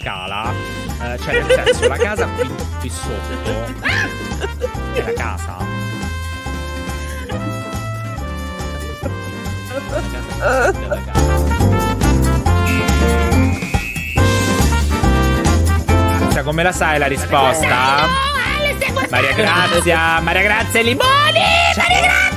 scala, eh, cioè nel senso la casa qui, qui sotto è la casa. La la casa. Grazia, come la sai la risposta? Maria Grazia, Maria Grazia e Limoni! Cioè, Maria Grazia!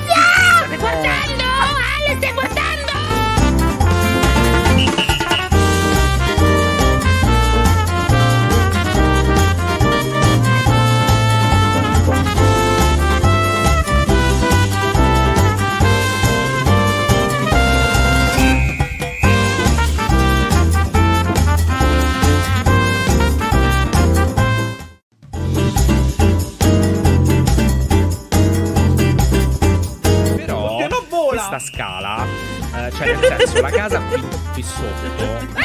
adesso la casa qui, qui sotto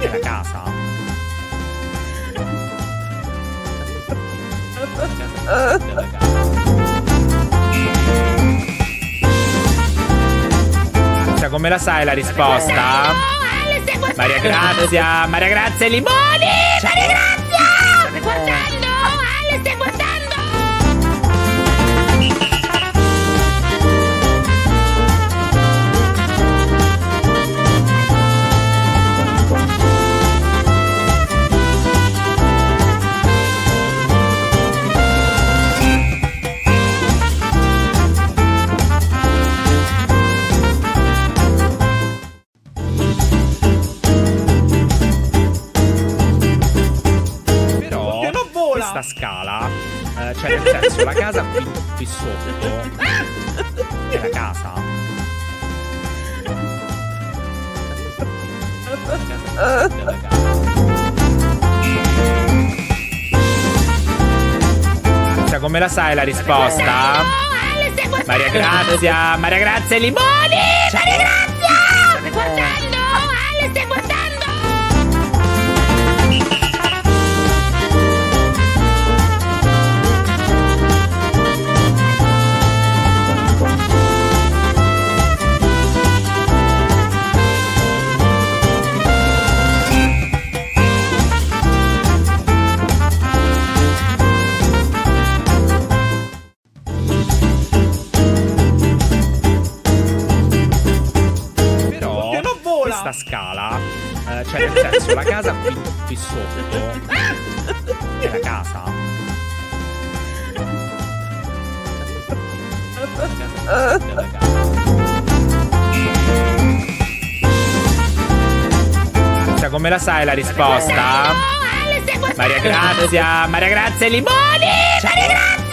è la casa. Cioè, come la sai la risposta? Maria Grazia, Maria Grazia e Limoni! Maria Grazia! me la sai la risposta? Maria Grazia, Maria Grazia e Limoni! Maria Grazia! qui sotto era casa. Era casa. Era casa. Cioè, come la sai la risposta? Maria Grazia, Maria Grazia e Limoni! Maria Grazia!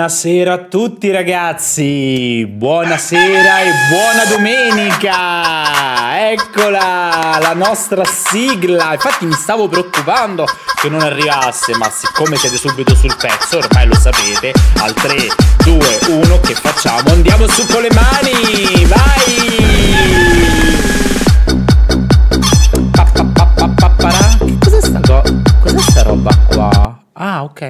Buonasera a tutti ragazzi, buonasera e buona domenica, eccola la nostra sigla, infatti mi stavo preoccupando che non arrivasse, ma siccome siete subito sul pezzo, ormai lo sapete, al 3, 2, 1 che facciamo? Andiamo su con le mani, vai!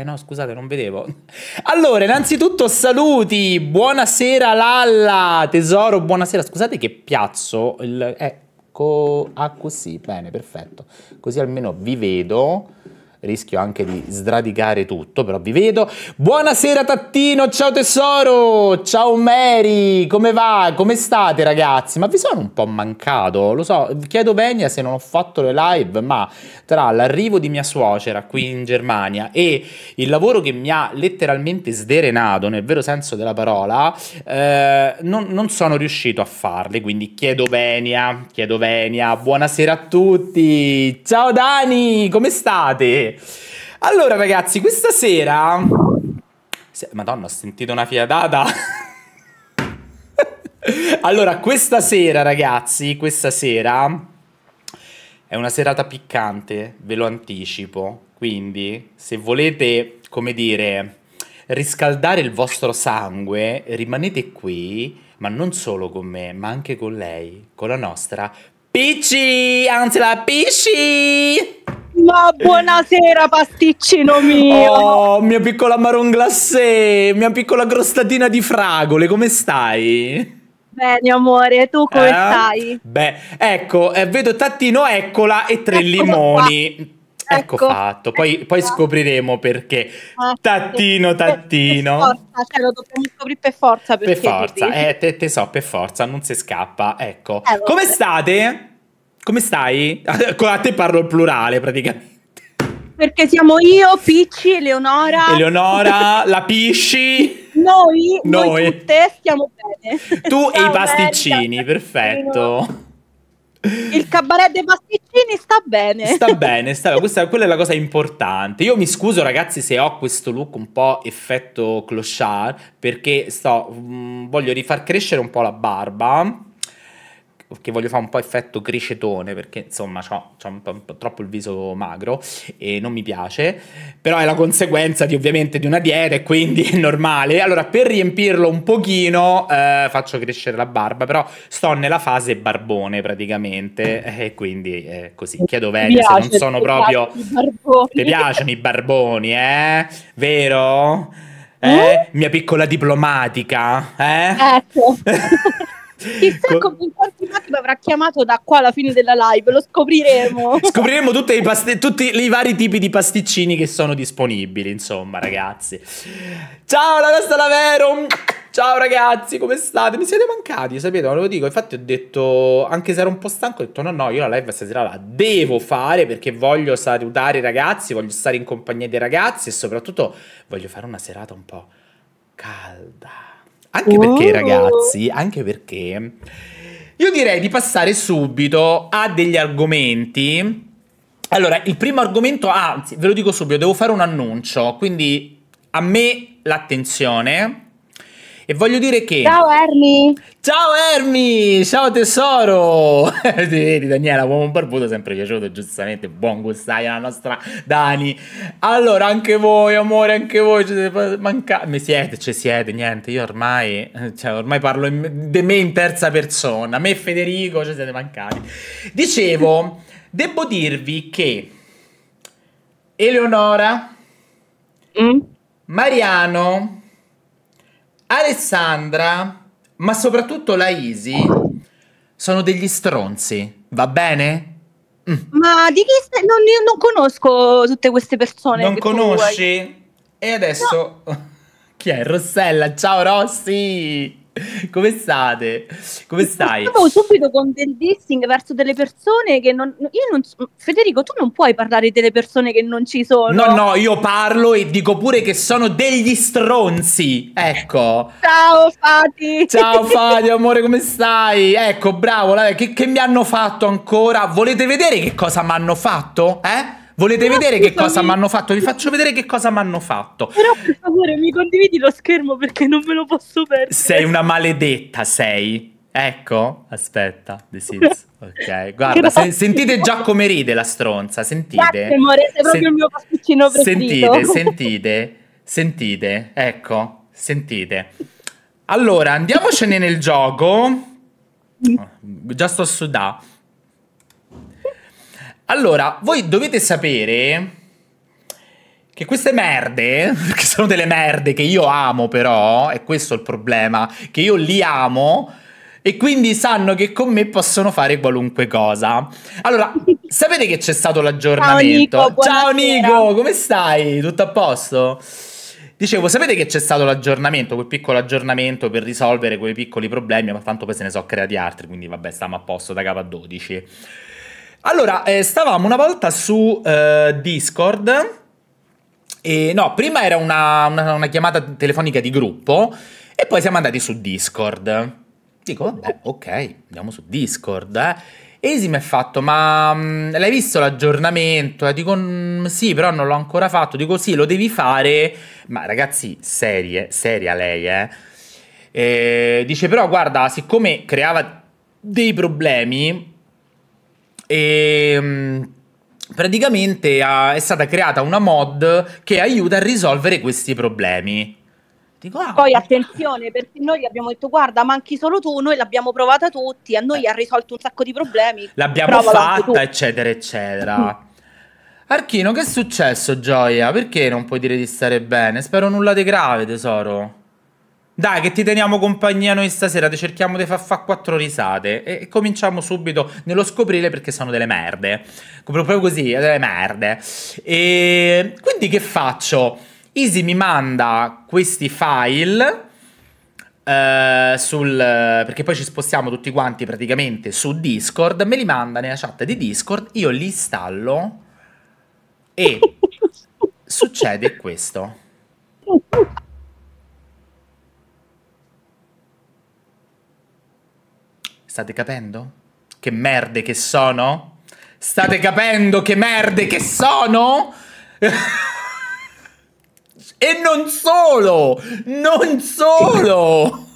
no, scusate, non vedevo. Allora, innanzitutto saluti, buonasera Lalla, tesoro, buonasera. Scusate che piazzo, il... ecco, ah così, bene, perfetto. Così almeno vi vedo rischio anche di sradicare tutto, però vi vedo. Buonasera Tattino, ciao tesoro, ciao Mary, come va? Come state ragazzi? Ma vi sono un po' mancato, lo so, chiedo Venia se non ho fatto le live, ma tra l'arrivo di mia suocera qui in Germania e il lavoro che mi ha letteralmente sderenato, nel vero senso della parola, eh, non, non, sono riuscito a farle, quindi chiedo Venia, chiedo Venia, buonasera a tutti, ciao Dani, come state? Allora, ragazzi, questa sera. Madonna, ho sentito una fiatata. allora, questa sera, ragazzi, questa sera. È una serata piccante, ve lo anticipo. Quindi, se volete, come dire, riscaldare il vostro sangue, rimanete qui, ma non solo con me, ma anche con lei, con la nostra Picci, anzi la Pisci! Ma buonasera pasticcino mio! Oh, mia piccola marron glacé, mia piccola crostatina di fragole, come stai? Bene amore, tu come eh? stai? Beh, ecco, eh, vedo Tattino, eccola e tre ecco limoni. Qua. Ecco, ecco fatto. Poi, poi, scopriremo perché. Ah, tattino, tattino. Per forza, cioè lo dobbiamo scoprire per forza. Per forza, eh, te, te, so, per forza, non si scappa. Ecco. Eh, Come state? Come stai? A te parlo il plurale praticamente. Perché siamo io, Picci, Eleonora. Eleonora, la Pisci. Noi, noi, noi tutte stiamo bene. Tu Ciao, e i pasticcini, bella. perfetto. Il cabaret dei pasticcini sta bene. Sta bene, sta bene. Questa, quella è la cosa importante. Io mi scuso, ragazzi, se ho questo look un po' effetto clochard, perché sto, mh, mm, voglio rifar crescere un po' la barba che voglio fare un po' effetto cricetone, perché insomma ho troppo il viso magro e non mi piace, però è la conseguenza di ovviamente di una dieta e quindi è normale. Allora per riempirlo un pochino eh, faccio crescere la barba, però sto nella fase barbone praticamente e quindi è così chiedo venia se non sono proprio... Ti piacciono i barboni, eh? Vero? Eh? eh? Mia piccola diplomatica, eh? Ecco. Chissà come in quarto macchina avrà chiamato da qua alla fine della live, lo scopriremo. scopriremo i past- tutti i vari tipi di pasticcini che sono disponibili, insomma, ragazzi. Ciao, la nostra Lavero! Ciao ragazzi, come state? Mi siete mancati, sapete, ve lo dico. Infatti ho detto, anche se ero un po' stanco, ho detto no, no, io la live stasera la devo fare perché voglio salutare i ragazzi, voglio stare in compagnia dei ragazzi e soprattutto voglio fare una serata un po' calda. Anche oh. perché, ragazzi, anche perché io direi di passare subito a degli argomenti. Allora, il primo argomento, anzi, ve lo dico subito, devo fare un annuncio, quindi a me l'attenzione, e voglio dire che... Ciao Ermi! Ciao Ermi! Ciao tesoro! Ti vedi Daniela, uomo barbuto, sempre piaciuto, giustamente, buon gustaio alla nostra Dani. Allora, anche voi, amore, anche voi, Ci siete mancati. Mi siete, ci siete, niente, io ormai, cioè, ormai parlo di me in terza persona, me e Federico, ci siete mancati. Dicevo, devo dirvi che Eleonora... Mm? Mariano Alessandra, ma soprattutto la Isi, sono degli stronzi, va bene? Mm. Ma di chi stai? Non, non, conosco tutte queste persone. Non conosci? E adesso... No. Chi è? Rossella, ciao Rossi! Come state? Come stai? Stavo subito con del dissing verso delle persone che non. Io non. Federico, tu non puoi parlare delle persone che non ci sono. No, no, io parlo e dico pure che sono degli stronzi. Ecco. Ciao Fati. Ciao Fati, amore, come stai? Ecco, bravo. Che, che mi hanno fatto ancora? Volete vedere che cosa mi hanno fatto? Eh? Volete Però vedere che cosa mi hanno fatto? Vi faccio vedere che cosa mi hanno fatto. Però per favore mi condividi lo schermo perché non me lo posso perdere. Sei una maledetta, sei. Ecco, aspetta, The Sims. Ok, guarda, se, sentite già come ride la stronza, sentite. Grazie, amore, sei proprio Sen- il mio pasticcino preferito. Sentite, sentite, sentite, ecco, sentite. Allora, andiamocene nel gioco. Mm. Già sto sudà. Allora, voi dovete sapere che queste merde, che sono delle merde che io amo però, è questo il problema, che io li amo e quindi sanno che con me possono fare qualunque cosa. Allora, sapete che c'è stato l'aggiornamento? Ciao Nico, Ciao, Nico come stai? Tutto a posto? Dicevo, sapete che c'è stato l'aggiornamento, quel piccolo aggiornamento per risolvere quei piccoli problemi, ma tanto poi se ne so creati altri, quindi vabbè, stiamo a posto da capo a 12. Allora, eh, stavamo una volta su eh, Discord. E, no, prima era una, una, una, chiamata telefonica di gruppo e poi siamo andati su Discord. Dico, vabbè, ok, andiamo su Discord. Eh. Esi mi ha fatto, ma mh, mm, l'hai visto l'aggiornamento? Eh? Dico, mh, mm, sì, però non l'ho ancora fatto. Dico, sì, lo devi fare. Ma ragazzi, serie, seria lei, eh. E, eh, dice, però guarda, siccome creava dei problemi, e mm, praticamente è stata creata una mod che aiuta a risolvere questi problemi. Dico, ah, Poi attenzione perché noi abbiamo detto guarda manchi solo tu, noi l'abbiamo provata tutti, a noi eh. ha risolto un sacco di problemi. L'abbiamo fatta eccetera eccetera. Mm. Archino che è successo Gioia? Perché non puoi dire di stare bene? Spero nulla di grave tesoro. Dai, che ti teniamo compagnia noi stasera, ti cerchiamo di far fare quattro risate e cominciamo subito nello scoprire perché sono delle merde. Proprio così, delle merde. E quindi che faccio? Easy mi manda questi file eh, sul, perché poi ci spostiamo tutti quanti praticamente su Discord, me li manda nella chat di Discord, io li installo e succede questo. State capendo? Che merde che sono? State capendo che merde che sono? e non solo! Non solo!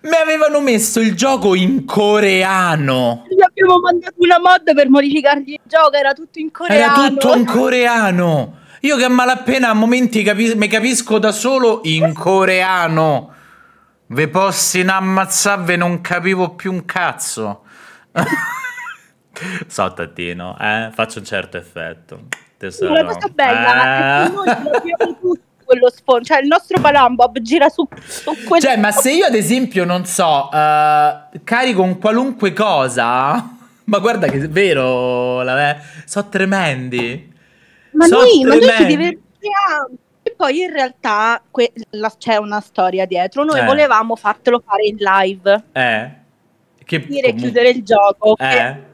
Mi avevano messo il gioco in coreano. Gli abbiamo mandato una mod per modificargli il gioco, era tutto in coreano. Era tutto in coreano. Io che a malapena a momenti capi- mi capisco da solo in coreano. Ve posso in ammazzarve non capivo più un cazzo. so, Tattino, eh? faccio un certo effetto. Tesoro. La cosa bella, eh... noi abbiamo tutti quello sfondo, cioè il nostro Palambob gira su, su quello. Cioè, ma se io ad esempio, non so, uh, carico un qualunque cosa... Ma guarda che è vero, la, eh, so tremendi. Ma so noi, tremendi. ma noi ci divertiamo poi in realtà que- la- c'è una storia dietro. Noi eh. volevamo fartelo fare in live. Eh. Che dire comunque... chiudere il gioco. Eh. Sarebbe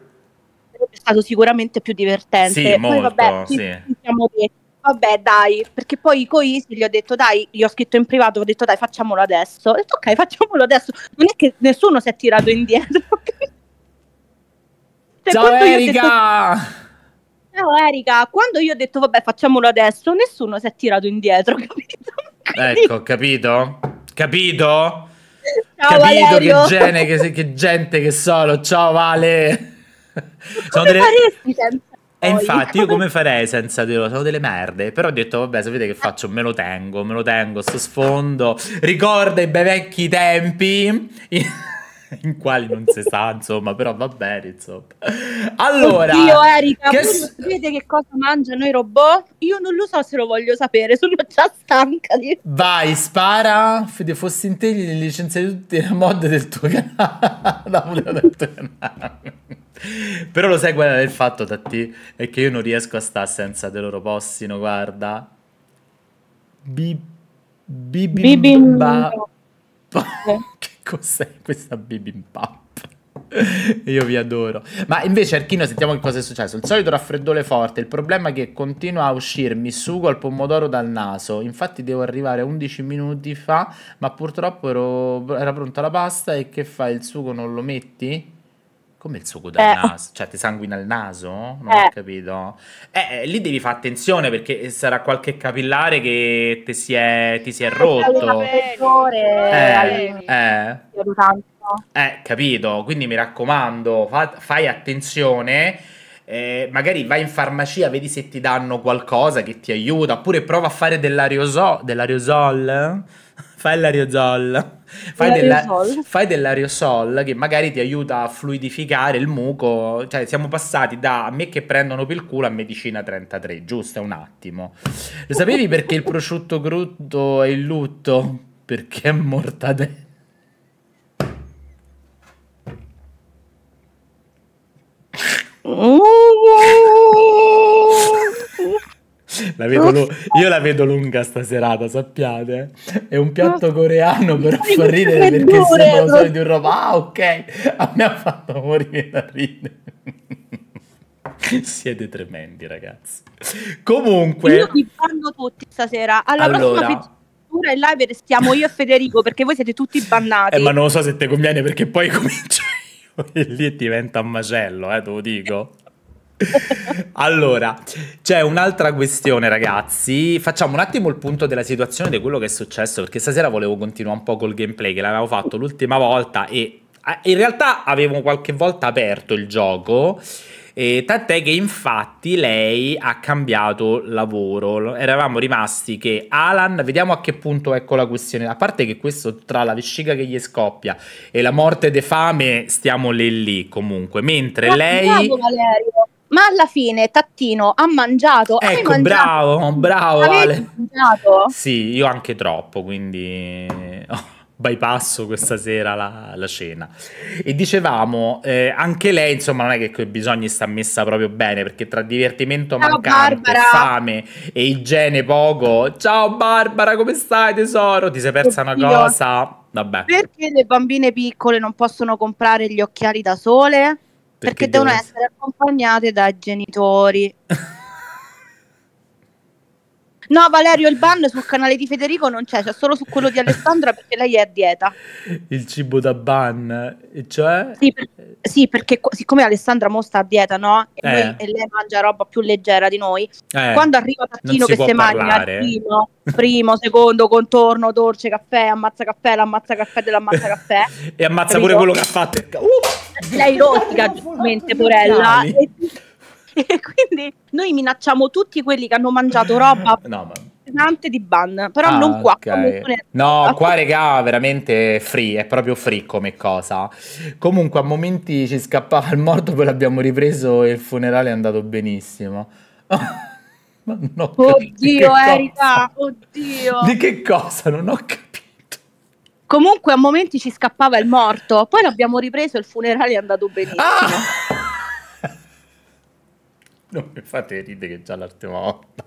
stato sicuramente più divertente. Sì, poi, molto, vabbè, sì. siamo detti vabbè dai, perché poi i Easy gli ho detto dai, gli ho scritto in privato, ho detto dai facciamolo adesso, ho detto ok facciamolo adesso, non è che nessuno si è tirato indietro. Ciao Erika! Detto, ciao Erika, quando io ho detto vabbè facciamolo adesso, nessuno si è tirato indietro, capito? Quindi... Ecco, capito? Capito? Ciao, capito Valerio. che, gene, che, che gente che sono, ciao Vale! Sono delle... E infatti io come farei senza di loro? Sono delle merde. Però ho detto, vabbè, sapete che faccio? Me lo tengo, me lo tengo, sto sfondo. Ricorda i bei vecchi tempi. in quali non si sa, insomma, però va bene, insomma. Allora, Oddio, Erika, che... sapete che cosa mangiano i robot? Io non lo so se lo voglio sapere, sono già stanca di... Vai, spara, Fede fossi in te li licenziai tutti la mod del tuo canale, del tuo canale. Però lo sai qual è il fatto, Tatti? È che io non riesco a stare senza dei loro possino, guarda. Bibi... Bibimba... Bibimba... cos'è questa bibimbap. Io vi adoro. Ma invece, Archino, sentiamo che cosa è successo. Il solito raffreddore forte. Il problema è che continua a uscirmi sugo al pomodoro dal naso. Infatti, devo arrivare 11 minuti fa. Ma purtroppo ero... era pronta la pasta. E che fai? Il sugo non lo metti? Come il sugo dal eh. naso? Cioè, ti sanguina il naso? Non eh. ho capito. Eh, eh, lì devi fare attenzione perché eh, sarà qualche capillare che ti si è, ti si è eh, rotto. Eh, eh. eh, capito. Quindi mi raccomando, fa, fai attenzione. Eh, magari vai in farmacia, vedi se ti danno qualcosa che ti aiuta, oppure prova a fare dell'ariosol. dell'aerosol fai l'ariosol. fai, della, fai dell'aerosol che magari ti aiuta a fluidificare il muco, cioè siamo passati da a me che prendono per il culo a medicina 33, giusto? Un attimo. Lo sapevi perché il prosciutto crudo è in lutto? Perché è mortadella. Oh, la vedo, io la vedo lunga stasera, sappiate. Eh. È un piatto coreano però fa ridere perché sembrano solo di un roba. Ah, ok. A me ha fatto morire da ridere. Siete tremendi, ragazzi. Comunque, io vi banno tutti stasera. Alla allora, prossima pittura in live restiamo io e Federico perché voi siete tutti bannati. Eh, ma non lo so se ti conviene perché poi comincio io e lì diventa un macello, eh, te lo dico allora, c'è un'altra questione, ragazzi. Facciamo un attimo il punto della situazione di quello che è successo. Perché stasera volevo continuare un po' col gameplay che l'avevo fatto l'ultima volta. E ah, in realtà avevo qualche volta aperto il gioco. E tant'è che infatti lei ha cambiato lavoro. Eravamo rimasti che Alan, vediamo a che punto ecco la questione. A parte che questo tra la vescica che gli scoppia e la morte di fame, stiamo lì lì comunque. Mentre lei. Bravo, Valerio ma alla fine Tattino ha mangiato. Ecco, mangiato, bravo, bravo Ale. Mangiato? Sì, io anche troppo, quindi oh, bypasso questa sera la, la cena. E dicevamo, eh, anche lei, insomma, non è che coi bisogni sta messa proprio bene, perché tra divertimento ciao, mancante, Barbara. fame e igiene poco... Ciao Barbara, come stai tesoro? Ti sei persa Oddio. una cosa? Vabbè. Perché le bambine piccole non possono comprare gli occhiali da sole? Perché, perché devono essere accompagnate da genitori. No, Valerio, il ban sul canale di Federico non c'è, c'è solo su quello di Alessandra perché lei è a dieta. Il cibo da ban, cioè? Sì, per, sì perché siccome Alessandra mostra a dieta, no? E, eh. noi, e lei mangia roba più leggera di noi, eh. quando arriva Tattino che si mangia eh. primo, primo, secondo, contorno, dolce, caffè, ammazza caffè, l'ammazza caffè dell'ammazza caffè. e ammazza capito? pure quello che ha fatto. Uh! Lei rostica, giustamente, porella. E e quindi noi minacciamo tutti quelli che hanno mangiato roba no, ma... pesante di ban, però ah, non qua. Okay. No, qua regà veramente free, è proprio free come cosa. Comunque a momenti ci scappava il morto, poi l'abbiamo ripreso e il funerale è andato benissimo. oddio Erika, eh, oddio. Di che cosa? Non ho capito. Comunque a momenti ci scappava il morto, poi l'abbiamo ripreso e il funerale è andato benissimo. Ah! Non mi fate ridere già l'ultima volta.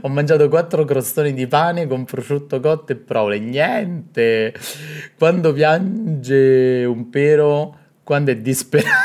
Ho mangiato quattro crostoni di pane con prosciutto cotto e prole. Niente! Quando piange un pero, quando è disperato.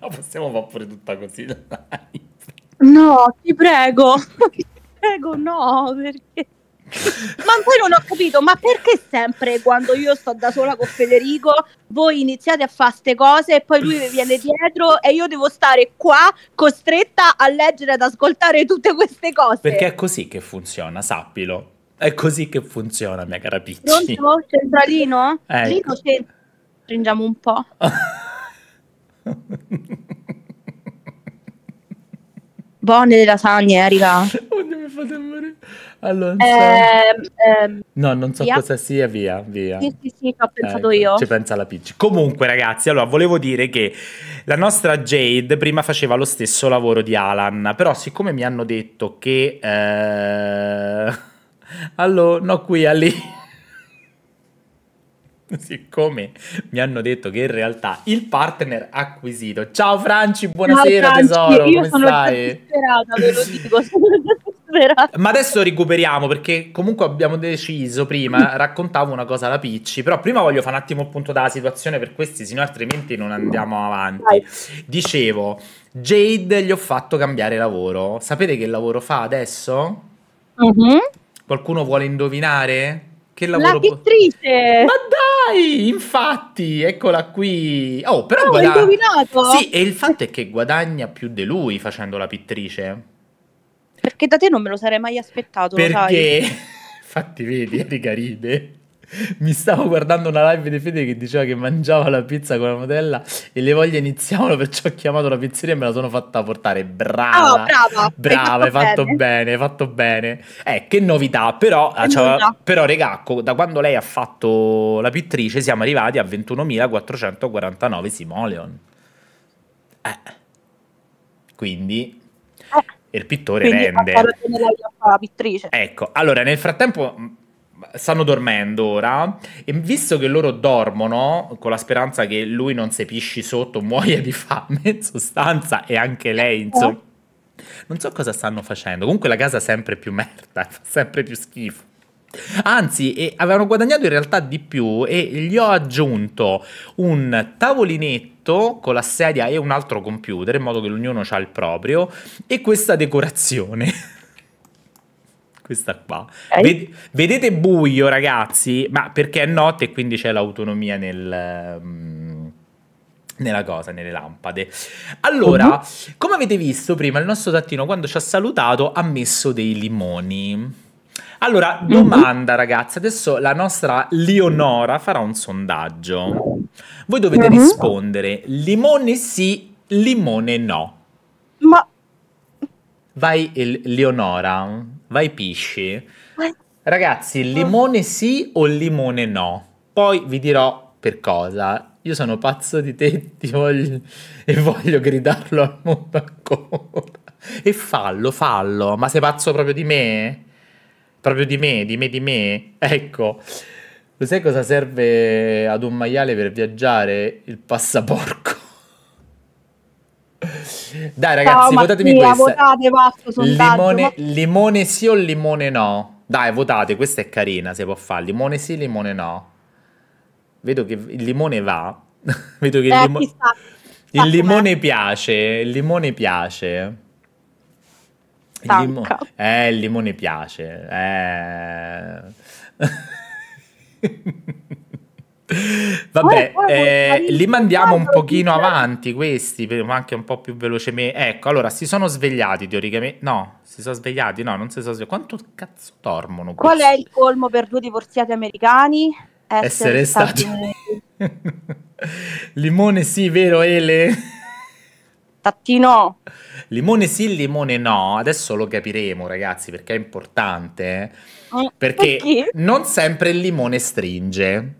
No, possiamo fare pure tutta così No, ti prego. Ti prego, no, perché ma poi non ho capito, ma perché sempre quando io sto da sola con Federico voi iniziate a fare queste cose e poi lui mi viene dietro e io devo stare qua costretta a leggere ad ascoltare tutte queste cose? Perché è così che funziona, sappilo. È così che funziona, mia cara Picci. Pronto? Centralino? Ecco. Lino Stringiamo un po'. Buone le lasagne, eh, raga. Oddio, mi fate morire. Allora, eh, ehm, no, non so via. cosa sia, via, via. Sì, sì, sì, ho eh, pensato ecco, io. Ci pensa la Peach. Comunque, ragazzi, allora, volevo dire che la nostra Jade prima faceva lo stesso lavoro di Alan, però siccome mi hanno detto che... Eh... Allora, no qui, a lì siccome mi hanno detto che in realtà il partner acquisito. Ciao Franci, buonasera Ciao, Franci, tesoro, io come sono stai? Disperata, ve lo dico. Veramente. Ma adesso recuperiamo perché comunque abbiamo deciso prima, raccontavo una cosa alla Picci, però prima voglio fare un attimo il punto della situazione per questi, sino altrimenti non andiamo avanti. Vai. Dicevo, Jade gli ho fatto cambiare lavoro. Sapete che lavoro fa adesso? Mm-hmm. Qualcuno vuole indovinare? Che lavoro? La pittrice! Po- Ma dai, infatti, eccola qui. Oh, però oh, guadagna... Sì, e il fatto è che guadagna più di lui facendo la pittrice. Perché da te non me lo sarei mai aspettato. Perché, infatti, vedi, Erika ride. Mi stavo guardando una live di Fede che diceva che mangiava la pizza con la Nutella e le voglie iniziavano, perciò ho chiamato la pizzeria e me la sono fatta portare. Brava, oh, brava, brava, hai fatto, fatto bene. hai fatto bene. Eh, che novità, però, cioè, però regacco, da quando lei ha fatto la pittrice siamo arrivati a 21.449 simoleon. Eh. Quindi e il pittore Quindi vende. pittrice. Ecco, allora nel frattempo mm, stanno dormendo ora e visto che loro dormono con la speranza che lui non sepisci sotto, muoia di fame in sostanza e anche lei eh. insomma. Eh. Non so cosa stanno facendo, comunque la casa è sempre più merda, fa sempre più schifo. Anzi, eh, avevano guadagnato in realtà di più e gli ho aggiunto un tavolinetto con la sedia e un altro computer in modo che ognuno ha il proprio e questa decorazione. questa qua. Ved- vedete buio, ragazzi, ma perché è notte e quindi c'è l'autonomia nel... Mm, nella cosa, nelle lampade. Allora, mhm. come avete visto prima, il nostro tattino quando ci ha salutato ha messo dei limoni. Allora, mhm. domanda mm-hmm. ragazzi, adesso la nostra Leonora farà un sondaggio. Voi dovete mm-hmm. rispondere limone sì, limone no. Ma... Vai il- eh, Leonora, vai Pisci. Ragazzi, oh. limone sì o limone no? Poi vi dirò per cosa. Io sono pazzo di te ti voglio, e voglio gridarlo al mondo ancora. E fallo, fallo. Ma sei pazzo proprio di me? Proprio di me, di me, di me. Ecco. Lo sai cosa serve ad un maiale per viaggiare? Il passaporco. Dai ragazzi, Ciao, votatemi Mattia, questa. Votate, basta, limone, limone sì o limone no? Dai, votate, questa è carina, se può fare. Limone sì, limone no. Vedo che il limone va. Vedo che eh, il, limo... il limone piace, il limone piace. Il, limo- eh, il limone piace. Eh... Vabbè, eh, li mandiamo un pochino avanti questi, ma anche un po' più velocemente. Ecco, allora, si sono svegliati teoricamente. No, si sono svegliati, no, non si sono svegliati. Quanto cazzo dormono questi? Qual è il colmo per due divorziati americani? Essere, Essere stati... stati... Limone sì, vero Ele? Tattino. Limone sì, limone no. Adesso lo capiremo, ragazzi, perché è importante. Eh. Eh, perché, perché? non sempre il limone stringe.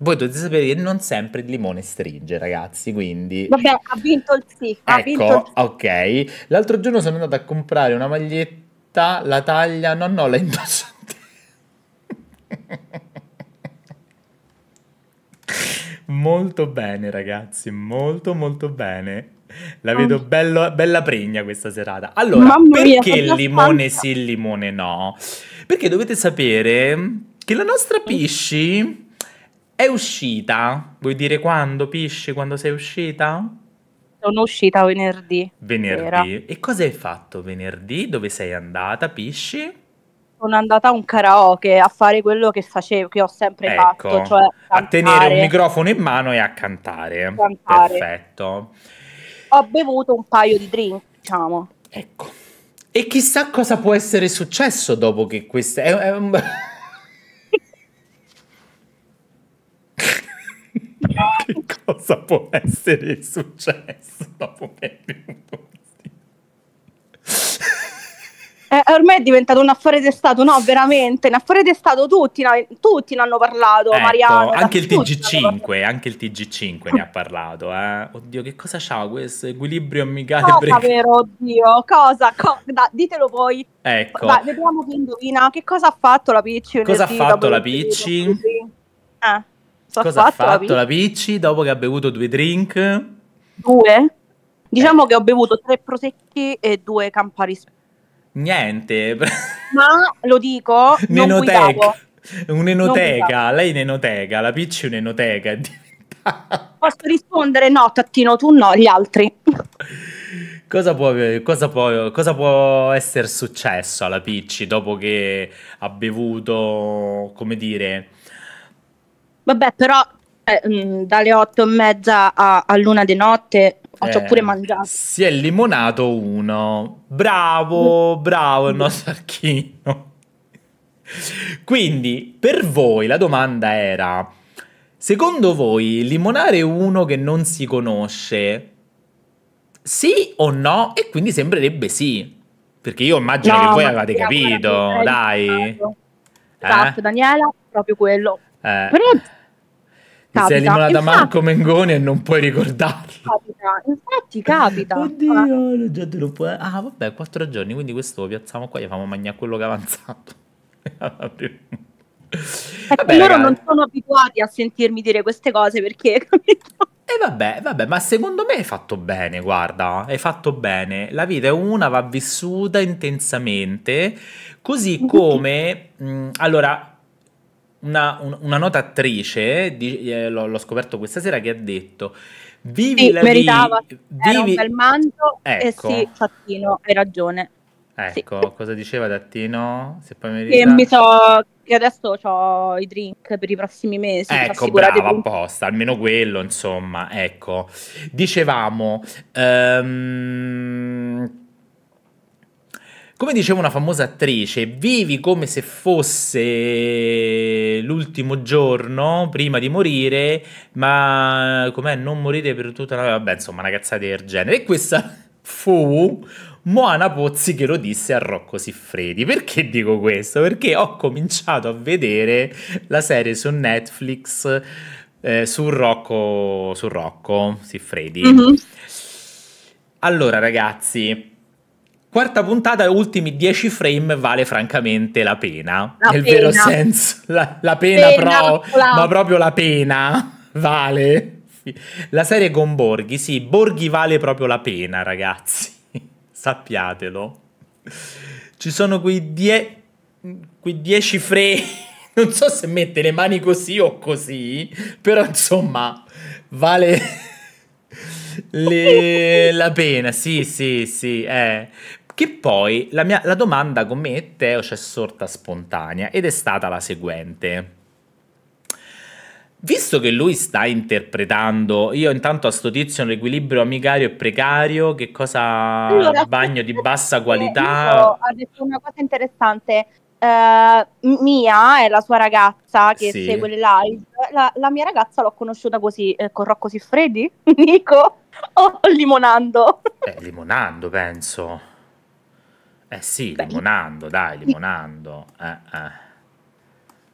Voi dovete sapere che non sempre il limone stringe, ragazzi, quindi... Vabbè, ha vinto il sì. Ha ecco, vinto il sì. ok. L'altro giorno sono andata a comprare una maglietta, la taglia... No, no, la indosso Molto bene, ragazzi, molto molto bene. La vedo bello, bella pregna questa serata. Allora, mia, perché il limone stanza. sì, il limone no? Perché dovete sapere che la nostra Pisci è uscita. Vuoi dire quando, Pisci, quando sei uscita? Sono uscita venerdì. Venerdì. Era. E cosa hai fatto venerdì? Dove sei andata, Pisci? sono andata a un karaoke a fare quello che facevo, che ho sempre ecco, fatto, cioè a tenere un microfono in mano e a cantare. cantare. Perfetto ho bevuto un paio di drink, diciamo. Ecco. E chissà cosa può essere successo dopo che questa... È, è un... che cosa può essere successo dopo che è venuto? eh, ormai è diventato un affare d'estate, no, veramente, un affare d'estate, tutti, tutti ne hanno parlato, ecco, Mariano. Anche il TG5, anche il TG5 ne ha parlato, eh. Oddio, che cosa c'ha questo equilibrio amicale? Cosa break... vero, oddio, cosa? Co da, ditelo voi. Ecco. Dai, vediamo chi indovina, che cosa ha fatto la Picci? Cosa ha fatto la Picci? Eh, so cosa ha fatto, la Picci? dopo che ha bevuto due drink? Due? Diciamo eh. che ho bevuto tre prosecchi e due Campari Sport. Niente. Ma lo dico, Nenoteca. Un'enoteca, lei è un'enoteca, la Picci è un'enoteca. Posso rispondere no, Tattino, tu no, gli altri. Cosa può, cosa, può, cosa può, essere successo alla Picci dopo che ha bevuto, come dire... Vabbè, però eh, mm, dalle otto e mezza a, luna di notte ci ho pure eh, mangiato. Si è limonato uno. Bravo, bravo il nostro archino. Quindi, per voi la domanda era, secondo voi limonare uno che non si conosce, sì o no? E quindi sembrerebbe sì. Perché io immagino no, che voi avete capito, dai. Eh? Esatto, eh? Daniela, proprio quello. Eh. Però Capita. Sei limonata infatti, Marco Mengoni e non puoi ricordarlo. Capita, infatti capita. Oddio, ah. già te lo puoi... Eh. Ah vabbè, quattro giorni, quindi questo lo piazziamo qua e facciamo mangiare quello che è avanzato. vabbè, ecco, loro ragazzi. non sono abituati a sentirmi dire queste cose perché... Capito? E vabbè, vabbè, ma secondo me hai fatto bene, guarda, hai fatto bene. La vita è una, va vissuta intensamente, così come... mh, mm, allora, una, un, una notatrice, di, eh, l'ho, l'ho, scoperto questa sera, che ha detto... Vivi sì, la vita, vi- era vivi... un manto ecco. e sì, ecco. Fattino, hai ragione. Ecco, sì. cosa diceva Dattino? Se poi mi ricordo. mi so che adesso ho i drink per i prossimi mesi. Ecco, brava, apposta, almeno quello, insomma, ecco. Dicevamo... Um, come diceva una famosa attrice, vivi come se fosse l'ultimo giorno prima di morire, ma com'è non morire per tutta la... Vabbè, insomma, una cazzata del genere. E questa fu Moana Pozzi che lo disse a Rocco Siffredi. Perché dico questo? Perché ho cominciato a vedere la serie su Netflix eh, su Rocco, su Rocco Siffredi. Mm-hmm. Allora, ragazzi, Quarta puntata, ultimi 10 frame, vale francamente la pena. La nel pena. vero senso. La, la pena, pena pro, la... ma proprio la pena vale. La serie con Borghi, sì, Borghi vale proprio la pena, ragazzi. Sappiatelo. Ci sono quei 10 quei dieci frame, non so se mette le mani così o così, però insomma, vale... Le... la pena, sì, sì, sì. Eh. Che poi la, mia, la domanda con me e Teo c'è sorta spontanea ed è stata la seguente. Visto che lui sta interpretando, io intanto a sto tizio un equilibrio amicario e precario, che cosa allora, bagno di bassa eh, qualità? Ha detto una cosa interessante. Uh, Mia è la sua ragazza che sì. segue le live. La, la mia ragazza l'ho conosciuta così, eh, con Rocco Siffredi, Nico o Limonando? Eh, limonando, penso. Eh sì, Beh, limonando, dai, limonando. Eh, eh.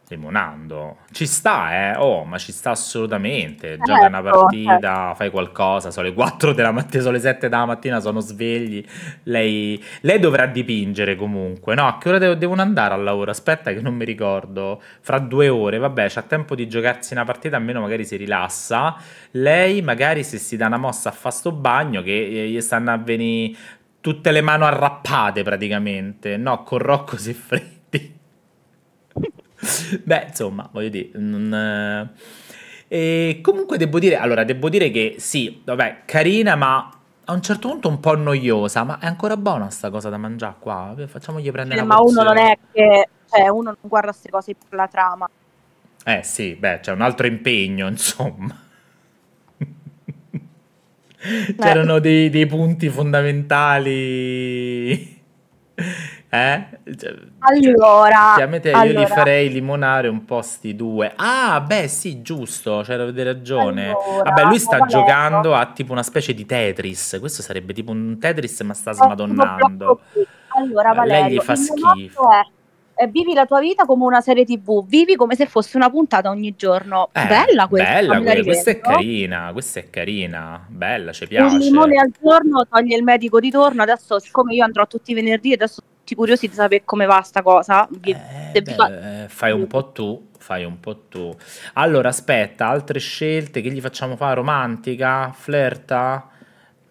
Limonando. Ci sta, eh? Oh, ma ci sta assolutamente. Gioca certo, una partita, certo. fai qualcosa. Sono le 4 della mattina, sono le 7 della mattina, sono svegli. Lei, lei dovrà dipingere comunque. No, a che ora devo, devono andare al lavoro? Aspetta che non mi ricordo. Fra due ore, vabbè, c'ha tempo di giocarsi una partita, almeno magari si rilassa. Lei magari se si dà una mossa a fa sto bagno che eh, gli stanno a venire tutte le mani arrappate praticamente, no, con Rocco si freddi. Beh, insomma, voglio dire, non... Eh, e comunque devo dire, allora, devo dire che sì, vabbè, carina, ma a un certo punto un po' noiosa, ma è ancora buona sta cosa da mangiare qua, facciamogli prendere eh, Ma porzione. uno non è che, cioè, uno non guarda queste cose per la trama. Eh sì, beh, c'è un altro impegno, insomma. Eh. C'erano dei, dei, punti fondamentali. Eh? Cioè, allora, cioè, allora. io li farei limonare un po' sti due. Ah, beh, sì, giusto, cioè avete ragione. Allora, Vabbè, lui sta giocando a tipo una specie di Tetris. Questo sarebbe tipo un Tetris, ma sta smadonnando. Allora, Valerio, lei gli fa schifo. È eh, vivi la tua vita come una serie tv, vivi come se fosse una puntata ogni giorno. Eh, bella questa. Bella, quella, questa è carina, questa è carina, bella, ci piace. Un limone al giorno toglie il medico di torno, adesso siccome io andrò tutti i venerdì adesso tutti curiosi di sapere come va sta cosa. Eh, beh, eh, fai un po' tu, fai un po' tu. Allora, aspetta, altre scelte che gli facciamo fare? Romantica? Flirta?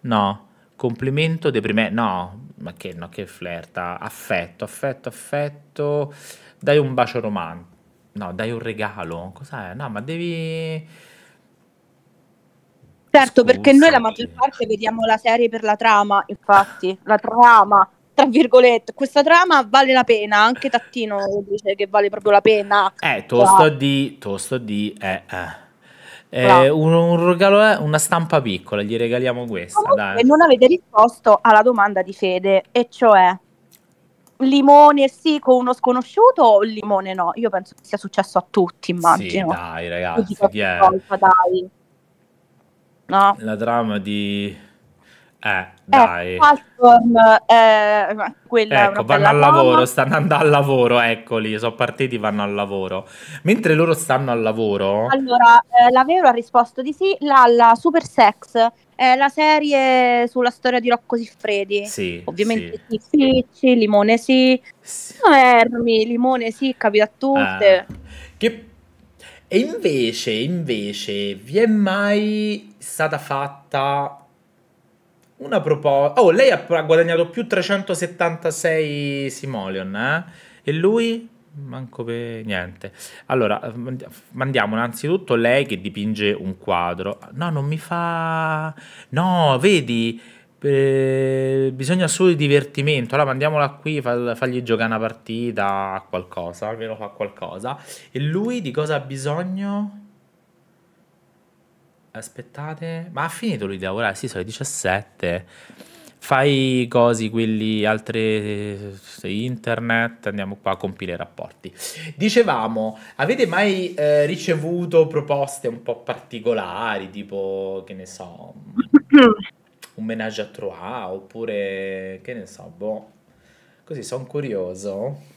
No. Complimento deprimente? No ma che no, che flirta, affetto, affetto, affetto, dai un bacio romantico, no, dai un regalo, cos'è? No, ma devi... Certo, Scusa. perché noi la maggior parte vediamo la serie per la trama, infatti, la trama, tra virgolette, questa trama vale la pena, anche Tattino dice che vale proprio la pena. Eh, tosto di, tosto di, eh, eh eh, un, un, regalo è una stampa piccola, gli regaliamo questa. E Non avete risposto alla domanda di Fede, e cioè limone sì con uno sconosciuto o limone no? Io penso che sia successo a tutti, immagino. Sì, dai ragazzi, chi è? Volta, dai. No. La trama di eh, eh, dai. Eh, Platform, eh, quella ecco, vanno al lavoro, Roma. stanno andando al lavoro, eccoli, sono partiti, vanno al lavoro. Mentre loro stanno al lavoro... Allora, eh, la Vero ha risposto di sì, la Super Sex è la serie sulla storia di Rocco Siffredi. Sì. Ovviamente sì, sì, sì Limone sì, sì. Ermi, Limone sì, capita a tutte. Eh, che... E invece, invece, vi è mai stata fatta una proposta. Oh, lei ha guadagnato più 376 simoleon, eh? E lui? Manco per niente. Allora, mandiamo innanzitutto lei che dipinge un quadro. No, non mi fa... No, vedi... Eh, bisogna solo il divertimento. Allora mandiamola qui, fagli giocare una partita, qualcosa, almeno fa qualcosa. E lui di cosa ha bisogno? aspettate, ma ha finito lui di lavorare? Sì, sono le 17. Fai cosi, quelli, altre eh, internet, andiamo qua a compilare i rapporti. Dicevamo, avete mai eh, ricevuto proposte un po' particolari, tipo, che ne so, un menage a trois, oppure, che ne so, boh, così sono curioso.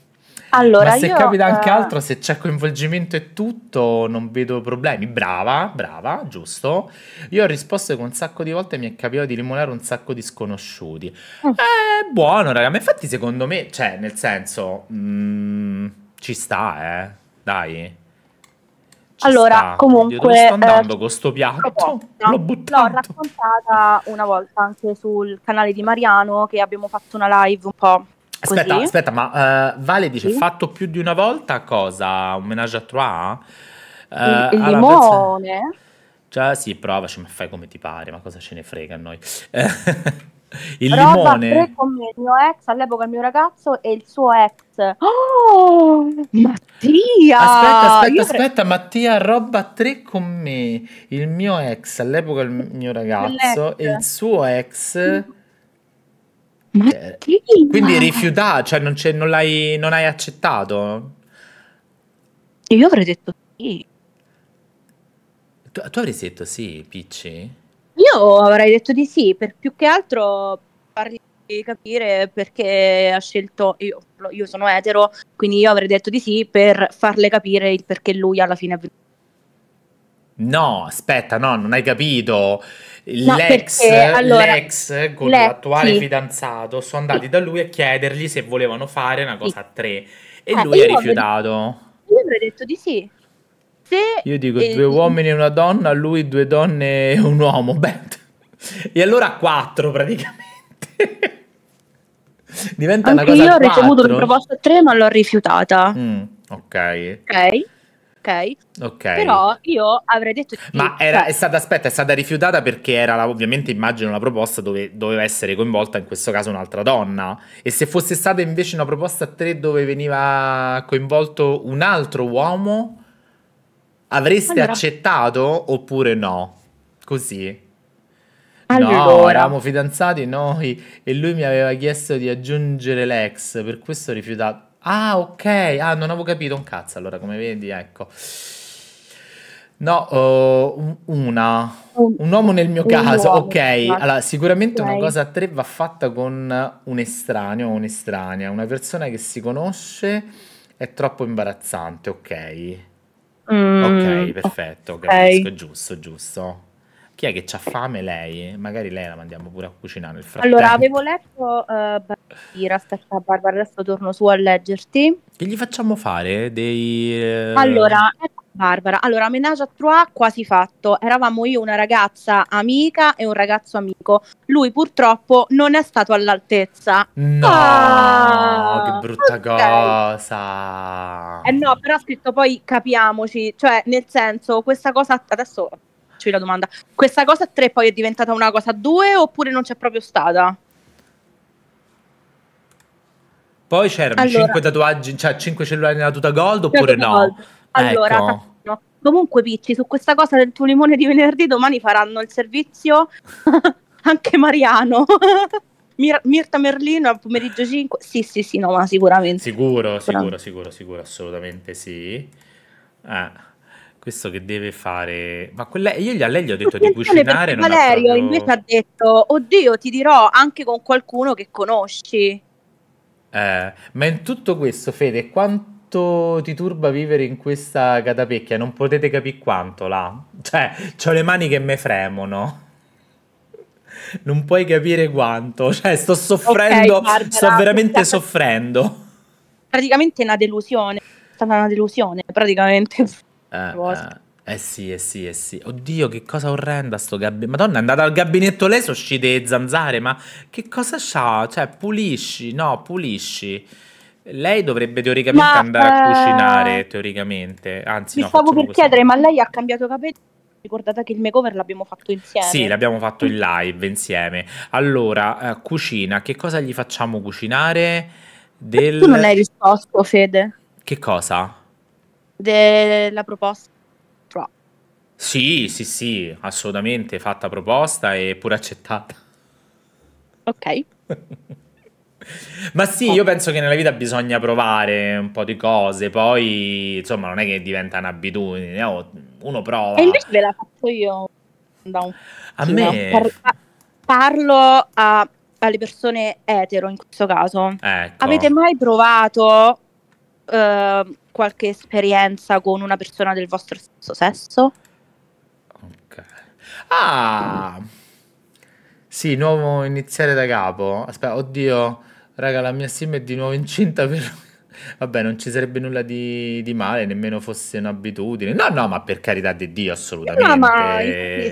Allora, Ma se io, capita anche uh... altro, se c'è coinvolgimento e tutto, non vedo problemi. Brava, brava, giusto. Io ho risposto che un sacco di volte mi è capitato di limonare un sacco di sconosciuti. Mm. Eh, buono, raga. Ma infatti, secondo me, cioè, nel senso, mm, ci sta, eh. Dai. Ci allora, sta. comunque... Dove sto eh, andando eh, con sto piatto? L'ho buttato. L'ho raccontata una volta anche sul canale di Mariano che abbiamo fatto una live un po' Aspetta, Così? aspetta, ma uh, Vale dice sì? fatto più di una volta cosa? Un menage a trois? Uh, il, il limone? Persona... Cioè, sì, provaci, ma fai come ti pare, ma cosa ce ne frega a noi? il Roba limone. con me, il mio ex, all'epoca il mio ragazzo e il suo ex. Oh, Mattia! Aspetta, aspetta, aspetta, pre... Mattia, roba 3 con me. Il mio ex, all'epoca il mio ragazzo e il suo ex. Ma eh, quindi rifiutato, cioè non, non, hai, non, hai, accettato? Io avrei detto sì. Tu, tu avresti detto sì, Picci? Io avrei detto di sì, per più che altro parli di capire perché ha scelto io, io sono etero, quindi io avrei detto di sì per farle capire il perché lui alla fine ha No, aspetta, no, non hai capito no, l'ex, perché, allora, l'ex, con l'ex, l'attuale sì. fidanzato sono andati sì. da lui a chiedergli se volevano fare una cosa a tre e eh, lui ha rifiutato. Avrei, io avrei detto di sì. Se io dico due uomini e una donna, lui due donne e un uomo. Beh, e allora quattro praticamente. Diventa Anche una cosa io ho ricevuto una proposta a tre ma l'ho rifiutata. Mm, ok. Ok ok? Ok. Però io avrei detto... Ma era, cioè è stata, aspetta, è stata rifiutata perché era la, ovviamente immagino una proposta dove doveva essere coinvolta in questo caso un'altra donna. E se fosse stata invece una proposta a tre dove veniva coinvolto un altro uomo, avreste allora... accettato oppure no? Così. Allora. No, eravamo fidanzati noi e lui mi aveva chiesto di aggiungere l'ex, per questo ho rifiutato. Ah, ok. Ah, non avevo capito un cazzo. Allora, come vedi, ecco. No, uh, una. Un uomo nel mio un caso, uomo, ok. Esatto. Allora, sicuramente okay. una cosa a tre va fatta con un estraneo o un'estranea. Una persona che si conosce è troppo imbarazzante, ok. Mm, ok, perfetto, okay. giusto, giusto chi è che c'ha fame lei? Magari lei la mandiamo pure a cucinare nel frattempo. Allora, avevo letto uh, Barbara, aspetta Barbara, adesso torno su a leggerti. Che gli facciamo fare dei... Uh... Allora, ecco Barbara, allora Menage a Trois quasi fatto, eravamo io una ragazza amica e un ragazzo amico, lui purtroppo non è stato all'altezza. No, ah, che brutta okay. cosa! Eh no, però ha scritto poi capiamoci, cioè nel senso questa cosa adesso faccio la domanda. Questa cosa a tre poi è diventata una cosa a due oppure non c'è proprio stata? Poi c'erano allora, 5 tatuaggi, cioè 5 cellulari nella tuta gold oppure no? Gold. Allora, ecco. no. comunque Picci, su questa cosa del tuo limone di venerdì domani faranno il servizio anche Mariano. Mir- Mirta Merlino al pomeriggio 5. Sì, sì, sì, no, ma sicuramente. Sicuro, sicuro, sicuro, sicuro, assolutamente sì. Ah questo che deve fare? Ma quella... io a lei gli ho detto Attenzione, di cucinare. Valerio proprio... invece ha detto, oddio, ti dirò anche con qualcuno che conosci. Eh, ma in tutto questo, Fede, quanto ti turba vivere in questa catapecchia? Non potete capire quanto là. Cioè, ho le mani che me fremono. Non puoi capire quanto. Cioè, sto soffrendo, okay, sto veramente soffrendo. Praticamente è una delusione. È stata una delusione, praticamente eh, eh. Eh sì, eh sì, eh sì. Oddio, che cosa orrenda sto gabinetto. Madonna, è andata al gabinetto lei, sono uscite zanzare, ma che cosa c'ha? Cioè, pulisci, no, pulisci. Lei dovrebbe teoricamente ma, andare a eh, cucinare, teoricamente. Anzi, mi no, stavo per così. chiedere, ma lei ha cambiato capelli? Ricordate che il makeover l'abbiamo fatto insieme. Sì, l'abbiamo fatto in live insieme. Allora, eh, cucina, che cosa gli facciamo cucinare? Del... Tu non hai risposto, Fede. Che cosa? della proposta? Sì, sì, sì, assolutamente fatta proposta e pure accettata. Ok. Ma sì, io penso che nella vita bisogna provare un po' di cose, poi insomma non è che diventa un'abitudine, oh, uno prova. E invece ve la faccio io da un... A me... No? Ah, parlo a, alle persone etero in questo caso. Ecco. Avete mai provato... Uh, qualche esperienza con una persona del vostro stesso sesso? Ok. Ah! Sì, nuovo iniziare da capo. Aspetta, oddio, raga, la mia sim è di nuovo incinta per Vabbè, non ci sarebbe nulla di, di, male, nemmeno fosse un'abitudine. No, no, ma per carità di Dio, assolutamente. No, ma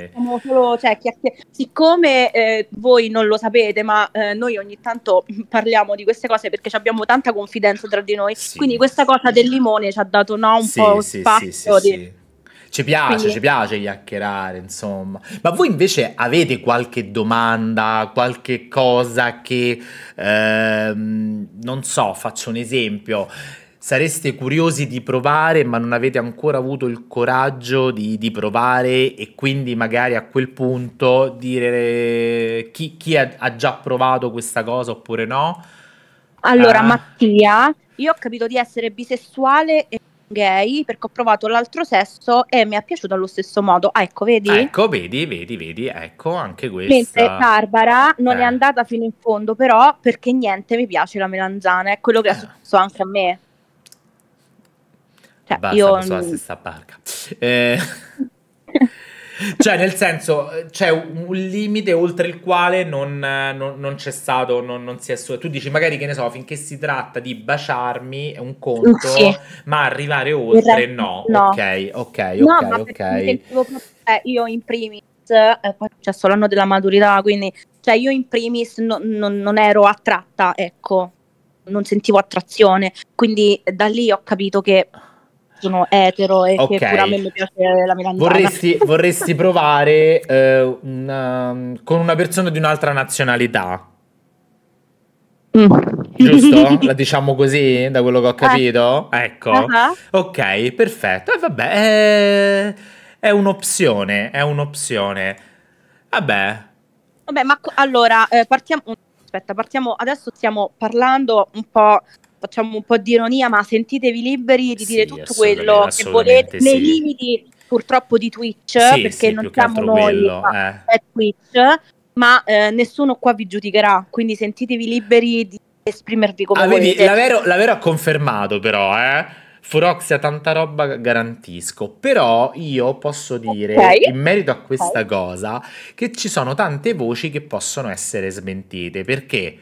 stiamo solo, cioè, chiacchier- siccome eh, voi non lo sapete, ma eh, noi ogni tanto parliamo di queste cose perché abbiamo tanta confidenza tra di noi, sì. quindi questa cosa del limone ci ha dato no, un sì, po' sì, spazio di ci piace, Quindi... ci piace chiacchierare, insomma. Ma voi invece avete qualche domanda, qualche cosa che, ehm, non so, faccio un esempio, sareste curiosi di provare ma non avete ancora avuto il coraggio di, di provare e quindi magari a quel punto dire chi, chi ha, ha, già provato questa cosa oppure no? Allora, ah. Mattia, io ho capito di essere bisessuale e gay perché ho provato l'altro sesso e mi è piaciuto allo stesso modo. Ah, ecco, vedi? Ecco, vedi, vedi, vedi, ecco anche questo. Mentre Barbara non eh. è andata fino in fondo, però perché niente mi piace la melanzana, è quello che è eh. successo anche a me. Cioè, Basta, io sono la stessa barca. Eh. cioè, nel senso, c'è un limite oltre il quale non, non, non c'è stato, non, non si è su. Tu dici, magari che ne so, finché si tratta di baciarmi è un conto, sì. ma arrivare oltre no. no. Ok, ok, no, ok, ok. Proprio, eh, io in primis, eh, poi c'è solo l'anno della maturità, quindi cioè io in primis no, non ero attratta, ecco, non sentivo attrazione, quindi da lì ho capito che sono etero e okay. che pure a me piace la melanzana. Vorresti, vorresti provare eh, una, con una persona di un'altra nazionalità. Mm. Giusto? La diciamo così, da quello che ho capito? Eh. Ecco. Uh-huh. Ok, perfetto. E eh, vabbè, è... è un'opzione, è un'opzione. Vabbè. Vabbè, ma co- allora, eh, partiamo... Aspetta, partiamo... Adesso stiamo parlando un po' facciamo un po' di ironia, ma sentitevi liberi di dire sì, tutto quello che volete sì. nei limiti purtroppo di Twitch, sì, perché non siamo noi, quello, ma eh. è Twitch, ma eh, nessuno qua vi giudicherà, quindi sentitevi liberi di esprimervi come ah, volete. Vedi, l'avero, l'avero ha confermato però, eh. Furoxia, tanta roba garantisco. Però io posso dire, okay. in merito a questa okay. cosa, che ci sono tante voci che possono essere smentite. Perché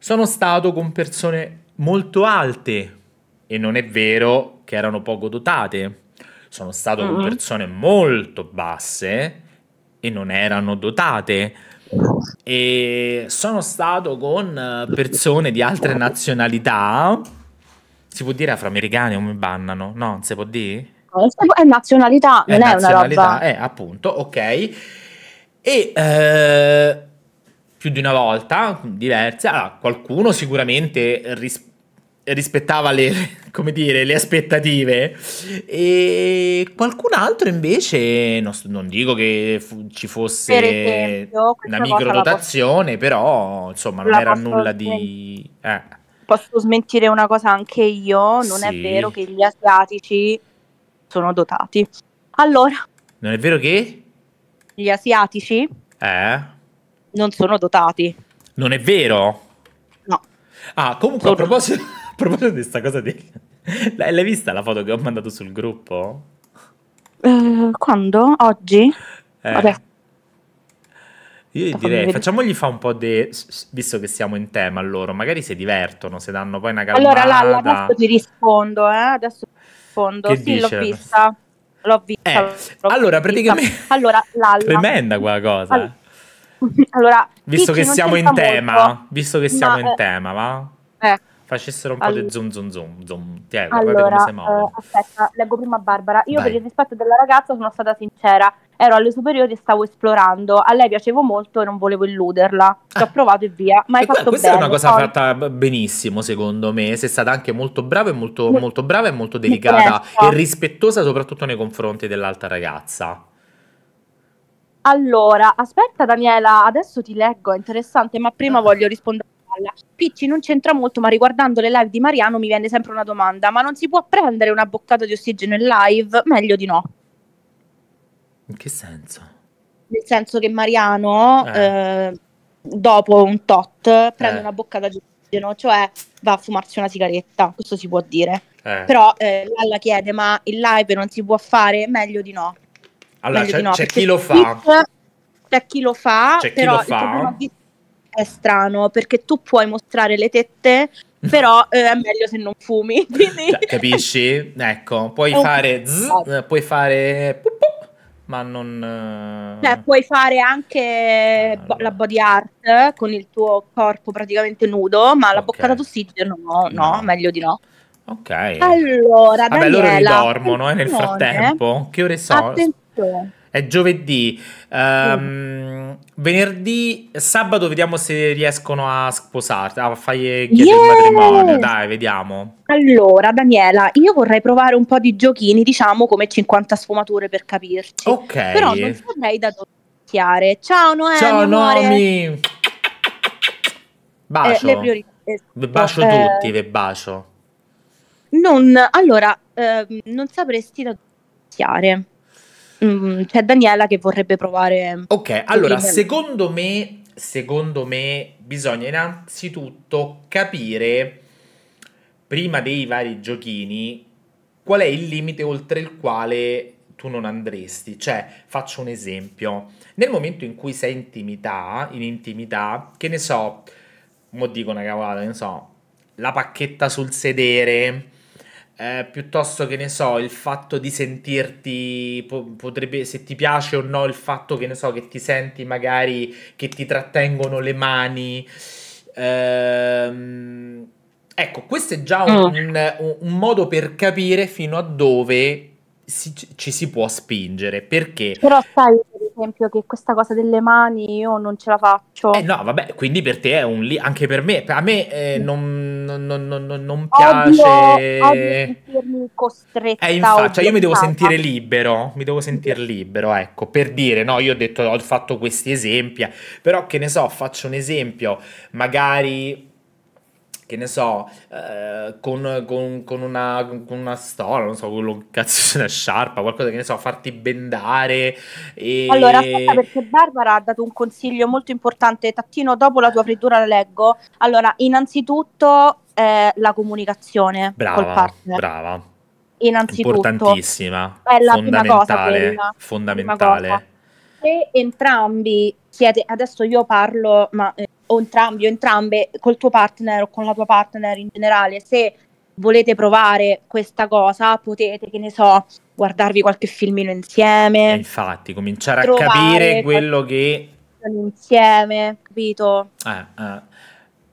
sono stato con persone molto alte e non è vero che erano poco dotate. Sono stato mm-hmm. con persone molto basse e non erano dotate. E sono stato con persone di altre nazionalità. Si può dire afroamericane o mi bannano? No, non si può dire? È nazionalità, non è, è nazionalità, è una roba. Eh, appunto, ok. E eh, più di una volta, diverse. Allora, qualcuno sicuramente ris- rispettava le, dire, le, aspettative e qualcun altro invece, non, non dico che fu- ci fosse per esempio, una micro rotazione, però insomma non la era nulla di... Eh. Posso smentire una cosa anche io, non sì. è vero che gli asiatici sono dotati. Allora... Non è vero che? Gli asiatici... Eh non sono dotati. Non è vero? No. Ah, comunque sono... a, proposito, a proposito di questa cosa di... L'hai vista la foto che ho mandato sul gruppo? Uh, quando? Oggi? Eh. Vabbè. Io direi, facciamogli fa un po' di... visto che siamo in tema loro, magari si divertono, se danno poi una calmata. Allora Lalla, adesso ti rispondo, eh? adesso ti rispondo. Che sì, l'ho vista. L'ho vista. Eh, allora, vista. praticamente... Allora, Lalla... Tremenda quella cosa. Allora, allora, visto che siamo in tema, molto, visto che siamo ma, in eh, tema, va? Eh. Facessero un allora, po' di zoom zoom zoom zoom. Diego, allora, eh, aspetta, leggo prima Barbara. Io Vai. per il rispetto della ragazza sono stata sincera. Ero alle superiori e stavo esplorando. A lei piacevo molto e non volevo illuderla. Ci ho ah. provato e via. Ma hai fatto questa bene. è una cosa Poi... fatta benissimo, secondo me. Sei stata anche molto brava e molto, molto brava e molto delicata e rispettosa, soprattutto nei confronti dell'altra ragazza. Allora, aspetta Daniela, adesso ti leggo, è interessante, ma prima ah. voglio rispondere Picci non c'entra molto, ma riguardando le live di Mariano mi viene sempre una domanda, ma non si può prendere una boccata di ossigeno in live? Meglio di no. In che senso? Nel senso che Mariano, eh. Eh, dopo un tot, prende eh. una boccata di ossigeno, cioè va a fumarsi una sigaretta, questo si può dire. Eh. Però eh, Lalla chiede, ma in live non si può fare? Meglio di no. Allora, c'è, no, c'è, chi lo fa. C'è chi lo fa, c'è però lo fa. è strano perché tu puoi mostrare le tette, però eh, è meglio se non fumi. Cioè, capisci? Ecco, puoi oh, fare zzz, puoi fare ma non... Eh, cioè, puoi fare anche ah, allora. la body art con il tuo corpo praticamente nudo, ma la okay. boccata d'ossigeno no, no, no, meglio di no. Ok. Allora, Vabbè, Daniela, loro dormono eh, nel frattempo. Che ore sono? Attenzione Esatto. È giovedì. Um, sì. Venerdì, sabato vediamo se riescono a sposarti, a fargli chiedere yeah! il matrimonio. Dai, vediamo. Allora, Daniela, io vorrei provare un po' di giochini, diciamo come 50 sfumature per capirci. Ok. Però non saprei da dove iniziare. Ciao Noemi. Ciao Noemi. Bacio. Eh, le priorità. Ve bacio esatto. eh, tutti, ve bacio. Non, allora, eh, non sapresti da dove iniziare. Mm, c'è Daniela che vorrebbe provare. Ok, allora secondo me, secondo me bisogna innanzitutto capire prima dei vari giochini qual è il limite oltre il quale tu non andresti. Cioè, faccio un esempio. Nel momento in cui sei intimità, in intimità, che ne so, mo dico una cavolata, ne so, la pacchetta sul sedere, eh, piuttosto che ne so, il fatto di sentirti potrebbe se ti piace o no il fatto che ne so che ti senti magari che ti trattengono le mani ehm, ecco, questo è già un, mm. un, un, modo per capire fino a dove si, ci si può spingere perché Però sai esempio che questa cosa delle mani io non ce la faccio. Eh no, vabbè, quindi per te è un li- anche per me, a me eh, mm. non, non, non, non, piace... Odio, odio sentirmi costretta. Eh, infatti, cioè io mi devo sentire libero, mi devo sentire libero, ecco, per mm. dire, no, io ho detto, ho fatto questi esempi, però che ne so, faccio un esempio, magari che ne so, eh, con, con, con, una, con una stola, non so, quello cazzo una sciarpa, qualcosa che ne so, farti bendare. E... Allora, aspetta, perché Barbara ha dato un consiglio molto importante. Tattino, dopo la tua frittura la leggo. Allora, innanzitutto eh, la comunicazione brava, Brava. Innanzitutto, importantissima, è la fondamentale, prima cosa, fondamentale. Prima cosa. Se entrambi siete, adesso io parlo, ma eh, o entrambi o entrambe col tuo partner o con la tua partner in generale, se volete provare questa cosa, potete, che ne so, guardarvi qualche filmino insieme. E eh, infatti, cominciare a capire quello che... Insieme, capito? Eh, eh.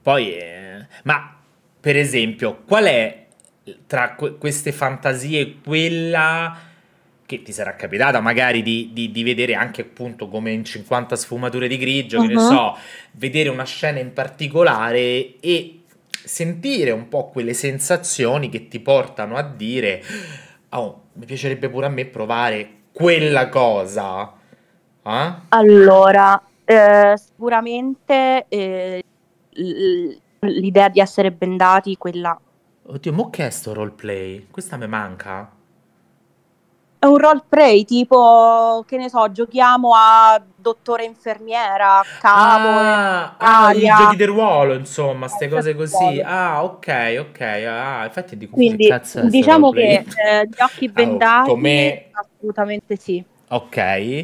Poi, eh. ma per esempio, qual è tra que- queste fantasie quella che ti sarà capitata magari di, di, di, vedere anche appunto come in 50 sfumature di grigio, uh-huh. che ne uh-huh. so, vedere una scena in particolare e sentire un po' quelle sensazioni che ti portano a dire, oh, mi piacerebbe pure a me provare quella cosa. Eh? Allora, eh, sicuramente eh, l'idea di essere bendati, quella... Oddio, ma che è sto roleplay? Questa mi manca. È un roleplay tipo, che ne so, giochiamo a dottore infermiera, cavo, ah, ah i giochi del ruolo, insomma, queste eh, cose così. Ah, ok, ok. Ah, infatti di Quindi, che cazzo diciamo che eh, gli occhi ah, oh, bendati allora, me... assolutamente sì. Ok.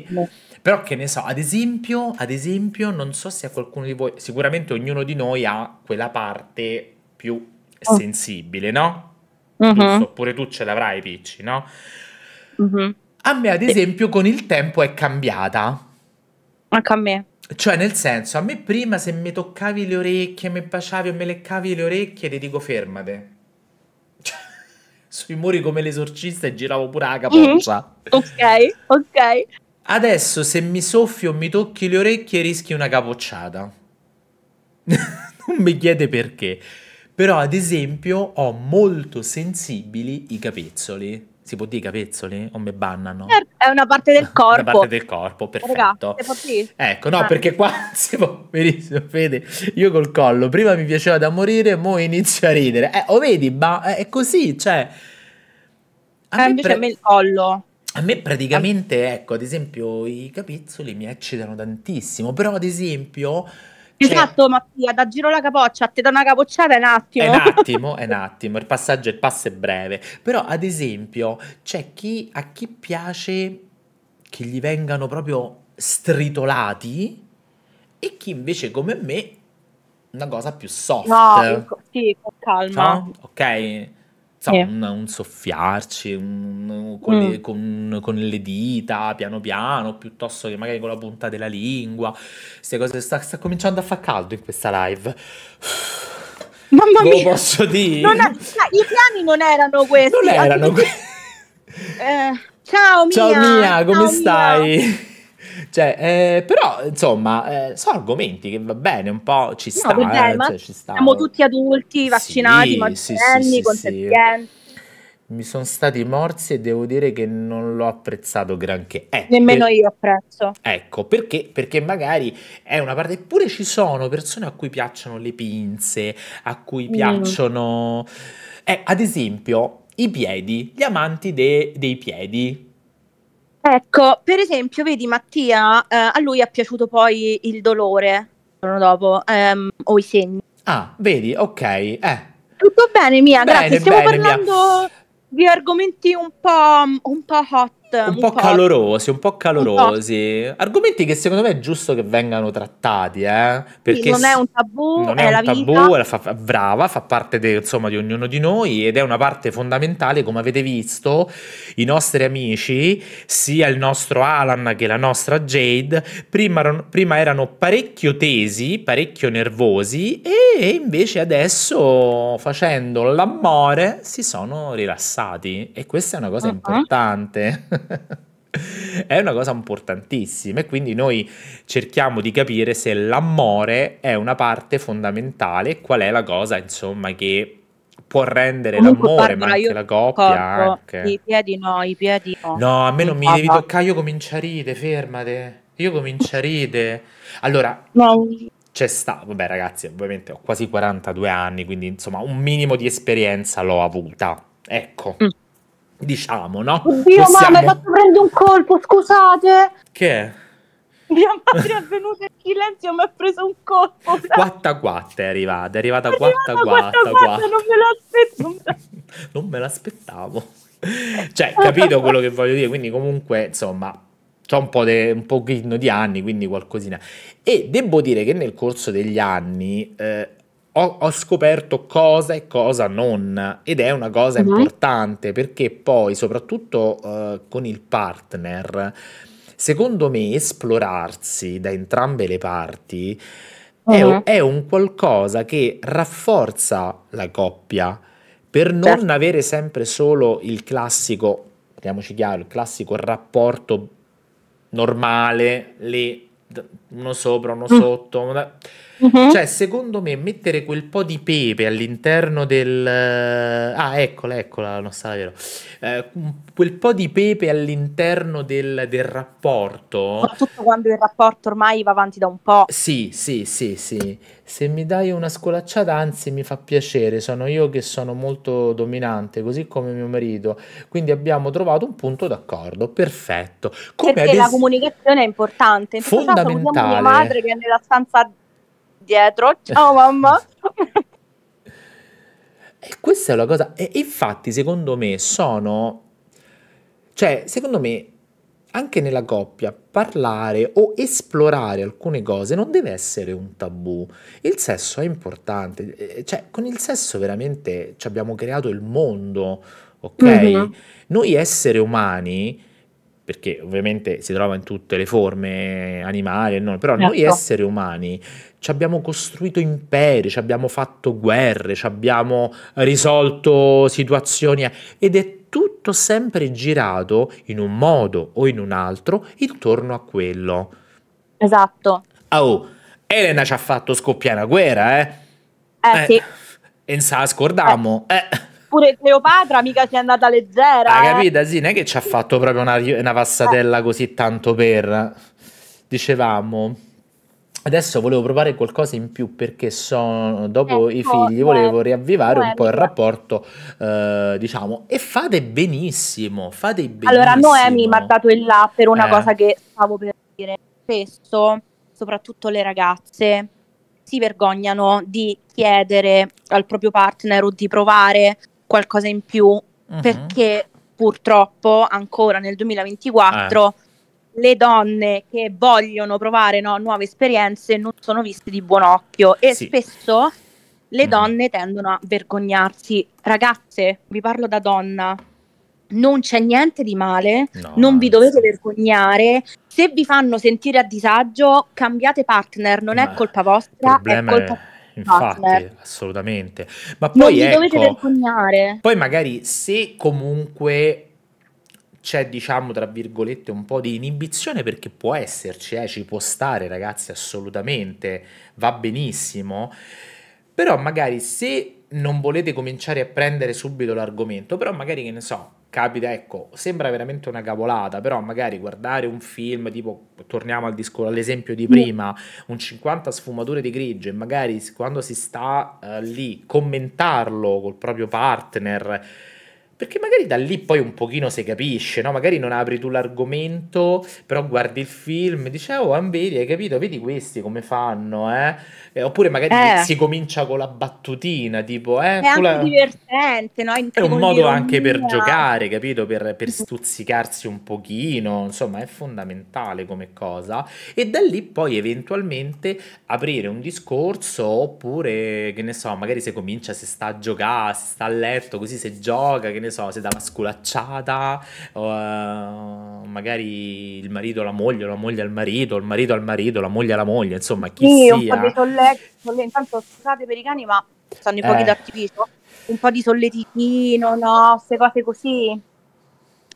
No. Però che ne so, ad esempio, ad esempio, non so se a qualcuno di voi, sicuramente ognuno di noi ha quella parte più oh. sensibile, no? Mm-hmm. Oppure tu ce l'avrai, Picci, no? Mm-hmm. A me, ad esempio, con il tempo è cambiata. Anche a me. Cioè, nel senso, a me prima se mi toccavi le orecchie, mi baciavi o mi leccavi le orecchie, ti dico fermate. Cioè, sui muri come l'esorcista e giravo pure la capoccia. Mm-hmm. Ok, ok. Adesso se mi soffio o mi tocchi le orecchie rischi una capocciata. non mi chiede perché. Però, ad esempio, ho molto sensibili i capezzoli si può dire capezzoli o me bannano? Certo, è una parte del corpo. una parte del corpo, perfetto. Raga, ecco, no, ah. perché qua si può benissimo, vedi, io col collo, prima mi piaceva da morire, mo inizio a ridere. Eh, o vedi, ma è così, cioè... A eh, invece pre- a me il collo. A me praticamente, ecco, ad esempio, i capezzoli mi eccitano tantissimo, però ad esempio Esatto, cioè, Mattia, da giro la capoccia, te da una capocciata è un attimo. È un attimo, è un attimo, il passaggio, il passo è breve. Però, ad esempio, c'è chi, a chi piace che gli vengano proprio stritolati e chi invece come me una cosa più soft. No, sì, con calma. No? Ok so, yeah. un, un, soffiarci un, con, mm. le, con, con, le, dita piano piano piuttosto che magari con la punta della lingua. Queste cose sta, sta cominciando a far caldo in questa live. Mamma Lo mia, posso dire? Non ha, no, I piani non erano questi. Non erano questi. Eh, ciao Mia. Ciao Mia, come ciao, stai? Mia. Cioè, eh, però, insomma, eh, sono argomenti che va bene, un po' ci sta. No, bene, eh, cioè, ci sta. Siamo tutti adulti, vaccinati, sì, maggiorenni, sì, sì, consenzienti. Mi sono stati morsi e devo dire che non l'ho apprezzato granché. Eh, Nemmeno per... io apprezzo. Ecco, perché? Perché magari è una parte... Eppure ci sono persone a cui piacciono le pinze, a cui mm. piacciono... Mm. ad esempio, i piedi, gli amanti de... dei piedi Ecco, per esempio, vedi Mattia, eh, a lui è piaciuto poi il dolore il giorno dopo, ehm, o i segni. Ah, vedi, ok. Eh. Tutto bene, Mia, bene, grazie. Stiamo bene, parlando mia. di argomenti un po', un po hot un, po', po calorosi, un po' calorosi. Un po'. Argomenti che secondo me è giusto che vengano trattati, eh? Perché sì, non è un tabù, non è, è un la tabù, vita. Fa, brava, fa parte de, insomma, di ognuno di noi ed è una parte fondamentale, come avete visto, i nostri amici, sia il nostro Alan che la nostra Jade, prima, prima erano parecchio tesi, parecchio nervosi e invece adesso facendo l'amore si sono rilassati e questa è una cosa uh ah. -huh. importante. è una cosa importantissima e quindi noi cerchiamo di capire se l'amore è una parte fondamentale, e qual è la cosa insomma che può rendere Comunque l'amore, parla, ma anche la coppia. Anche. Ecco. I piedi no, i piedi no. No, a me non mi devi toccare, io comincio a ride, fermate. Io comincio a ride. Allora, no. c'è sta, vabbè ragazzi, ovviamente ho quasi 42 anni, quindi insomma un minimo di esperienza l'ho avuta. Ecco. Mm Diciamo, no? Oddio, Possiamo... mamma, mi ha fatto prendere un colpo, scusate. Che? Mia madre è venuta in silenzio mi ha preso un colpo. Quatta quatta è arrivata, è arrivata guatta quatta. Non me l'aspettavo. non me l'aspettavo. cioè, capito quello che voglio dire, quindi comunque, insomma, C'ho un, po de, un pochino di anni, quindi qualcosina. E devo dire che nel corso degli anni... Eh, ho, ho, scoperto cosa e cosa non ed è una cosa uh-huh. importante perché poi soprattutto uh, con il partner secondo me esplorarsi da entrambe le parti uh-huh. è, mhm. è, un qualcosa che rafforza la coppia per non certo. avere sempre solo il classico, parliamoci chiaro, il classico rapporto normale lì uno sopra, uno uh sotto. Una Uh-huh. Cioè, secondo me, mettere quel po' di pepe all'interno del... Eh, ah, eccola, eccola la nostra, vero? Eh, quel po' di pepe all'interno del, del rapporto... Soprattutto quando il rapporto ormai va avanti da un po'. Sì, sì, sì, sì. Se mi dai una scolacciata, anzi, mi fa piacere. Sono io che sono molto dominante, così come mio marito. Quindi abbiamo trovato un punto d'accordo. Perfetto. Come Perché ades- la comunicazione è importante. In fondamentale. Caso, mia madre che è nella stanza dietro. Ciao mamma. e questa è una cosa... E infatti, secondo me, sono... Cioè, secondo me, anche nella coppia, parlare o esplorare alcune cose non deve essere un tabù. Il sesso è importante. Eh, cioè, con il sesso veramente ci abbiamo creato il mondo, ok? Mm-hmm. Noi esseri umani perché ovviamente si trova in tutte le forme animali, e non, però certo. noi esseri umani ci abbiamo costruito imperi, ci abbiamo fatto guerre, ci abbiamo risolto situazioni ed è tutto sempre girato in un modo o in un altro intorno a quello. Esatto. Oh, Elena ci ha fatto scoppiare una guerra, eh? Eh, eh sì. E sa, scordamo, eh. eh pure Cleopatra mica si è andata leggera. Ah, eh. capita, sì, non è che ci ha fatto proprio una, una passatella eh. così tanto per... Dicevamo... Adesso volevo provare qualcosa in più perché sono, dopo ecco, i figli volevo eh, riavvivare un po' il rapporto, eh, diciamo, e fate benissimo, fate benissimo. Allora Noemi mi ha dato il là per una eh. cosa che stavo per dire. Spesso, soprattutto le ragazze, si vergognano di chiedere al proprio partner o di provare qualcosa in più uh-huh. perché purtroppo ancora nel 2024 eh. le donne che vogliono provare no, nuove esperienze non sono viste di buon occhio e sì. spesso le mm. donne tendono a vergognarsi. Ragazze, vi parlo da donna. Non c'è niente di male, no, non vi eh, dovete sì. vergognare. Se vi fanno sentire a disagio, cambiate partner, non Ma è colpa vostra, è colpa è infatti, partner. Certo. assolutamente. Ma poi non ecco, dovete vergognare. Poi magari se comunque c'è, diciamo, tra virgolette, un po' di inibizione perché può esserci, eh, ci può stare, ragazzi, assolutamente, va benissimo. Però magari se non volete cominciare a prendere subito l'argomento, però magari che ne so, capita, ecco, sembra veramente una cavolata, però magari guardare un film tipo, torniamo al discorso, all'esempio di mm. prima, un 50 sfumature di grigio e magari quando si sta uh, lì commentarlo col proprio partner perché magari da lì poi un pochino si capisce, no? Magari non apri tu l'argomento, però guardi il film e dici, oh, vedi, hai capito, vedi questi come fanno, eh? eh oppure magari eh. si comincia con la battutina, tipo, eh? È la... divertente, no? In è un modo anche per giocare, capito? Per, per, stuzzicarsi un pochino, insomma, è fondamentale come cosa. E da lì poi eventualmente aprire un discorso, oppure, che ne so, magari se comincia, se sta a giocare, se sta a letto, così se gioca, che ne so, se dà una sculacciata, o, uh, magari il marito alla moglie, la moglie al marito, il marito al marito, la moglie alla moglie, insomma, chi sì, sia. Sì, un po' di solle... intanto scusate per i cani, ma stanno i pochi eh. d'artificio, un po' di solletichino, no, queste cose così.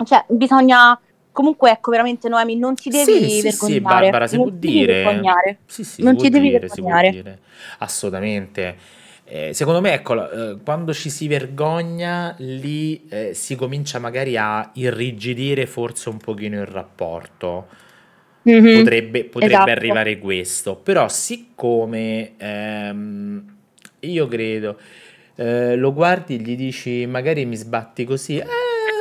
Cioè, bisogna comunque ecco veramente Noemi non ti devi sì, vergognare sì, Barbara si non può dire si, si, non si ti devi dire, vergognare assolutamente eh, secondo me, ecco, eh, quando ci si vergogna, lì eh, si comincia magari a irrigidire forse un pochino il rapporto. Mm-hmm. Potrebbe, potrebbe esatto. arrivare questo, però siccome ehm, io credo eh, lo guardi e gli dici magari mi sbatti così... Eh,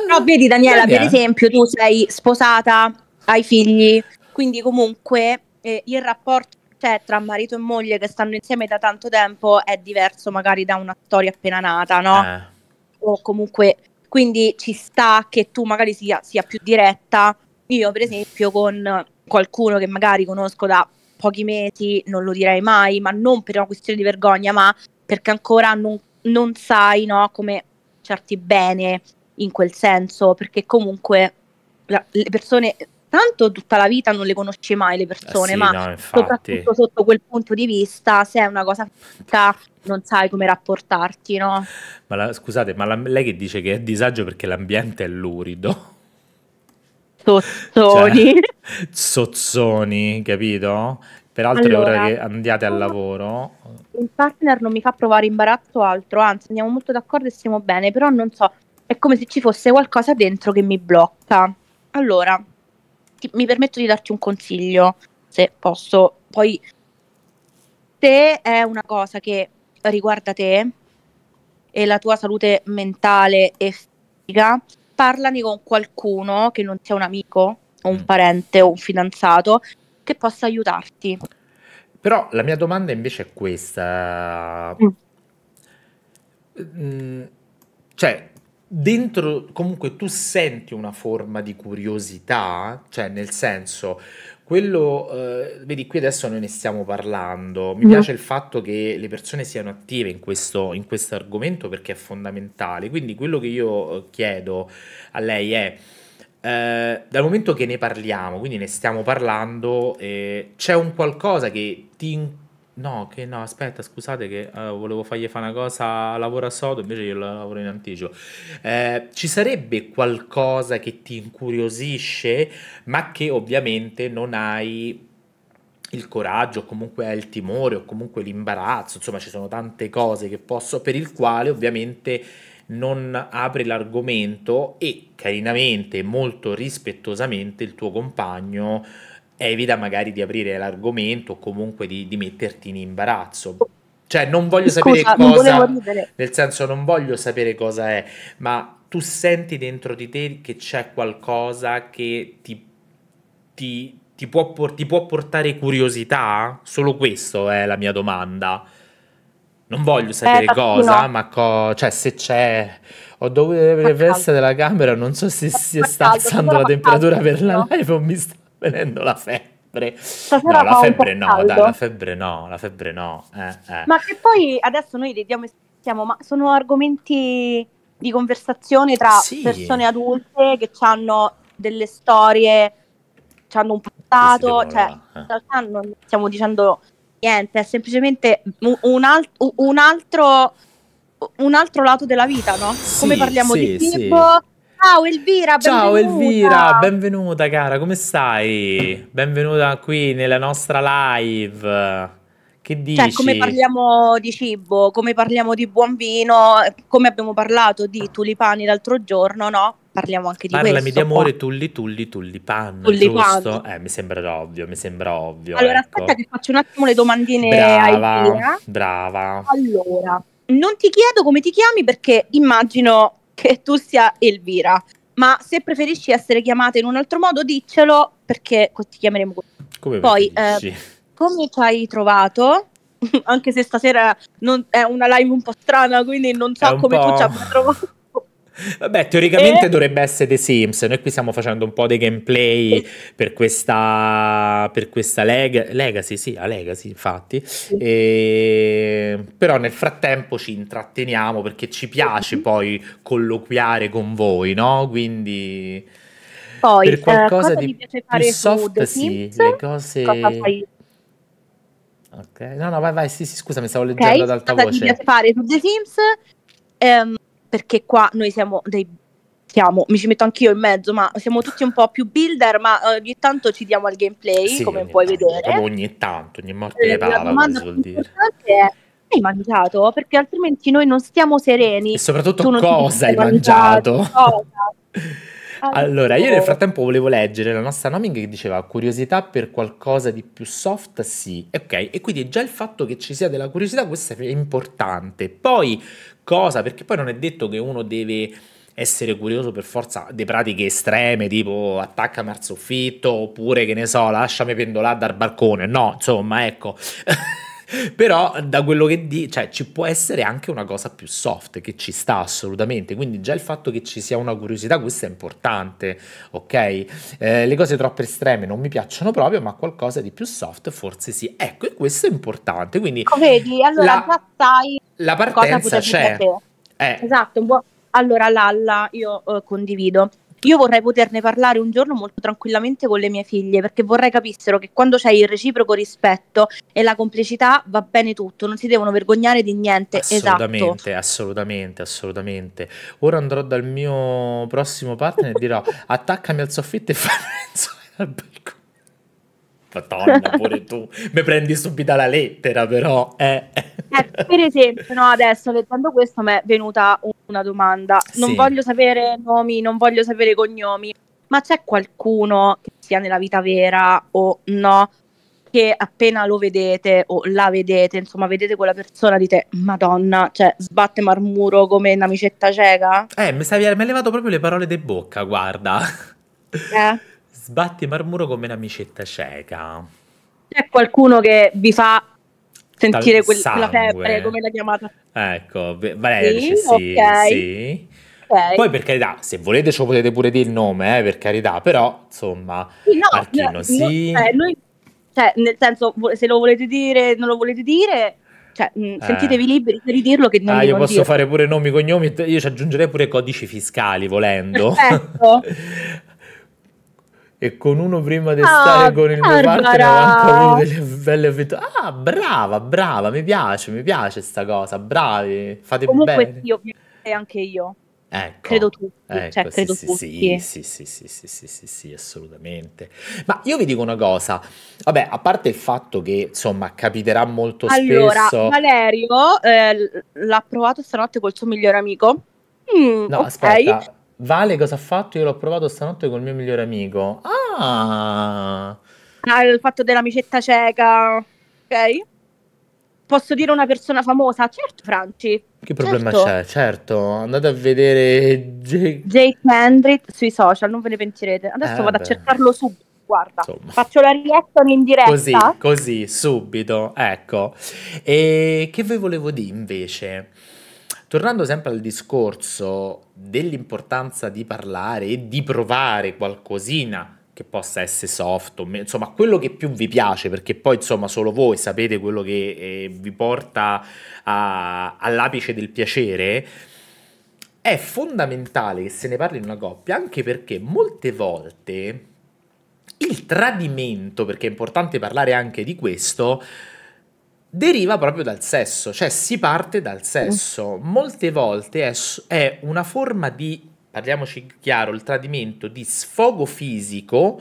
no, vedi Daniela, Daniela, per esempio tu sei sposata, hai figli, quindi comunque eh, il rapporto cioè tra marito e moglie che stanno insieme da tanto tempo è diverso magari da una storia appena nata, no? Eh. O comunque, quindi ci sta che tu magari sia, sia più diretta. Io per esempio con qualcuno che magari conosco da pochi mesi non lo direi mai, ma non per una questione di vergogna, ma perché ancora non, non sai no, come certi bene in quel senso, perché comunque la, le persone tanto tutta la vita non le conosce mai le persone, eh sì, ma no, soprattutto sotto quel punto di vista, se è una cosa fitta, non sai come rapportarti, no? Ma la, scusate, ma la, lei che dice che è disagio perché l'ambiente è lurido. Sozzoni. Cioè, sozzoni, capito? Peraltro allora, è ora che andiate al lavoro. Il partner non mi fa provare imbarazzo altro, anzi andiamo molto d'accordo e stiamo bene, però non so, è come se ci fosse qualcosa dentro che mi blocca. Allora, ti, mi permetto di darti un consiglio, se posso. Poi, se è una cosa che riguarda te e la tua salute mentale e fisica, parlane con qualcuno che non sia un amico o un mm. parente o un fidanzato che possa aiutarti. Però la mia domanda invece è questa. Mm. mm cioè, dentro comunque tu senti una forma di curiosità, cioè nel senso quello, eh, vedi qui adesso noi ne stiamo parlando, mi no. piace il fatto che le persone siano attive in questo, in questo argomento perché è fondamentale, quindi quello che io eh, chiedo a lei è, eh, dal momento che ne parliamo, quindi ne stiamo parlando, eh, c'è un qualcosa che ti incontra No, che no, aspetta, scusate che eh, volevo fargli fare una cosa, lavoro a sodo, invece io lavoro in anticipo. Eh, ci sarebbe qualcosa che ti incuriosisce, ma che ovviamente non hai il coraggio, o comunque hai il timore, o comunque l'imbarazzo, insomma ci sono tante cose che posso, per il quale ovviamente non apri l'argomento e carinamente, molto rispettosamente il tuo compagno evita magari di aprire l'argomento o comunque di, di metterti in imbarazzo. Cioè, non voglio Scusa, sapere cosa. Nel senso, non voglio sapere cosa è, ma tu senti dentro di te che c'è qualcosa che ti, ti, ti, può, por- ti può portare curiosità? Solo questa è la mia domanda. Non voglio eh, sapere eh, cosa, no. ma co- cioè, se c'è. Ho dovuto avere la della camera, non so se si sta alzando la temperatura per la live o mi sta venendo la febbre. Stasera no, la febbre no, dai, la febbre no, la febbre no. Eh, eh. Ma che poi adesso noi ridiamo e stiamo, ma sono argomenti di conversazione tra sì. persone adulte che hanno delle storie, hanno un passato, cioè, eh. in realtà non stiamo dicendo niente, è semplicemente un, alt un altro un altro lato della vita, no? Sì, Come parliamo sì, di cibo, Ciao Elvira, benvenuta. Ciao Elvira, benvenuta cara, come stai? Benvenuta qui nella nostra live. Che dici? Cioè, come parliamo di cibo, come parliamo di buon vino, come abbiamo parlato di tulipani l'altro giorno, no? Parliamo anche di Parlami questo. Parlami di amore, qua. tulli, tulli, tullipan, giusto? Eh, mi sembra ovvio, mi sembra ovvio. Allora, ecco. aspetta che faccio un attimo le domandine brava, a Elvira. Brava, Allora, non ti chiedo come ti chiami perché immagino che tu sia Elvira, ma se preferisci essere chiamata in un altro modo diccelo perché ti chiameremo così. Come Poi, eh, come ci hai trovato? Anche se stasera non, è una live un po' strana, quindi non so come po'... tu ci abbia trovato. Vabbè, teoricamente e... dovrebbe essere The Sims. Noi qui stiamo facendo un po' dei gameplay e... per questa, per questa leg- Legacy, sì, a Legacy, infatti. E... Però nel frattempo ci intratteniamo perché ci piace mm-hmm. poi colloquiare con voi, no? Quindi poi, per eh, qualcosa eh, di più soft, sì, le cose... Ok, no, no, vai, vai, sì, sì, scusa, mi stavo leggendo okay. ad alta cosa voce. Mi piace fare su The Sims... Um perché qua noi siamo dei siamo, mi ci metto anch'io in mezzo, ma siamo tutti un po' più builder, ma eh, ogni tanto ci diamo al gameplay, sì, come puoi tanto, vedere. Ogni tanto, ogni morte di eh, parola, vuol dire. È, hai mangiato? Perché altrimenti noi non stiamo sereni. E soprattutto cosa hai mangiato? mangiato. allora, io nel frattempo volevo leggere la nostra naming che diceva curiosità per qualcosa di più soft, sì. ok, e quindi già il fatto che ci sia della curiosità, questo è importante. Poi cosa, perché poi non è detto che uno deve essere curioso per forza di pratiche estreme tipo attacca al soffitto oppure che ne so lasciami pendolare dal balcone no insomma ecco Però da quello che dici, cioè ci può essere anche una cosa più soft che ci sta assolutamente, quindi già il fatto che ci sia una curiosità, questo è importante, ok? Eh, le cose troppo estreme non mi piacciono proprio, ma qualcosa di più soft forse sì. Ecco, e questo è importante, quindi ecco, Vedi, allora la, sai la partenza c'è. Eh. Esatto, allora Lalla, io eh, condivido io vorrei poterne parlare un giorno molto tranquillamente con le mie figlie perché vorrei capissero che quando c'è il reciproco rispetto e la complicità va bene tutto, non si devono vergognare di niente. Esatto. Assolutamente, esatto. assolutamente, assolutamente. Ora andrò dal mio prossimo partner e dirò attaccami al soffitto e fammi un Madonna, pure tu mi prendi subito la lettera, però. Eh. Eh, per esempio, no, adesso leggendo questo mi è venuta una domanda. Non sì. voglio sapere nomi, non voglio sapere cognomi, ma c'è qualcuno che sia nella vita vera o no? Che appena lo vedete o la vedete, insomma, vedete quella persona, dite Madonna, cioè sbatte marmuro come una micetta cieca? Eh, mi, stavi, mi hai levato proprio le parole di bocca, guarda. Eh. Sbatti marmuro come un'amicetta cieca. C'è qualcuno che vi fa sentire quel, quella febbre, come la chiamata? Ecco, Valeria sì, dice sì, okay. sì. Okay. Poi per carità, se volete ce lo potete pure dire il nome, eh, per carità, però insomma, sì, no, Archino no, sì. No, eh, noi, cioè, nel senso, se lo volete dire, non lo volete dire, cioè, mh, mm, eh. sentitevi liberi per ridirlo che non ah, io posso dire. fare pure nomi, cognomi, io ci aggiungerei pure codici fiscali volendo. Perfetto. e con uno prima di stare oh, con il mio partner ho anche avuto delle belle avventure. Ah, brava, brava, mi piace, mi piace sta cosa, bravi, fate Comunque, bene. Comunque io, e anche io. Ecco, credo tutti, ecco, cioè, sì, credo sì, tutti. Sì, sì, sì, sì, sì, sì, sì, assolutamente. Ma io vi dico una cosa, vabbè, a parte il fatto che, insomma, capiterà molto allora, spesso... Allora, Valerio eh, l'ha provato stanotte col suo migliore amico. Mm, no, okay. aspetta, Vale cosa ha fatto? Io l'ho provato stanotte con il mio migliore amico. Ah! ah il fatto dell'amicetta cieca. Ok. Posso dire una persona famosa? Certo, Franci. Che problema certo. c'è? Certo, andate a vedere Jake... Jake Hendrick sui social, non ve ne pentirete. Adesso eh, vado beh. a cercarlo subito guarda, Insomma. faccio la reaction in diretta. Così, così, subito, ecco. E che vi volevo dire invece? Tornando sempre al discorso dell'importanza di parlare e di provare qualcosina che possa essere soft, me- insomma quello che più vi piace, perché poi insomma solo voi sapete quello che eh, vi porta a- all'apice del piacere, è fondamentale che se ne parli in una coppia, anche perché molte volte il tradimento, perché è importante parlare anche di questo, deriva proprio dal sesso, cioè si parte dal sesso. Molte volte è, è una forma di, parliamoci chiaro, il tradimento di sfogo fisico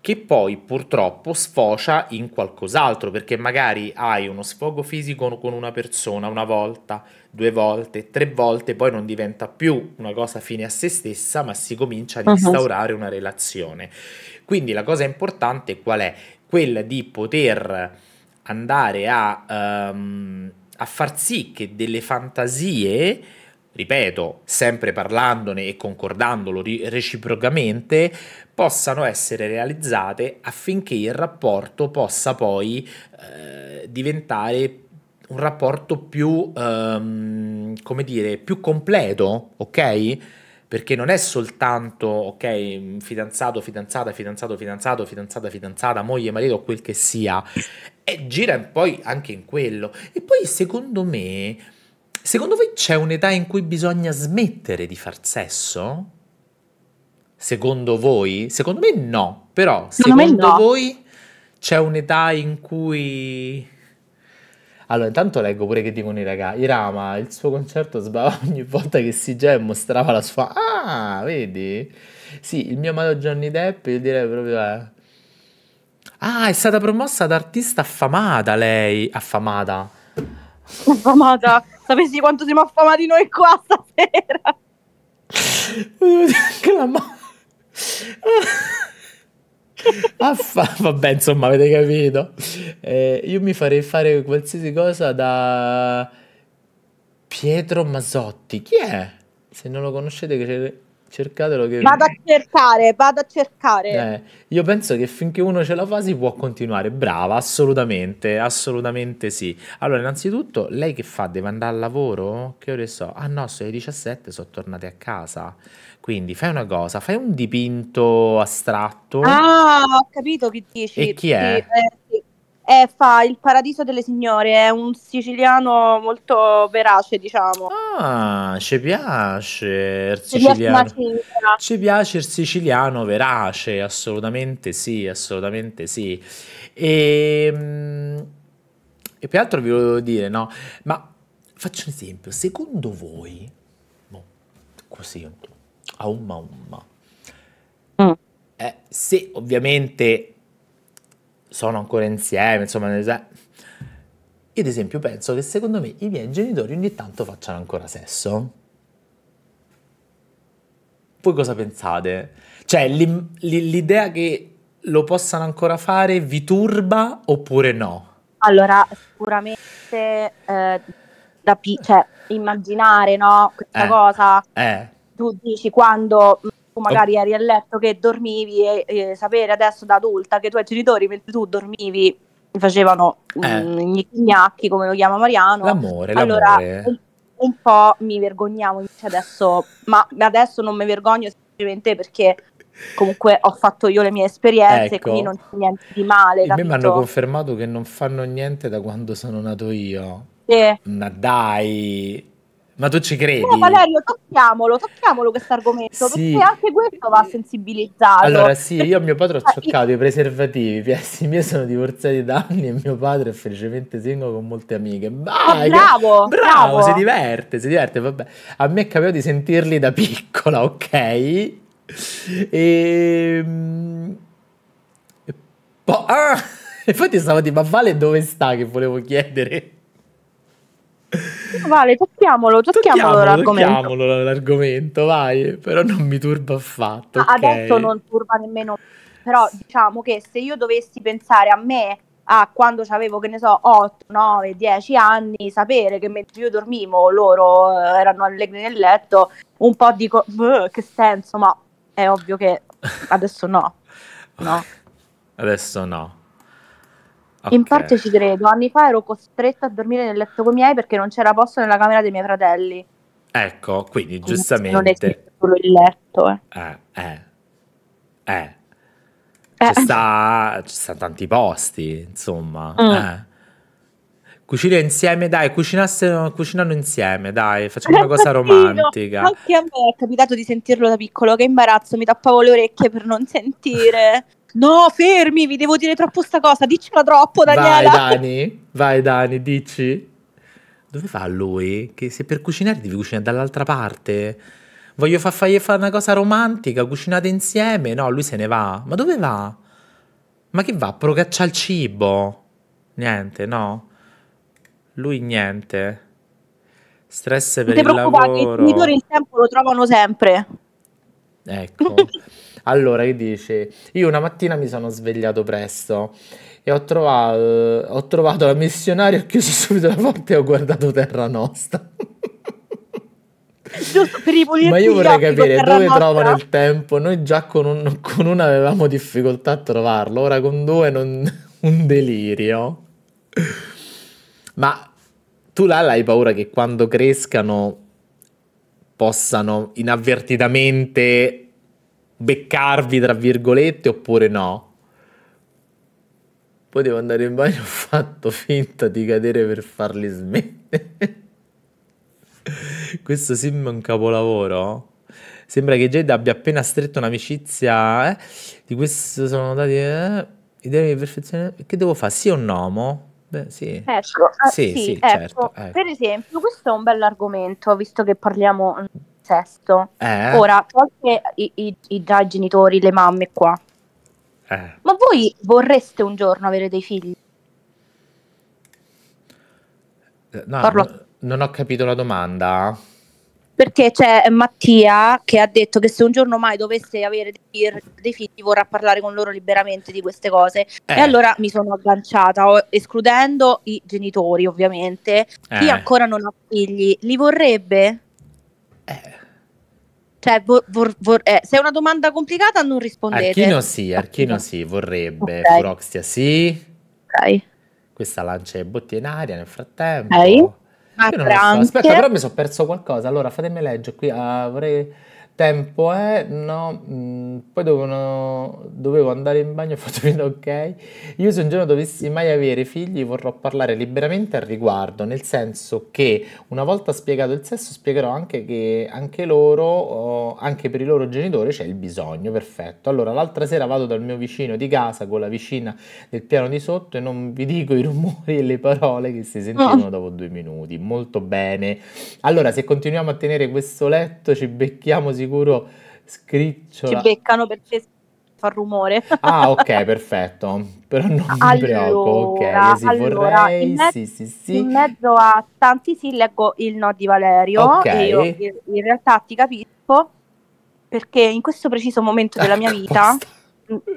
che poi purtroppo sfocia in qualcos'altro, perché magari hai uno sfogo fisico con una persona una volta, due volte, tre volte, poi non diventa più una cosa fine a se stessa, ma si comincia ad uh-huh. instaurare una relazione. Quindi la cosa importante qual è? Quella di poter andare a, um, a far sì che delle fantasie ripeto, sempre parlandone e concordandolo reciprocamente, possano essere realizzate affinché il rapporto possa poi eh, diventare un rapporto più, ehm, come dire, più completo, ok? perché non è soltanto, ok, fidanzato, fidanzata, fidanzato, fidanzato, fidanzata, fidanzata, moglie, marito, quel che sia, e gira poi anche in quello. E poi secondo me, secondo voi c'è un'età in cui bisogna smettere di far sesso? Secondo voi? Secondo me no, però secondo, secondo me no. voi c'è un'età in cui allora, intanto leggo pure che dicono i ragazzi. Irama, il suo concerto sbava ogni volta che si già mostrava la sua... Ah, vedi? Sì, il mio amato Johnny Depp, io direi proprio... Eh. Ah, è stata promossa da artista affamata lei. Affamata. Affamata. Sapessi quanto siamo affamati noi qua stasera. Anche Affa- vabbè, insomma, avete capito. Eh, io mi farei fare qualsiasi cosa da Pietro Masotti. Chi è? Se non lo conoscete, cercatelo. Che... Vado a cercare, vado a cercare. Eh, io penso che finché uno ce la fa si può continuare. Brava, assolutamente, assolutamente sì. Allora, innanzitutto, lei che fa? Deve andare al lavoro? Che ore so? Ah no, sono le 17, sono tornate a casa. Quindi fai una cosa, fai un dipinto astratto. Ah, ho capito che dici. E chi è? Eh, sì, eh, fa Il Paradiso delle Signore, è un siciliano molto verace, diciamo. Ah, ci piace il siciliano. Ci piace il siciliano verace, assolutamente sì, assolutamente sì. E, ehm, e più altro vi volevo dire, no, ma faccio un esempio, secondo voi, boh, così un a Umma Umma. Eh, se ovviamente sono ancora insieme, insomma, io ad esempio penso che secondo me i miei genitori ogni tanto facciano ancora sesso. Voi cosa pensate? Cioè, l'idea che lo possano ancora fare vi turba oppure no? Allora, sicuramente eh, da pi- cioè, immaginare no, questa eh, cosa eh tu dici quando mm, tu magari eri a letto che dormivi e, e sapere adesso da adulta che i tuoi genitori mentre tu dormivi facevano mm, eh. gli gnacchi come lo chiama Mariano l'amore, allora, l'amore. Un, un, po' mi vergognavo invece adesso ma adesso non mi vergogno semplicemente perché comunque ho fatto io le mie esperienze ecco. quindi non c'è niente di male a me mi hanno confermato che non fanno niente da quando sono nato io sì. ma dai ma tu ci credi? No, Valerio, tocchiamolo, tocchiamolo questo argomento, sì. perché anche questo va sensibilizzato. Allora, sì, io a mio padre ho cercato i preservativi, i miei sono divorziati da anni e mio padre è felicemente single con molte amiche. Vai, oh, bravo, bravo, bravo, si diverte, si diverte, vabbè. A me è capitato di sentirli da piccola, ok? E... Ehm, e po- ah! Infatti stavo dicendo, ma Vale dove sta che volevo chiedere? Vale, tocchiamolo, tocchiamolo, tocchiamolo l'argomento. Tocchiamolo l'argomento, vai, però non mi turba affatto. okay. Adesso non turba nemmeno, però diciamo che se io dovessi pensare a me a quando avevo, che ne so, 8, 9, 10 anni, sapere che mentre io dormivo loro eh, erano allegri nel letto, un po' dico, che senso, ma è ovvio che adesso no. no. Adesso no. Okay. In parte ci credo. Anni fa ero costretta a dormire nel letto con i miei perché non c'era posto nella camera dei miei fratelli. Ecco, quindi giustamente. Non è solo il letto. Eh. eh, eh. eh. eh. Ci, sta, ci sta tanti posti, insomma. Mm. Eh. Cucina insieme, dai, cucinano insieme, dai, facciamo una cosa romantica. Anche a me è capitato di sentirlo da piccolo, che imbarazzo, mi tappavo le orecchie per non sentire. No, fermi, vi devo dire troppo sta cosa, dicela troppo, Daniela. Vai Dani, vai Dani, dici. Dove va lui? Che se per cucinare devi cucinare dall'altra parte. Voglio far fare una cosa romantica, cucinate insieme. No, lui se ne va. Ma dove va? Ma che va? Procaccia il cibo. Niente, no. Lui niente. Stress per non il lavoro. Non ti preoccupare, i genitori il tempo lo trovano sempre. Ecco. Allora, che dice, io una mattina mi sono svegliato presto e ho trovato, eh, ho trovato la missionaria, ho chiuso subito la porta e ho guardato Terra Nostra. Giusto per Ma io vorrei capire dove nostra. trovano il tempo. Noi già con, un, con una avevamo difficoltà a trovarlo, ora con due non, un delirio. Ma tu là hai paura che quando crescano possano inavvertitamente beccarvi, tra virgolette, oppure no. Poi devo andare in bagno, ho fatto finta di cadere per farli smettere. Questo sim è un capolavoro. Sembra che Jade abbia appena stretto un'amicizia. Eh? Di questo sono notati. Eh? Idea di perfezione. Che devo fare? Sì o no? Mo? Beh, sì. Ecco, ah, sì, sì, sì ecco. certo. Ecco. Per esempio, questo è un bell'argomento, visto che parliamo sesto. Eh. Ora, anche i, i, i, già genitori, le mamme qua. Eh. Ma voi vorreste un giorno avere dei figli? Eh, no, Parlo... non ho capito la domanda. Perché c'è Mattia che ha detto che se un giorno mai dovesse avere dei figli vorrà parlare con loro liberamente di queste cose. Eh. E allora mi sono agganciata, escludendo i genitori ovviamente. Chi eh. ancora non ha figli, li vorrebbe? Eh. Cioè, vor, vor, vor, eh, se è una domanda complicata non rispondete. Archino sì, Archino sì, vorrebbe. Okay. Furoxia sì. Ok. Questa lancia e botti in aria nel frattempo. Ok. So. Aspetta, però mi sono perso qualcosa. Allora, fatemi leggere qui. Uh, vorrei... Tempo è? Eh, no. Mm, poi dovevano, dovevo andare in bagno ho fatto finta ok. Io se un giorno dovessi mai avere figli vorrò parlare liberamente al riguardo, nel senso che una volta spiegato il sesso spiegherò anche che anche loro, anche per i loro genitori c'è il bisogno, perfetto. Allora l'altra sera vado dal mio vicino di casa con la vicina del piano di sotto e non vi dico i rumori e le parole che si sentivano ah. dopo due minuti. Molto bene. Allora se continuiamo a tenere questo letto ci becchiamo sicuramente sicuro scricciola. Ci beccano perché fa rumore. Ah, ok, perfetto. Però non allora, mi preoccupo, ok, sì, allora, vorrei... mezzo, sì, sì, sì. In mezzo a tanti sì leggo il no di Valerio okay. io in realtà ti capisco perché in questo preciso momento della mia vita...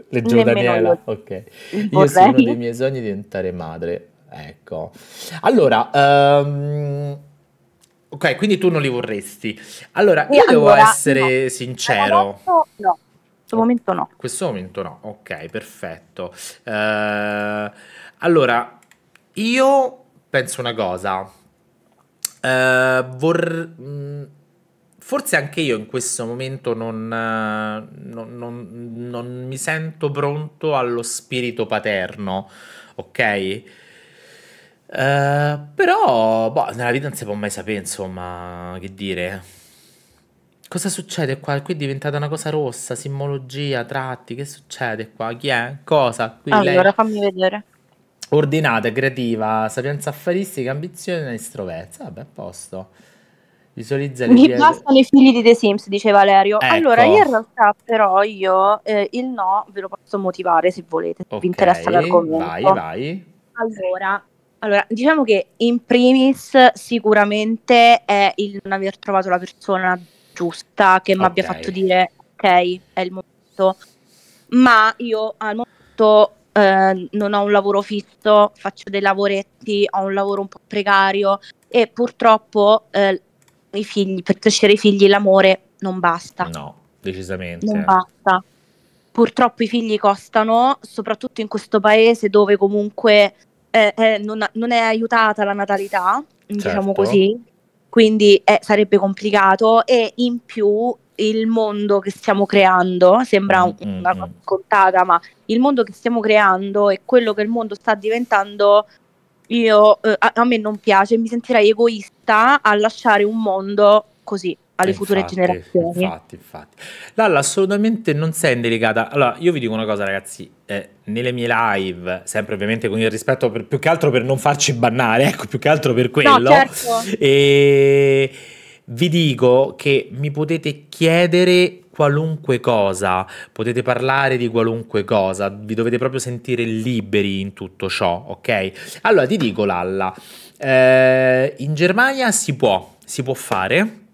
Leggevo Daniela, ok. Vorrei. Io sono dei miei sogni diventare madre, ecco. Allora, um, Ok, quindi tu non li vorresti. Allora, io allora, devo essere no. sincero. No, no, questo momento no. In Questo momento no, ok, perfetto. Uh, allora, io penso una cosa. Uh, vor... Mm, forse anche io in questo momento non, eh, non, non, non mi sento pronto allo spirito paterno, ok? Eh, però, boh, nella vita non si può mai sapere, insomma, che dire. Cosa succede qua? Qui è diventata una cosa rossa, simbologia, tratti, che succede qua? Chi è? Cosa? Qui allora, lei... fammi vedere. Ordinata, creativa, sapienza affaristica, ambizione e estroversa. Vabbè, a posto. Visualizza le Mi pietre. bastano i figli di The Sims, dice Valerio. Ecco. Allora, io in realtà però io eh, il no ve lo posso motivare se volete, se okay, vi interessa l'argomento. Vai, vai. Allora, allora, diciamo che in primis sicuramente è il non aver trovato la persona giusta che mi okay. abbia fatto dire ok, è il momento, ma io al momento eh, non ho un lavoro fisso, faccio dei lavoretti, ho un lavoro un po' precario e purtroppo eh, i figli, per crescere i figli l'amore non basta. No, decisamente. Non basta. Purtroppo i figli costano, soprattutto in questo paese dove comunque eh, eh, non, non, è aiutata la natalità, diciamo certo. diciamo così, quindi eh, sarebbe complicato e in più il mondo che stiamo creando sembra mm, mm una mm. cosa scontata, ma il mondo che stiamo creando e quello che il mondo sta diventando, io, eh, a, a, me non piace, mi sentirei egoista a lasciare un mondo così alle infatti, future generazioni. Infatti, infatti. Lalla assolutamente non sei indelicata. Allora, io vi dico una cosa, ragazzi, eh, nelle mie live, sempre ovviamente con il rispetto per, più che altro per non farci bannare, ecco, più che altro per quello. No, certo. E vi dico che mi potete chiedere qualunque cosa, potete parlare di qualunque cosa, vi dovete proprio sentire liberi in tutto ciò, ok? Allora ti dico Lalla, eh, in Germania si può, si può fare,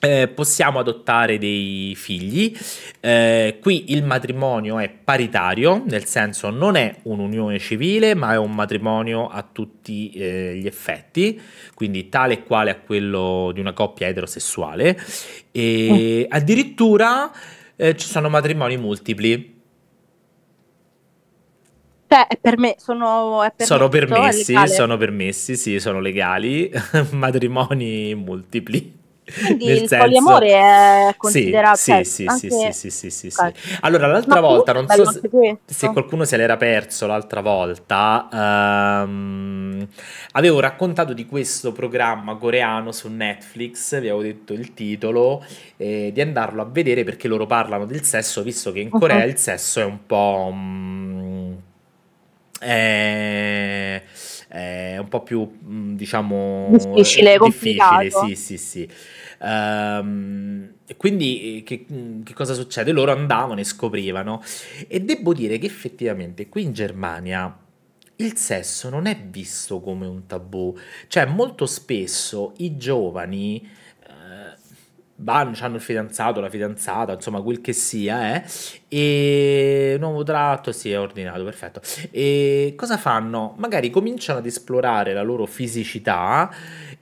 eh, possiamo adottare dei figli. Eh, qui il matrimonio è paritario, nel senso non è un'unione civile, ma è un matrimonio a tutti eh, gli effetti, quindi tale e quale a quello di una coppia eterosessuale. E oh. addirittura eh, ci sono matrimoni multipli. Cioè, per me sono, permesso, sono permessi, sono permessi, sì, sono legali, matrimoni multipli. Quindi Nel il senso... poliamore è considerato sì, cioè, sì, anche... sì, sì, sì, sì, sì, sì, Allora, l'altra Ma volta, non so se, se, qualcuno se l'era perso l'altra volta, um, avevo raccontato di questo programma coreano su Netflix, vi avevo detto il titolo, eh, di andarlo a vedere perché loro parlano del sesso, visto che in uh-huh. Corea uh-huh. il sesso è un po'... Um, è è un po' più mm, diciamo difficile, difficile sì sì sì Um, quindi eh, che, mm, che, cosa succede? Loro andavano e scoprivano. E devo dire che effettivamente qui in Germania il sesso non è visto come un tabù. Cioè molto spesso i giovani vanno, hanno il fidanzato, la fidanzata, insomma quel che sia, eh? e nuovo tratto, si sì, è ordinato, perfetto. E cosa fanno? Magari cominciano ad esplorare la loro fisicità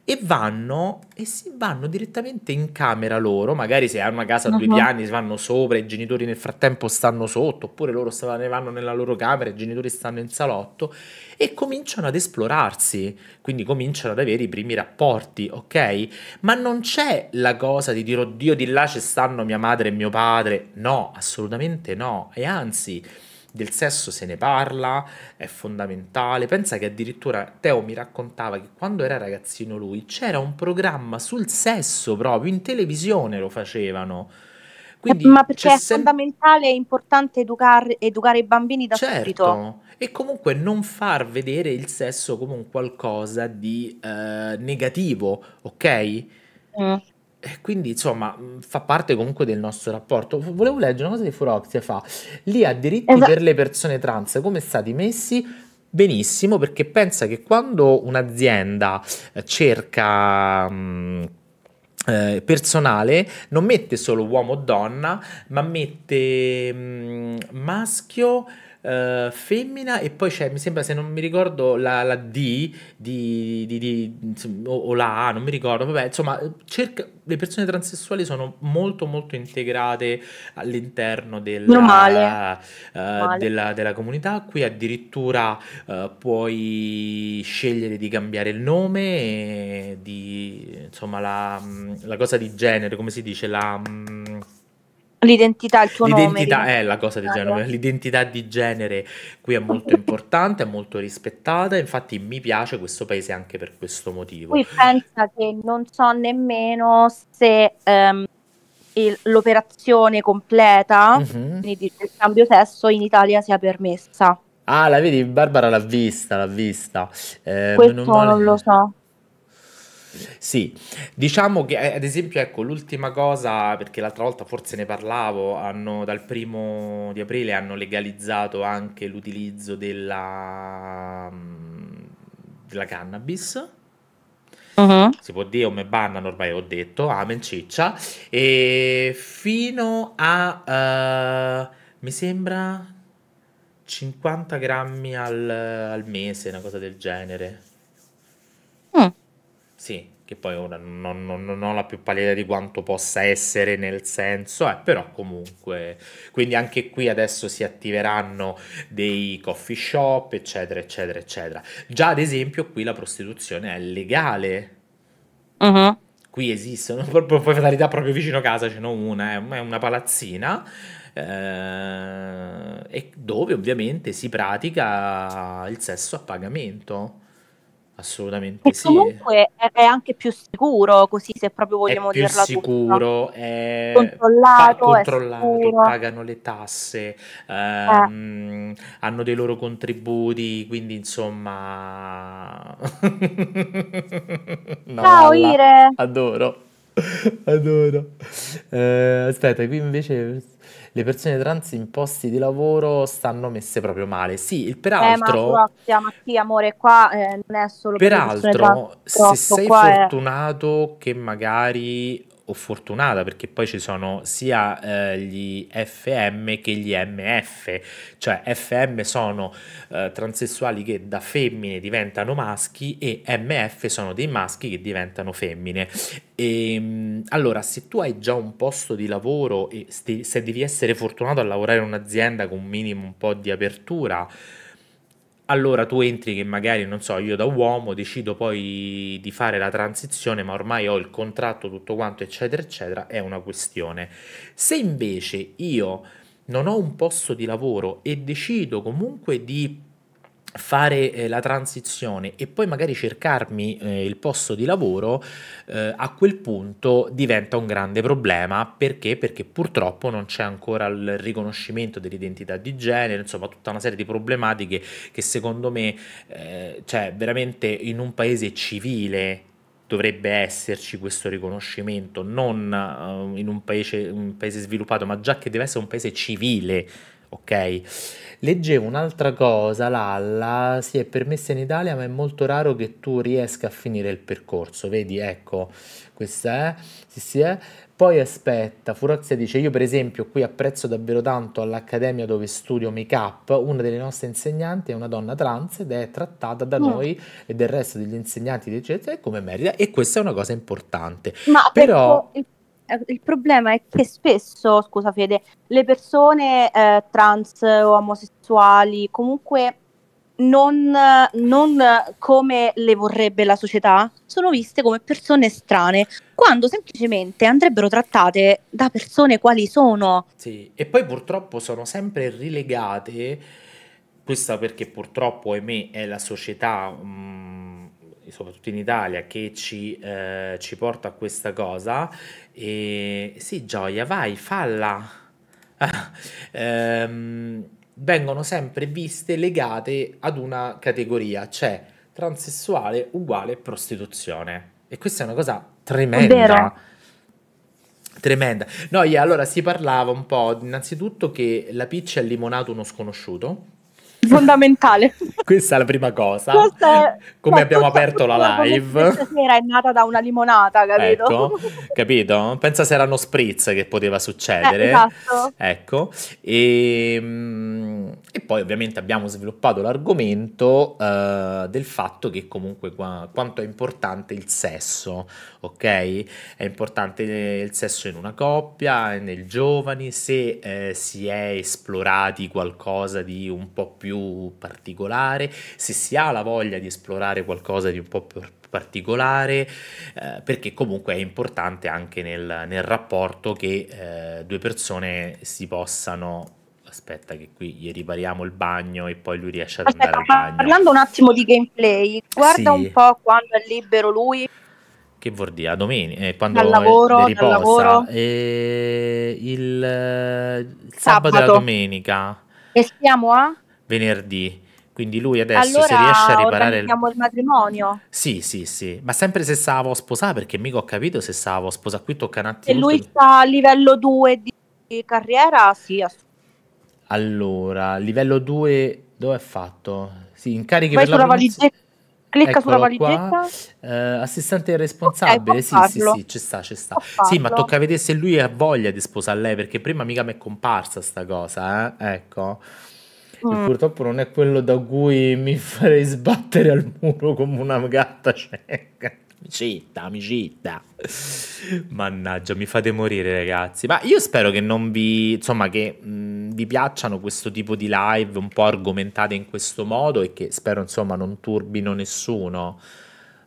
e vanno e si vanno direttamente in camera loro, magari se hanno una casa a uh-huh. due piani si vanno sopra, i genitori nel frattempo stanno sotto, oppure loro ne vanno nella loro camera, i genitori stanno in salotto e cominciano ad esplorarsi, quindi cominciano ad avere i primi rapporti, ok? Ma non c'è la cosa di dire oddio di là ci stanno mia madre e mio padre, no, assolutamente no, e anzi del sesso se ne parla, è fondamentale. Pensa che addirittura Teo mi raccontava che quando era ragazzino lui c'era un programma sul sesso proprio, in televisione lo facevano. Quindi ma perché è sem- fondamentale, è importante educar- educare i bambini da certo. subito e comunque non far vedere il sesso come un qualcosa di eh, negativo, ok? Mm. Quindi insomma mm, fa parte comunque del nostro rapporto. Volevo leggere una cosa di Furoxia fa, lì a diritti Esa per le persone trans come stati messi? Benissimo perché pensa che quando un'azienda eh, cerca... Mh, mm, eh, personale non mette solo uomo o donna ma mette mh, mm, maschio eh, femmina e poi c'è, mi sembra se non mi ricordo, la, la D di, di, di, o, o, la A, non mi ricordo, vabbè, insomma, cerca, le persone transessuali sono molto molto integrate all'interno della, uh, della, della comunità, qui addirittura uh, puoi scegliere di cambiare il nome, di, insomma la, la, cosa di genere, come si dice, la... Mm, L'identità, il tuo L'identità nome, eh, è la cosa di genere, l'identità di genere qui è molto importante, è molto rispettata, infatti mi piace questo paese anche per questo motivo. Qui pensa che non so nemmeno se um, il, l'operazione completa, mm-hmm. quindi cambio sesso in Italia sia permessa. Ah, la vedi, Barbara l'ha vista, l'ha vista. Eh, questo non, non lo so. Sì, diciamo che eh, ad esempio, ecco, l'ultima cosa, perché l'altra volta forse ne parlavo, hanno, dal primo di aprile hanno legalizzato anche l'utilizzo della, mm, della cannabis. Uh-huh. Si può dire o me bannano, ormai ho detto, amen ciccia. E fino a, uh, mi sembra, 50 grammi al, al, mese, una cosa del genere. Mm. Sì, che poi ora non, non, non ho la più pallida di quanto possa essere nel senso, eh, però comunque, quindi anche qui adesso si attiveranno dei coffee shop, eccetera, eccetera, eccetera. Già ad esempio qui la prostituzione è legale. Uh-huh. Qui esistono, proprio, poi fatalità proprio vicino a casa ce n'è una, è una palazzina eh, e dove ovviamente si pratica il sesso a pagamento. Assolutamente e sì. Comunque è anche più sicuro, così se proprio vogliamo dire dirla sicuro, è controllato, pa- controllato è pagano le tasse, ehm, eh. hanno dei loro contributi, quindi insomma... no, Ciao Ire! Adoro, adoro. Eh, aspetta, qui invece le persone trans in posti di lavoro stanno messe proprio male. Sì, il eh, peraltro... Eh, ma, sì, amore, qua eh, non è solo... Peraltro, per trans, se sei fortunato è... che magari o fortunata perché poi ci sono sia eh, gli FM che gli MF, cioè FM sono eh, transessuali che da femmine diventano maschi e MF sono dei maschi che diventano femmine. E, ehm, allora, se tu hai già un posto di lavoro e se devi essere fortunato a lavorare in un'azienda con un minimo un po' di apertura, allora tu entri che magari, non so, io da uomo decido poi di fare la transizione, ma ormai ho il contratto, tutto quanto, eccetera, eccetera, è una questione. Se invece io non ho un posto di lavoro e decido comunque di fare eh, la transizione e poi magari cercarmi eh, il posto di lavoro, eh, a quel punto diventa un grande problema perché? perché purtroppo non c'è ancora il riconoscimento dell'identità di genere, insomma tutta una serie di problematiche che secondo me eh, cioè veramente in un paese civile dovrebbe esserci questo riconoscimento, non uh, in un paese, un paese sviluppato, ma già che deve essere un paese civile ok? Leggevo un'altra cosa, Lalla si è permessa in Italia, ma è molto raro che tu riesca a finire il percorso, vedi, ecco, questa è, sì, sì, è. Poi aspetta, Furazia dice, io per esempio qui apprezzo davvero tanto all'accademia dove studio make-up, una delle nostre insegnanti è una donna trans ed è trattata da no. Mm. noi e del resto degli insegnanti, eccetera, come merita, e questa è una cosa importante. Ma Però... Ecco, eh, il problema è che spesso, scusa Fede, le persone eh, trans o omosessuali comunque non, non, come le vorrebbe la società, sono viste come persone strane, quando semplicemente andrebbero trattate da persone quali sono. Sì, e poi purtroppo sono sempre rilegate, questa perché purtroppo, ahimè, è la società mh, mm, soprattutto in Italia, che ci, eh, ci porta a questa cosa. E sì, Gioia, vai, falla. ehm, vengono sempre viste legate ad una categoria, cioè transessuale uguale prostituzione. E questa è una cosa tremenda. Vero. Tremenda. No, yeah, allora si parlava un po' innanzitutto che la Peach ha limonato uno sconosciuto fondamentale. Questa è la prima cosa. È, Come abbiamo aperto la live. Questa sera è nata da una limonata, capito? Ecco, capito? Pensa se erano spritz che poteva succedere. Eh, esatto. Ecco. E, ehm, e, poi ovviamente abbiamo sviluppato l'argomento uh, del fatto che comunque qua, quanto è importante il sesso, ok? È importante il sesso in una coppia, nel giovani, se eh, si è esplorati qualcosa di un po' più più particolare, se si ha la voglia di esplorare qualcosa di un po' più particolare, eh, perché comunque è importante anche nel, nel rapporto che eh, due persone si possano aspetta che qui gli ripariamo il bagno e poi lui riesce ad aspetta, andare al bagno. Parlando un attimo di gameplay, guarda sì. un po' quando è libero lui. Che vuol dire? A domenica, eh, quando dal lavoro, è, riposa. Dal lavoro. Eh, il, eh, il sabato, sabato e la domenica. E siamo a? venerdì. Quindi lui adesso allora, se riesce a riparare... il matrimonio. Sì, sì, sì. Ma sempre se stavo sposa, perché mica ho capito se stavo sposa. Qui tocca un attimo... E lui sta a livello 2 di carriera, sì, assolutamente. Allora, livello 2 dove è fatto? Sì, incarichi Vai per sulla la valigetta. Clicca sulla valigetta. Uh, assistente responsabile. Okay, sì, sì, sì, ci sta, ci sta. Sì, ma tocca vedere se lui ha voglia di sposare lei, perché prima mica mi è comparsa sta cosa, eh? Ecco mm. purtroppo non è quello da cui mi farei sbattere al muro come una gatta cieca. Amicita, amicita. Mannaggia, mi fate morire, ragazzi. Ma io spero che non vi. Insomma, che mh, vi piacciono questo tipo di live un po' argomentate in questo modo e che spero, insomma, non turbino nessuno.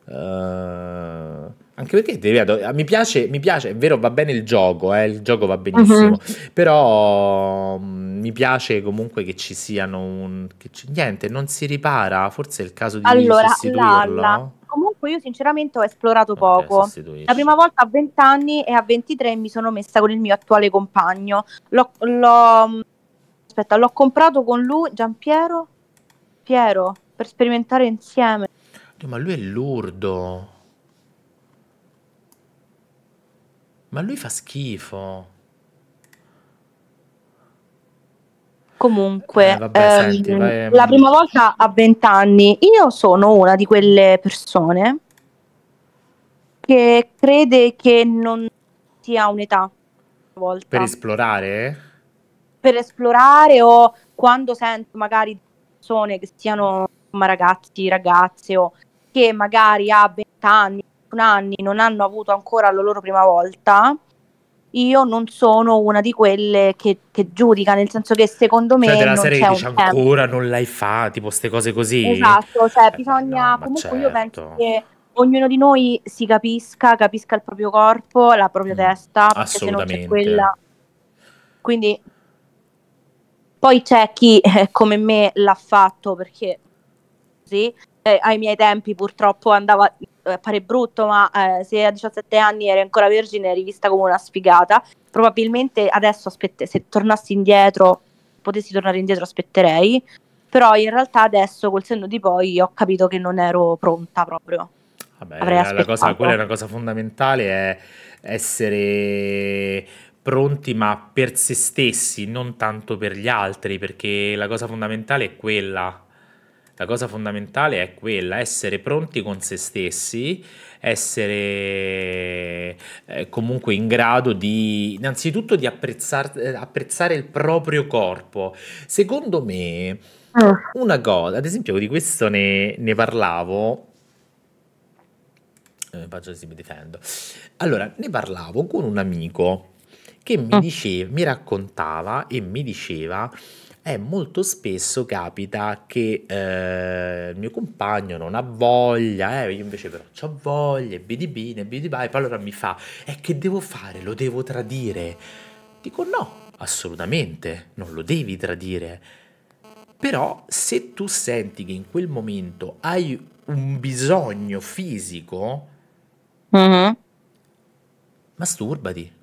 Uh anche perché ti ripeto, ah, mi piace, mi piace, è vero, va bene il gioco, eh, il gioco va benissimo, uh-huh. però mm, mi piace comunque che ci siano un... Ci, niente, non si ripara, forse è il caso di allora, sostituirlo. L'alla. Comunque io sinceramente ho esplorato okay, poco. La prima volta a 20 anni e a 23 mi sono messa con il mio attuale compagno. L'ho, l'ho, mm, aspetta, l'ho comprato con lui, Giampiero, Piero, per sperimentare insieme. Ma lui è lurdo. Ma lui fa schifo. Comunque, eh, vabbè, ehm, senti, vai... Ehm. la prima volta a 20 anni, io sono una di quelle persone che crede che non sia un'età. Volta. Per esplorare? Per esplorare o quando sento magari persone che siano ragazzi, ragazze o che magari a 20 anni, anni non hanno avuto ancora la loro prima volta, io non sono una di quelle che, che giudica, nel senso che secondo cioè, me... Cioè della serie che dice ancora tempo. non l'hai fatto, tipo queste cose così. Esatto, cioè eh, bisogna... No, comunque certo. io penso certo. che ognuno di noi si capisca, capisca il proprio corpo, la propria mm, testa, perché se non c'è quella... Quindi... Poi c'è chi eh, come me l'ha fatto perché... Sì, eh, ai miei tempi purtroppo andava appare eh, brutto, ma eh, se a 17 anni eri ancora vergine eri vista come una sfigata, probabilmente adesso aspette, se tornassi indietro, potessi tornare indietro aspetterei, però in realtà adesso col senno di poi ho capito che non ero pronta proprio. Vabbè, la cosa, quella è una cosa fondamentale, è essere pronti ma per se stessi, non tanto per gli altri, perché la cosa fondamentale è quella. La cosa fondamentale è quella, essere pronti con se stessi, essere eh, comunque in grado di, innanzitutto, di apprezzar, eh, apprezzare il proprio corpo. Secondo me, ah. una cosa, ad esempio, di questo ne, ne parlavo eh, faccio così mi difendo. Allora, ne parlavo con un amico che mi, ah. diceva, mi raccontava e mi diceva eh, molto spesso capita che eh, il mio compagno non ha voglia, eh, io invece però ho voglia, e bidibine, bidibai, poi allora mi fa, e che devo fare? Lo devo tradire? Dico no, assolutamente, non lo devi tradire. Però se tu senti che in quel momento hai un bisogno fisico, mm-hmm. masturbati.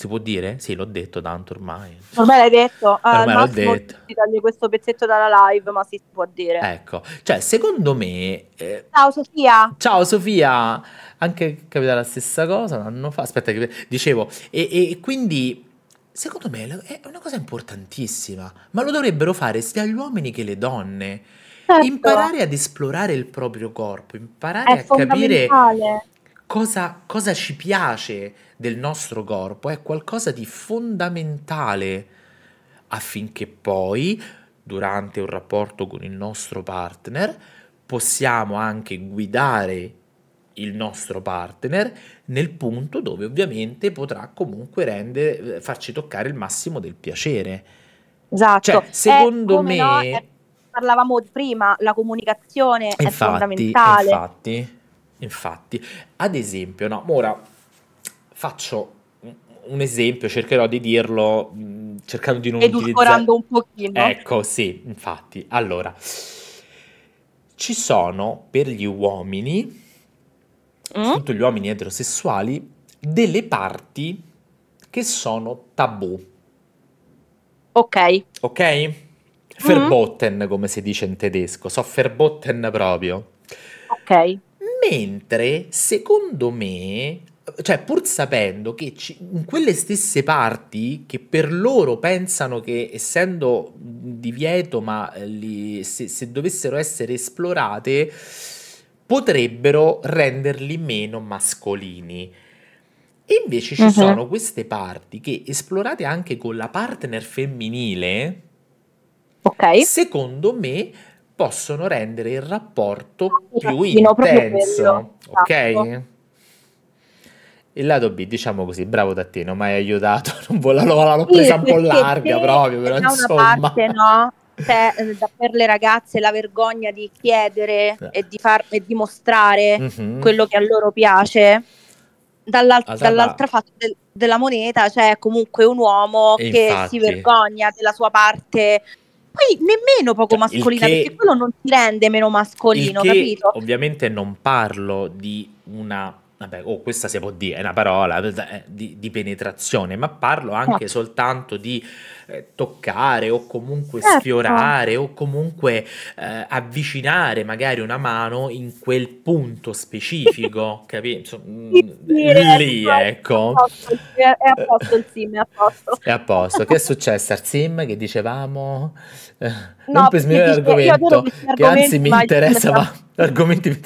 Si può dire? Sì, l'ho detto tanto ormai. Ormai l'hai detto. Uh, ormai ah, l'ho detto. Ti togli questo pezzetto dalla live, ma si può dire. Ecco, cioè, secondo me... Eh... Ciao Sofia! Ciao Sofia! Anche capita la stessa cosa un anno fa. Aspetta, che... dicevo, e, e quindi... Secondo me è una cosa importantissima, ma lo dovrebbero fare sia gli uomini che le donne. Certo. Imparare ad esplorare il proprio corpo, imparare è a capire cosa, cosa ci piace, del nostro corpo è qualcosa di fondamentale affinché poi, durante un rapporto con il nostro partner, possiamo anche guidare il nostro partner nel punto dove ovviamente potrà comunque rendere, eh, farci toccare il massimo del piacere. Esatto. Cioè, secondo me... No, è... Eh, parlavamo prima, la comunicazione infatti, è fondamentale. Infatti, infatti, ad esempio, no, ora Faccio un esempio, cercherò di dirlo mm, cercando di non Edulcorando utilizzare... un pochino. Ecco, sì, infatti. Allora, ci sono per gli uomini, mm? soprattutto gli uomini eterosessuali, delle parti che sono tabù. Ok. Ok? Mm-hmm. Verboten, mm-hmm. come si dice in tedesco. So verboten proprio. Ok. Mentre, secondo me, cioè pur sapendo che ci, in quelle stesse parti che per loro pensano che essendo divieto, ma eh, li, se, se dovessero essere esplorate, potrebbero renderli meno mascolini. E invece ci uh-huh. sono queste parti che esplorate anche con la partner femminile, okay. secondo me possono rendere il rapporto più intenso. Ok? Esatto. Il lato B, diciamo così, bravo da te, non mi hai aiutato, non vola, l'ho presa un po' larga proprio, però insomma... Parte, no? Cioè, eh, per le ragazze la vergogna di chiedere eh. e di, far, e di mostrare mm-hmm. quello che a loro piace, dall'alt- dall'altra parte del, della moneta c'è cioè comunque un uomo e che infatti. si vergogna della sua parte poi nemmeno poco cioè, mascolina, che, perché quello non ti rende meno mascolino, capito? Ovviamente non parlo di una vabbè, oh, questa si può dire, è una parola eh, eh, di, di penetrazione, ma parlo anche eh. soltanto di eh, toccare o comunque certo. sfiorare o comunque eh, avvicinare magari una mano in quel punto specifico, capito? Sì, mm, sì, Lì, è ecco. È a posto il sim, è a posto. È a posto. che è successo al sim che dicevamo? No, non per sminuire l'argomento, che anzi mi interessava... Argomenti...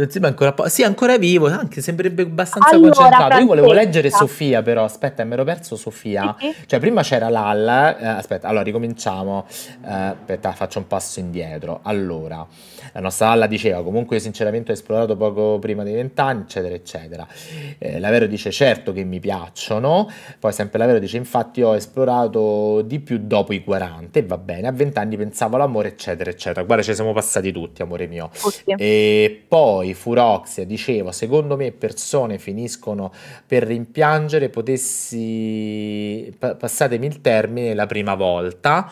Non è ancora po- sì, ancora vivo, anche sembrerebbe abbastanza allora, concentrato. Francesca. Io volevo leggere Sofia, però aspetta, mi ero perso Sofia. Sì, Cioè, prima c'era Lal. Eh, aspetta, allora ricominciamo. Eh, aspetta, faccio un passo indietro. Allora la nostra alla diceva comunque sinceramente ho esplorato poco prima dei vent'anni, eccetera, eccetera. Eh, Lavero dice certo che mi piacciono, poi sempre Lavero dice infatti ho esplorato di più dopo i 40 e va bene, a vent'anni pensavo all'amore, eccetera, eccetera. Guarda, ci siamo passati tutti, amore mio. Okay. E poi Furoxia diceva secondo me persone finiscono per rimpiangere, potessi, passatemi il termine, la prima volta.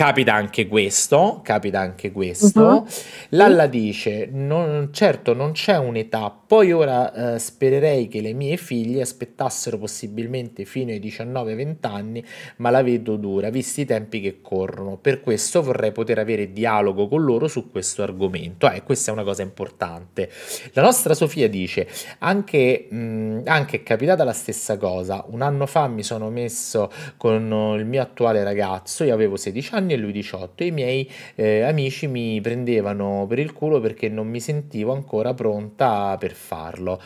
Capita anche questo, capita anche questo. Uh mhm. -huh. Lalla dice, non, certo non c'è un'età, poi ora eh, spererei che le mie figlie aspettassero possibilmente fino ai 19-20 anni, ma la vedo dura, visti i tempi che corrono. Per questo vorrei poter avere dialogo con loro su questo argomento. Eh, questa è una cosa importante. La nostra Sofia dice, anche, mh, mm, anche è capitata la stessa cosa. Un anno fa mi sono messo con il mio attuale ragazzo, io avevo 16 anni anni e lui 18. I miei eh, amici mi prendevano per il culo perché non mi sentivo ancora pronta per farlo.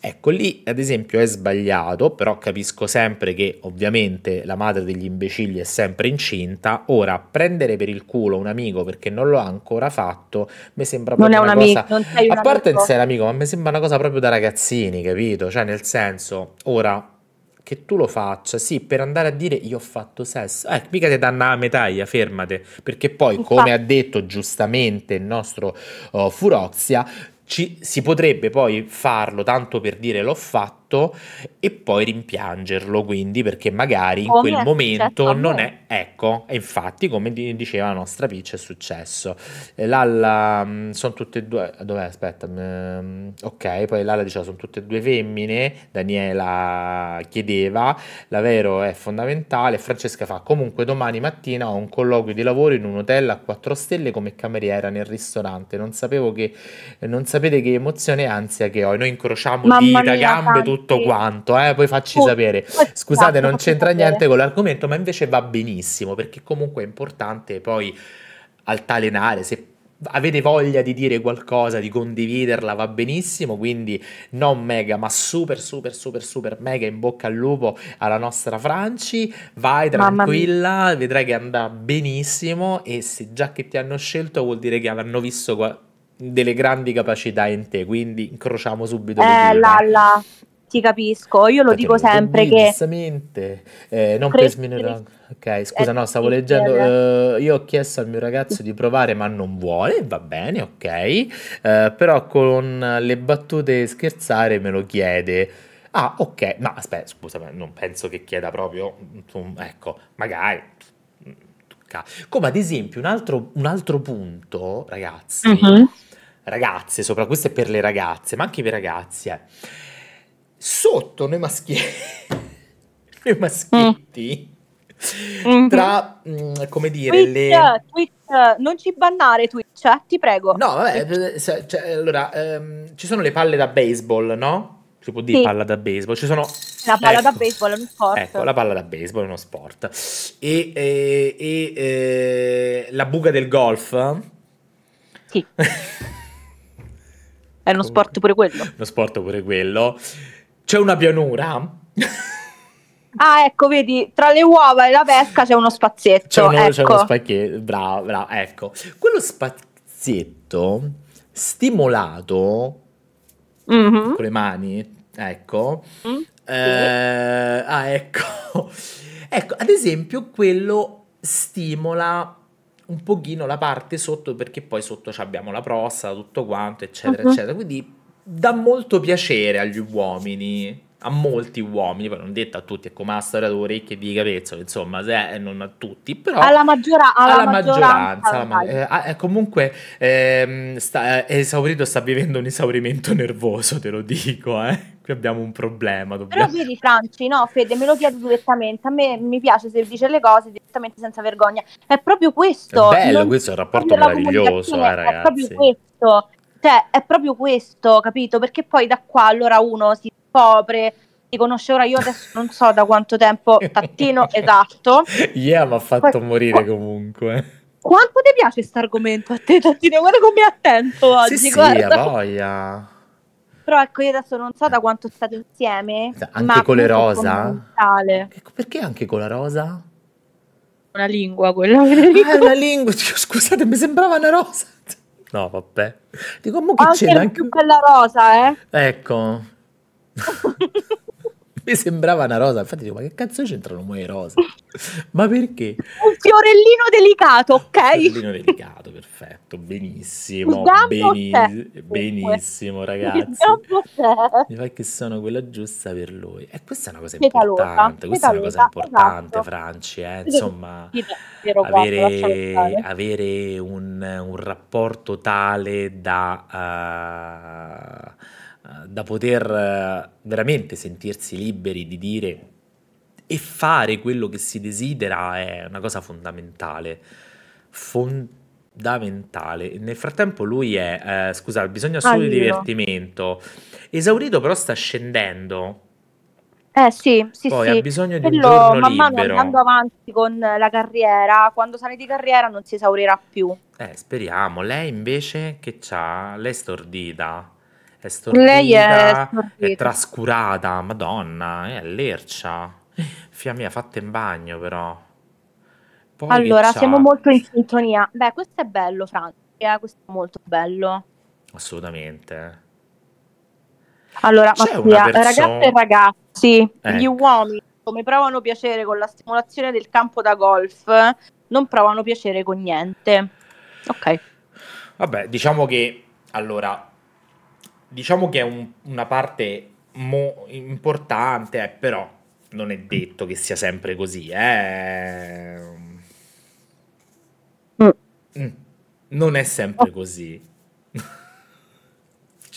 Ecco, lì ad esempio è sbagliato, però capisco sempre che ovviamente la madre degli imbecilli è sempre incinta. Ora, prendere per il culo un amico perché non lo ha ancora fatto, mi sembra proprio non è un una amico, cosa... Non sei un a parte amico. in sé l'amico, ma mi sembra una cosa proprio da ragazzini, capito? Cioè, nel senso, ora che tu lo faccia, sì, per andare a dire io ho fatto sesso. Eh, mica ti danno la medaglia, fermate, perché poi, come ha detto giustamente il nostro uh, oh, Furoxia, ci, si potrebbe poi farlo tanto per dire l'ho fatto fatto e poi rimpiangerlo, quindi perché magari in come quel momento non è ecco, e infatti come diceva la nostra pitch è successo. Eh, Lalla mm, sono tutte e due eh, dov'è? Aspetta. Mm, ok, poi Lalla diceva sono tutte e due femmine, Daniela chiedeva, la vero è fondamentale, Francesca fa comunque domani mattina ho un colloquio di lavoro in un hotel a 4 stelle come cameriera nel ristorante. Non sapevo che non sapete che emozione e ansia che ho. E noi incrociamo Mamma dita, mia, gambe, tanto. tutto tutto quanto, eh? poi facci oh, sapere. Scusate, non c'entra sapere. niente con l'argomento, ma invece va benissimo perché comunque è importante poi altalenare, se avete voglia di dire qualcosa, di condividerla, va benissimo, quindi non mega, ma super, super, super, super mega in bocca al lupo alla nostra Franci, vai tranquilla, vedrai che andrà benissimo e se già che ti hanno scelto vuol dire che avranno visto delle grandi capacità in te, quindi incrociamo subito. Eh, Lalla, ti capisco. Io lo dico sempre che. Eh, non per sminuire. Ok, eh, scusa, no, stavo leggendo. Eh, io ho chiesto al mio ragazzo di provare, ma non vuole. Va bene, ok. Eh, però con le battute scherzare me lo chiede. Ah, ok, ma aspetta, scusa, non penso che chieda proprio. Ecco, magari come ad esempio un altro, un altro punto, ragazzi, uh mm-hmm. -huh. ragazze, sopra questo è per le ragazze, ma anche per i ragazzi, eh. Sotto noi maschietti, noi maschietti mm. mm-hmm. tra, mh, mm, come dire, Twitch, le... Twitch, non ci bannare Twitch, eh? ti prego. No, vabbè, cioè, allora, ehm, ci sono le palle da baseball, no? si può dire sì. palla da baseball. Ci sono... La palla ecco, da baseball è uno sport. Ecco, la palla da baseball è uno sport. E, e, e, e la buca del golf. Sì. è uno sport pure quello. Uno sport pure quello. C'è una pianura? Ah, ecco, vedi, tra le uova e la pesca c'è uno spazietto. C'è, uno, ecco. c'è uno ecco. spazietto, bravo, bravo, ecco. Quello spazietto stimolato mm-hmm. con le mani, ecco. Mm-hmm. Eh, ah, ecco. ecco, ad esempio, quello stimola un pochino la parte sotto perché poi sotto abbiamo la prossa, tutto quanto, eccetera, mm-hmm. eccetera. Quindi dà molto piacere agli uomini, a molti uomini, non detto a tutti, ecco, Master ha due orecchie di capezzolo, insomma, se, non a tutti, però alla, maggiora- alla, alla maggioranza, maggioranza ma- eh, ah, eh, comunque ehm, eh, sta, Esaurito sta vivendo un esaurimento nervoso, te lo dico, eh. qui abbiamo un problema. Dobbiamo... Però vedi Franci, no Fede, me lo chiedi direttamente, a me mi piace se dice le cose direttamente senza vergogna, è proprio questo. È bello, non... questo è un rapporto meraviglioso, eh, ragazzi. È proprio questo. Cioè, è proprio questo, capito? Perché poi da qua allora uno si scopre, si conosce ora. Io adesso non so da quanto tempo, tattino esatto. Yeah, mi ha fatto poi, morire oh. comunque quanto ti piace questo argomento a te, Tattino? Guarda come è attento oggi. Sì, guarda. sì, voglia. Però ecco, io adesso non so da quanto state insieme. Anche con le rosa? Perché anche con la rosa? Una lingua quella. Ah, una lingua, scusate, mi sembrava una rosa. No, vabbè. Dico, ah, ma che c'è anche... più bella rosa, eh? Ecco. mi sembrava una rosa, infatti dico, ma che cazzo c'entrano moe rosa? ma perché? Un fiorellino delicato, ok? Un fiorellino delicato, perfetto, benissimo, beniss- benissimo ragazzi. Mi fa che sono quella giusta per lui. E questa è una cosa Petalosa. importante, questa è una cosa esatto. importante, esatto. Franci, eh? insomma, avere, avere un, un, rapporto tale da... Uh, eh, da poter eh, veramente sentirsi liberi di dire e fare quello che si desidera è una cosa fondamentale. Fondamentale. Nel frattempo lui è, eh, scusa, bisogna solo di divertimento. Esaurito però sta scendendo. Eh sì, sì, Poi sì. ha bisogno di Quello, un giorno man mano libero. andando avanti con la carriera, quando sale di carriera non si esaurirà più. Eh, speriamo. Lei invece che c'ha? Lei è stordita è stordita, è, è, trascurata, madonna, è lercia. Fia mia, fatta in bagno però. Poi allora, siamo molto in sintonia. Beh, questo è bello, Francia, questo è molto bello. Assolutamente. Allora, C'è Mattia, perso... ragazze e ragazzi, ecco. gli uomini come provano piacere con la stimolazione del campo da golf, non provano piacere con niente. Ok. Vabbè, diciamo che allora diciamo che è un, una parte mo- importante, eh, però non è detto che sia sempre così. Eh. Mm. mm. Non è sempre così.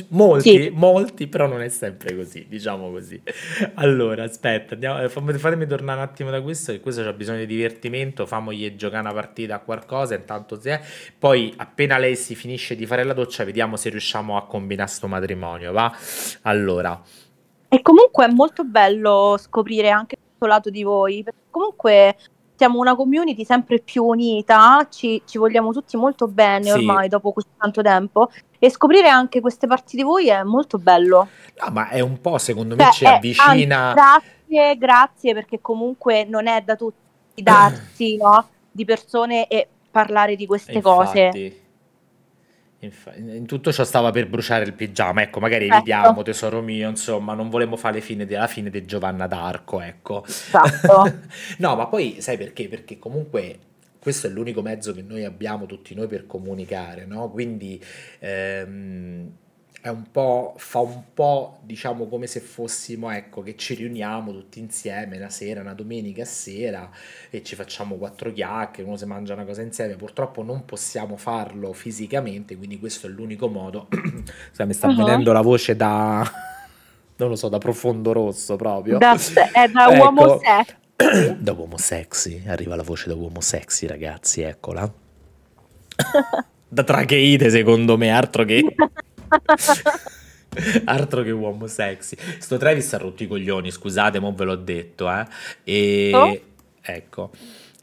Molti, sì. molti, però non è sempre così, diciamo così. Allora, aspetta, andiamo, eh, fatemi tornare un attimo da questo, che questo c'ha bisogno di divertimento, famogli giocare una partita a qualcosa, intanto se è. Poi, appena lei si finisce di fare la doccia, vediamo se riusciamo a combinare sto matrimonio, va? Allora. E comunque è molto bello scoprire anche questo lato di voi, perché comunque siamo una community sempre più unita, ci, ci vogliamo tutti molto bene sì. ormai dopo così tanto tempo e scoprire anche queste parti di voi è molto bello. No, ah, ma è un po' secondo me Beh, cioè, ci eh, avvicina. Anzi, grazie, grazie perché comunque non è da tutti darsi no, di persone e parlare di queste e cose. Infatti in tutto ciò stava per bruciare il pigiama, ecco, magari ecco. evitiamo, tesoro mio, insomma, non volevo fare fine fine di Giovanna d'Arco, ecco. Esatto. no, ma poi sai perché? Perché comunque questo è l'unico mezzo che noi abbiamo tutti noi per comunicare, no? Quindi... Ehm, un po', fa un po' diciamo come se fossimo, ecco, che ci riuniamo tutti insieme la sera, una domenica sera e ci facciamo quattro chiacchiere, uno si mangia una cosa insieme, purtroppo non possiamo farlo fisicamente, quindi questo è l'unico modo. Sì, mi sta uh-huh. venendo la voce da... non lo so, da profondo rosso proprio. Da, è eh, da ecco. uomo sexy. da uomo sexy, arriva la voce da uomo sexy, ragazzi, eccola. da tracheite, secondo me, altro che Altro che uomo sexy. Sto Travis ha rotto i coglioni, scusate, ma ve l'ho detto. Eh. E oh? ecco,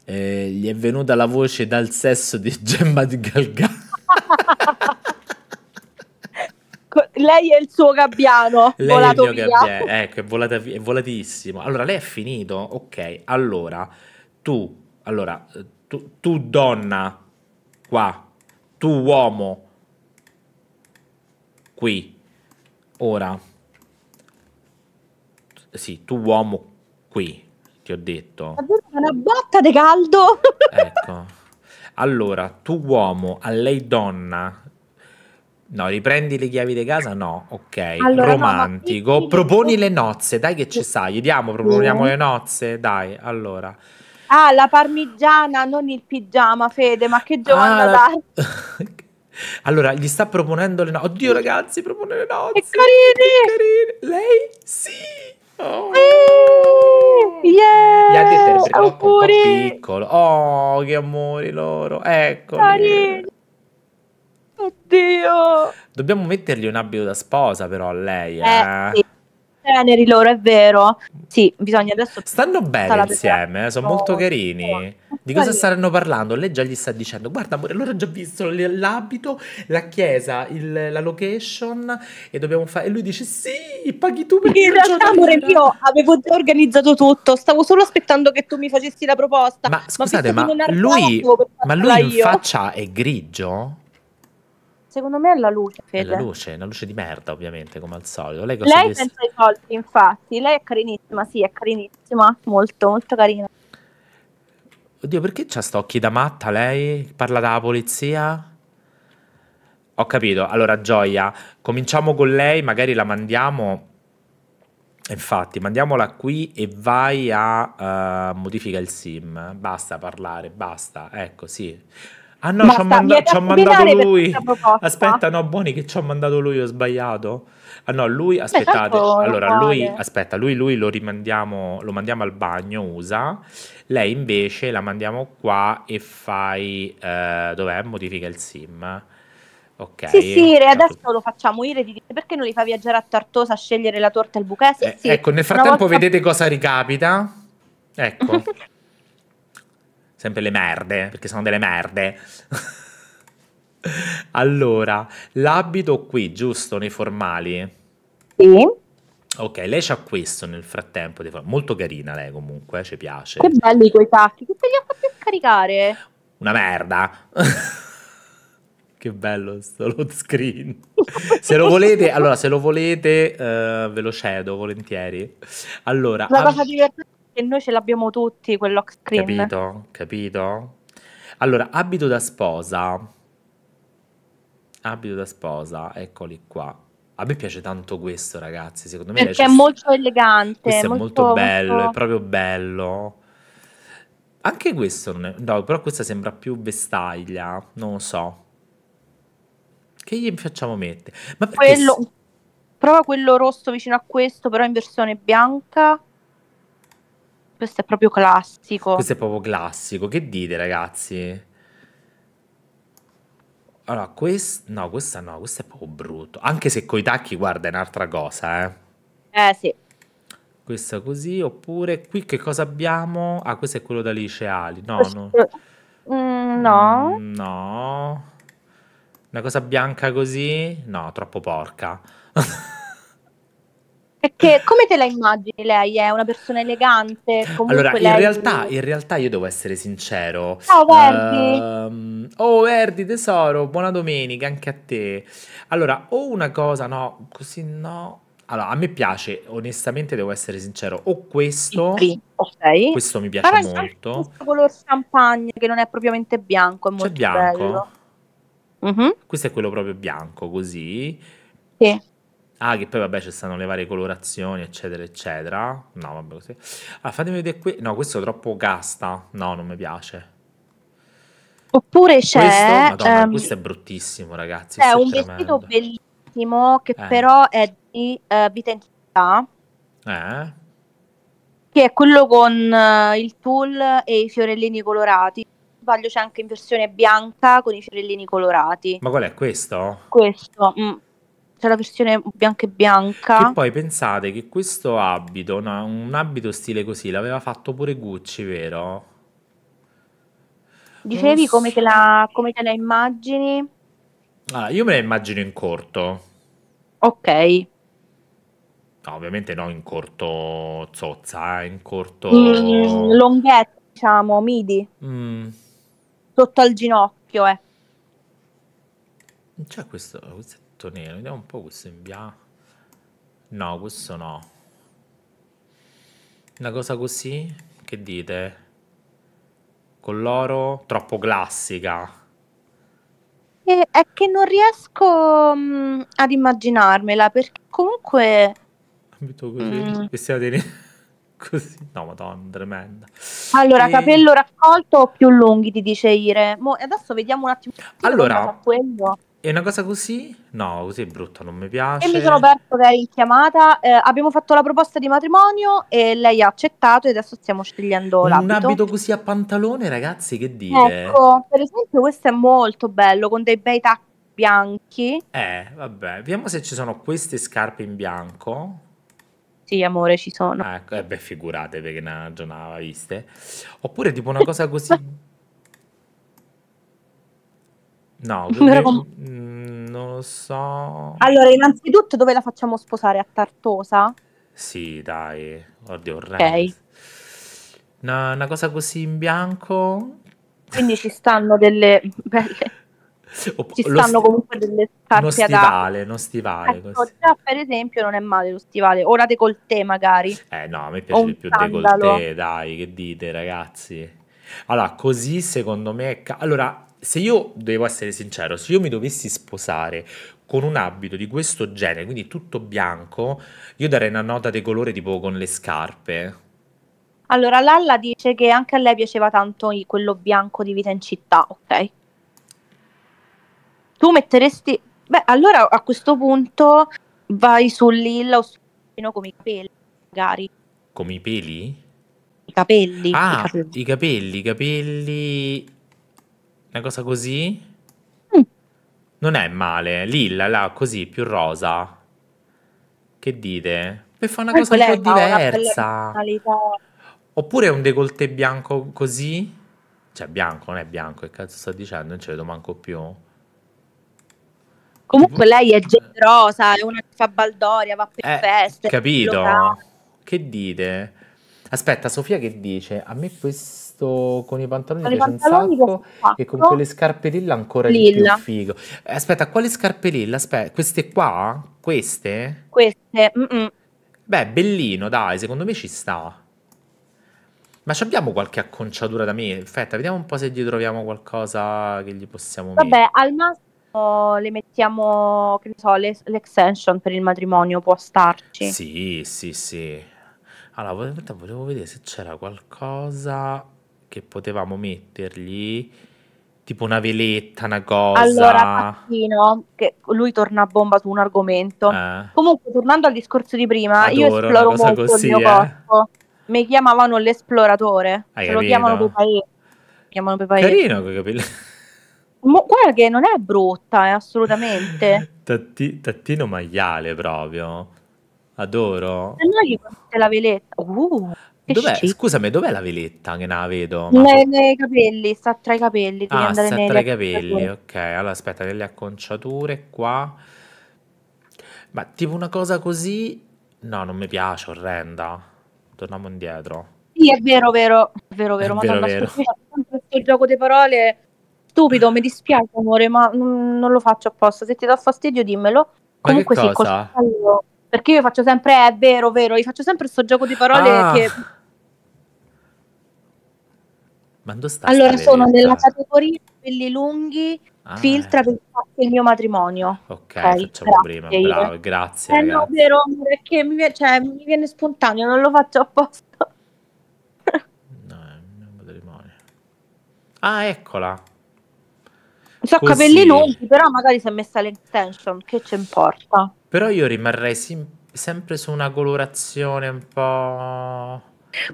eh, gli è venuta la voce dal sesso di Gemma di Galgano. lei è il suo gabbiano. Lei volato è il mio via. gabbiano. Ecco, è, volata, è volatissimo. Allora, lei è finito? Ok, allora, tu, allora, eh, tu, tu donna, qua, tu uomo, qui. Ora, sì, tu uomo qui, ti ho detto. Una botta di caldo! ecco. Allora, tu uomo, a lei donna... No, riprendi le chiavi di casa? No, ok. Allora, Romantico. No, proponi le nozze, dai che ci sa, gli diamo, proponiamo le nozze, dai, allora. Ah, la parmigiana, non il pigiama, Fede, ma che giovane ah, Allora, gli sta proponendo le nozze. Oddio, ragazzi, propone le nozze. Che carine! Che carine. Lei? Sì! Oh. Sì! Yeah! Gli ha detto il brillocco un po' piccolo. Oh, che amori loro. Eccoli. Carini. Oddio! Dobbiamo mettergli un abito da sposa, però, a lei, eh. eh. Sì generi loro, è vero. Sì, bisogna adesso... Stanno bene insieme, eh, sono molto carini. Di cosa staranno parlando? Lei già gli sta dicendo, guarda amore, loro hanno già visto l'abito, la chiesa, il, la location e dobbiamo fare... E lui dice, sì, paghi tu perché... In realtà amore, io avevo già organizzato tutto, stavo solo aspettando che tu mi facessi la proposta. Ma, ma scusate, ma, lui, ma lui in io. faccia è grigio? secondo me è la luce. Fede. È la luce, una luce di merda, ovviamente, come al solito. Lei, lei pensa ai soldi, infatti. Lei è carinissima, sì, è carinissima. Molto, molto carina. Oddio, perché c'ha sto occhi da matta lei? Parla dalla polizia? Ho capito. Allora, Gioia, cominciamo con lei, magari la mandiamo... Infatti, mandiamola qui e vai a uh, modifica il sim. Basta parlare, basta. Ecco, sì. Ah no, ci ho manda- mandato lui. Aspetta, no, Buoni che ci ho mandato lui, ho sbagliato. Ah no, lui, eh, aspettate. allora, lui, aspetta, lui, lui lo rimandiamo, lo mandiamo al bagno, usa. Lei invece la mandiamo qua e fai... Eh, dov'è? Modifica il sim. Ok. Sì, sì, re, adesso lo facciamo. Ire ti dice perché non li fa viaggiare a Tartosa a scegliere la torta e il buchetto? Eh, sì, eh, sì. Ecco, nel frattempo volta... vedete cosa ricapita. Ecco. Sempre le merde, perché sono delle merde. allora, l'abito qui, giusto, nei formali? Sì. Ok, lei c'ha questo nel frattempo, molto carina lei comunque, ci piace. Che belli quei tacchi, che te li ha fatti scaricare? Una merda. che bello sto lo screen. se lo volete, allora se lo volete uh, ve lo cedo volentieri. Allora, la cosa divertente perché noi ce l'abbiamo tutti quel lock screen. Capito, capito. Allora, abito da sposa. Abito da sposa, eccoli qua. A me piace tanto questo, ragazzi. Secondo me perché è molto elegante. Questo molto, è molto bello, molto... è proprio bello. Anche questo non è... No, però questa sembra più vestaglia, non lo so. Che gli facciamo mettere? Ma perché... Quello... Prova quello rosso vicino a questo, però in versione bianca. Questo è proprio classico. Questo è proprio classico. Che dite, ragazzi? Allora, questo... no, questa no, questo è proprio brutto. Anche se coi tacchi, guarda, è un'altra cosa, eh. Eh, sì. Questa così, oppure qui che cosa abbiamo? Ah, questo è quello da Alice Ali. No, no. Mm, no. Mm, no. Una cosa bianca così? No, troppo porca. Perché come te la immagini lei? È una persona elegante? allora, in, lei... realtà, in, realtà, io devo essere sincero. Ciao Verdi! Uh, oh Verdi tesoro, buona domenica anche a te. Allora, o una cosa, no, così no... Allora, a me piace, onestamente devo essere sincero, o questo, sì, okay. questo mi piace Però molto. Questo color champagne che non è propriamente bianco, è cioè, molto bianco. bello. Mm-hmm. Questo è quello proprio bianco, così. Sì. Ah, che poi vabbè ci stanno le varie colorazioni, eccetera, eccetera. No, vabbè così. Ah, fatemi vedere qui. No, questo è troppo casta. No, non mi piace. Oppure c'è... Questo, Madonna, um, questo è bruttissimo, ragazzi. È un tremendo. vestito bellissimo che eh. però è di uh, eh, vita intera. Eh? Che è quello con uh, il tool e i fiorellini colorati. Sbaglio c'è anche in versione bianca con i fiorellini colorati. Ma qual è questo? Questo, mm c'è la versione bianca e bianca. E poi pensate che questo abito, una, un abito stile così, l'aveva fatto pure Gucci, vero? Dicevi so. come, te la, come te la immagini? Allora, io me la immagino in corto. Ok. No, ovviamente no in corto zozza, eh, in corto... Mm, longhetto, diciamo, midi. Mm. Sotto al ginocchio, eh. C'è questo, questa tutto nero vediamo un po' questo in bianco no questo no una cosa così che dite con l'oro troppo classica e è che non riesco mh, mm, ad immaginarmela perché comunque abito così vestita mm. di così no madonna tremenda allora e... capello raccolto o più lunghi ti dice Ire Mo, adesso vediamo un attimo allora quello e una cosa così? No, così è brutta, non mi piace. E mi sono perso lei in chiamata. Eh, abbiamo fatto la proposta di matrimonio e lei ha accettato e adesso stiamo scegliendo l'abito. Un abito così a pantalone, ragazzi, che dite? Ecco, per esempio questo è molto bello, con dei bei tacchi bianchi. Eh, vabbè, vediamo se ci sono queste scarpe in bianco. Sì, amore, ci sono. Ah, ecco, eh beh, figurate perché ne già viste. Oppure tipo una cosa così No, non, com- mm, non lo so. Allora, innanzitutto dove la facciamo sposare? A Tartosa? Sì, dai. Oddio, orrendo. Ok. Una, una cosa così in bianco. Quindi ci stanno delle belle... ci stanno sti- comunque delle scarpe stivale, ad uno stivale ecco, già per esempio non è male lo stivale ora decoltè magari eh no a me piace di più sandalo. decoltè dai che dite ragazzi allora così secondo me ca- allora se io devo essere sincero, se io mi dovessi sposare con un abito di questo genere, quindi tutto bianco, io darei una nota di colore tipo con le scarpe. Allora, Lalla dice che anche a lei piaceva tanto quello bianco di vita in città, ok? Tu metteresti... Beh, allora a questo punto vai su Lilla o su no, come i capelli, magari. Come i peli? I capelli. Ah, i capelli, i capelli... I capelli... Una cosa così? Mm. Non è male. Lilla, là, così, più rosa. Che dite? Per fare una ecco, cosa un po' diversa. Oppure un decolte bianco così? Cioè, bianco, non è bianco, che cazzo sto dicendo? Non ce vedo manco più. Comunque lei è eh. generosa, è una che fa baldoria, va per eh, feste. Capito? Che dite? Aspetta, Sofia che dice? A me questo visto con i pantaloni, con pantaloni sacco, e con quelle scarpe lilla ancora lilla. di più figo. Eh, aspetta, quali scarpe lilla? Aspetta, queste qua? Queste? Queste. Mm-mm. Beh, bellino, dai, secondo me ci sta. Ma abbiamo qualche acconciatura da me? Aspetta, vediamo un po' se gli troviamo qualcosa che gli possiamo Vabbè, mettere. Vabbè, al massimo le mettiamo, che ne so, le, l'extension per il matrimonio può starci. Sì, sì, sì. Allora, volevo vedere se c'era qualcosa che potevamo mettergli tipo una veletta, una cosa. Allora, Pacchino, che lui torna a bomba su un argomento. Eh. Comunque, tornando al discorso di prima, Adoro, io esploro molto così, il mio eh. corpo. Mi chiamavano l'esploratore. Hai lo chiamano Pepae. Chiamano Pepae. Carino quei capelli. Mo, guarda che non è brutta, eh, assolutamente. Tatti, tattino maiale proprio. Adoro. Se no gli la veletta. Uh. Dov'è? Chic. Scusami, dov'è la veletta che non la vedo? Ma... Nei, nei, capelli, sta tra i capelli. Ah, sta tra i capelli, ok. Allora aspetta, delle acconciature qua. Ma tipo una cosa così... No, non mi piace, orrenda. Torniamo indietro. Sì, è vero, vero, è vero, vero. È Madonna, vero, scusa, questo gioco di parole stupido, mi dispiace amore, ma non, lo faccio apposta. Se ti dà fastidio dimmelo. Ma Comunque sì, così perché io faccio sempre eh, è vero, vero, io faccio sempre questo gioco di parole ah. che... Ma dove sta allora sono nella categoria quelli lunghi, ah, eh. filtra per il mio matrimonio. Ok, okay facciamo prima, bravo, grazie. Eh no, vero, perché mi, cioè, mi viene spontaneo, non lo faccio apposta. no, è il mio matrimonio. Ah, eccola. So Così. capelli lunghi, però magari si è messa l'extension, che ci importa? Però io rimarrei sim- sempre su una colorazione un po'...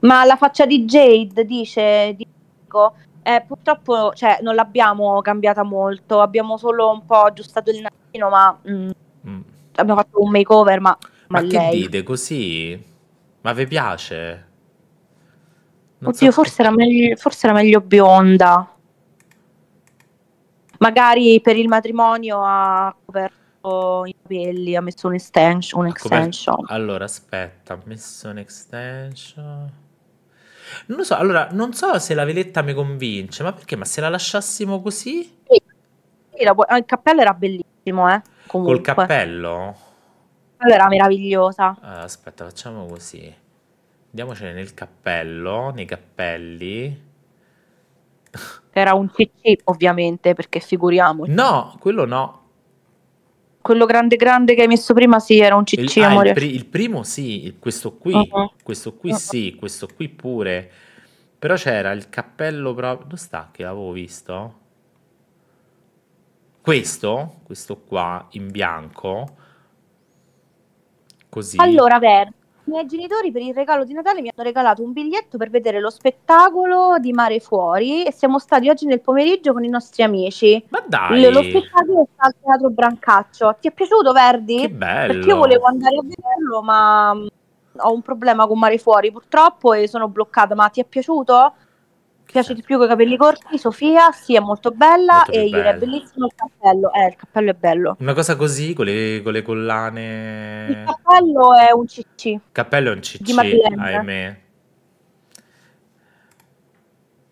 Ma la faccia di Jade dice, dico, eh, purtroppo cioè, non l'abbiamo cambiata molto, abbiamo solo un po' aggiustato il nasino, ma mm, mm. abbiamo fatto un makeover, ma... Ma, ma che dite così? Ma vi piace? Non Oddio, so... forse, era meglio, forse era meglio bionda magari per il matrimonio ha coperto i capelli, ha messo un extension, un'extension. Allora, aspetta, ha messo un extension. Non lo so, allora, non so se la veletta mi convince, ma perché? Ma se la lasciassimo così? Sì, sì la, ah, il cappello era bellissimo, eh. Comunque. Col cappello? Era meravigliosa. Allora, ah, aspetta, facciamo così. Andiamocene nel cappello, nei cappelli. Era un CC ovviamente, perché figuriamoci. No, quello no. Quello grande grande che hai messo prima sì, era un CC, ah, il, amore. Ah, il, pri- il, primo sì, questo qui, uh-huh. questo qui uh-huh. sì, questo qui pure. Però c'era il cappello proprio... Dove sta che l'avevo visto? Questo, questo qua, in bianco. Così. Allora, verde miei genitori per il regalo di Natale mi hanno regalato un biglietto per vedere lo spettacolo di Mare Fuori e siamo stati oggi nel pomeriggio con i nostri amici. Ma dai! L- lo spettacolo sta al Teatro Brancaccio. Ti è piaciuto Verdi? Che bello! Perché io volevo andare a vederlo ma mm, ho un problema con Mare Fuori purtroppo e sono bloccata. Ma ti è piaciuto? piace di più con i capelli corti, Sofia, sì, è molto bella molto e ieri è bellissimo il cappello, eh, il cappello è bello. Una cosa così, con le, con le collane... Il cappello è un cc. Il cappello è un cc, ahimè.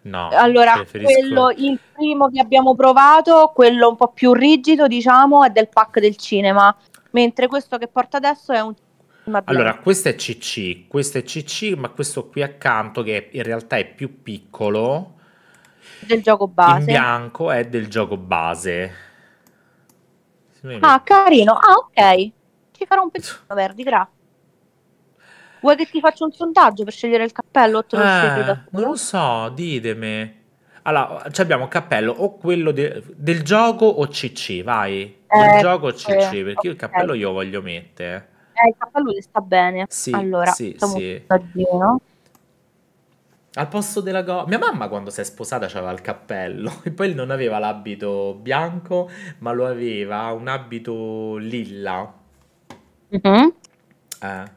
No, allora, preferisco... quello, il primo che abbiamo provato, quello un po' più rigido, diciamo, è del pack del cinema, mentre questo che porta adesso è un allora, questo è CC, questo è CC, ma questo qui accanto che in realtà è più piccolo del gioco base. In bianco è del gioco base. Ah, carino. Ah, ok. Ci farò un pezzettino verdi, grazie. Vuoi che ti faccia un sondaggio per scegliere il cappello? Lo eh, non lo so, ditemi. Allora, abbiamo cappello o quello de del gioco o CC, vai. Del eh, gioco o CC, eh, perché okay. il cappello io voglio mettere. Eh, il cappello le sta bene. Sì, allora, sì, sì. Al posto della gonna. Mia mamma quando si è sposata aveva il cappello e poi non aveva l'abito bianco, ma lo aveva un abito lilla. Mm -hmm. eh.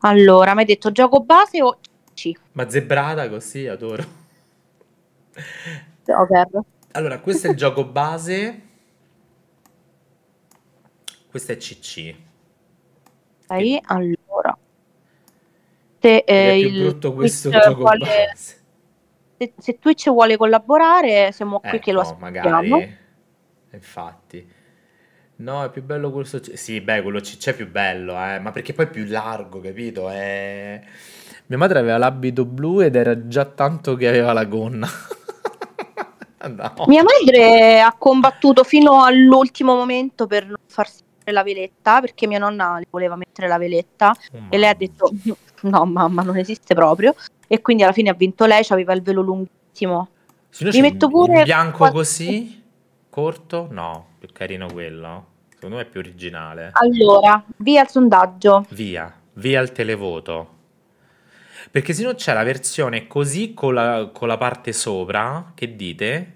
Allora, mi hai detto gioco base o C? Ma zebrata così, adoro. Okay. Allora, questo è il gioco base. Questo è CC. Ok, allora. Se, eh, il brutto questo Twitch vuole, se, se, Twitch vuole collaborare, siamo qui eh, che lo ecco, aspettiamo. Magari. Infatti. No, è più bello quello so- Sì, beh, quello c'è più bello, eh, ma perché poi è più largo, capito? È... Mia madre aveva l'abito blu ed era già tanto che aveva la gonna. no. Mia madre ha combattuto fino all'ultimo momento per non farsi la veletta perché mia nonna le voleva mettere la veletta oh, e lei ha detto no mamma non esiste proprio e quindi alla fine ha vinto lei, aveva il velo lunghissimo. Sì, Mi metto pure... Un bianco quattro... così, corto? No, più carino quello. Secondo me è più originale. Allora, via il sondaggio. Via, via il televoto. Perché se no c'è la versione così con la, con la parte sopra, che dite?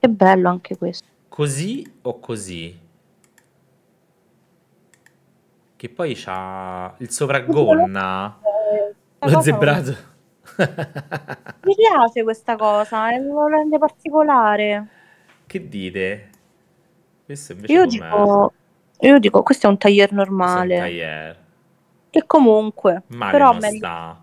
Che bello anche questo. Così o così? che poi c'ha il sovraggonna, eh, lo zebrato. Mi piace questa cosa, lo rende particolare. Che dite? Questo invece io dico, io dico, questo è un taglier normale. un taglier. Che comunque, Male però non sta.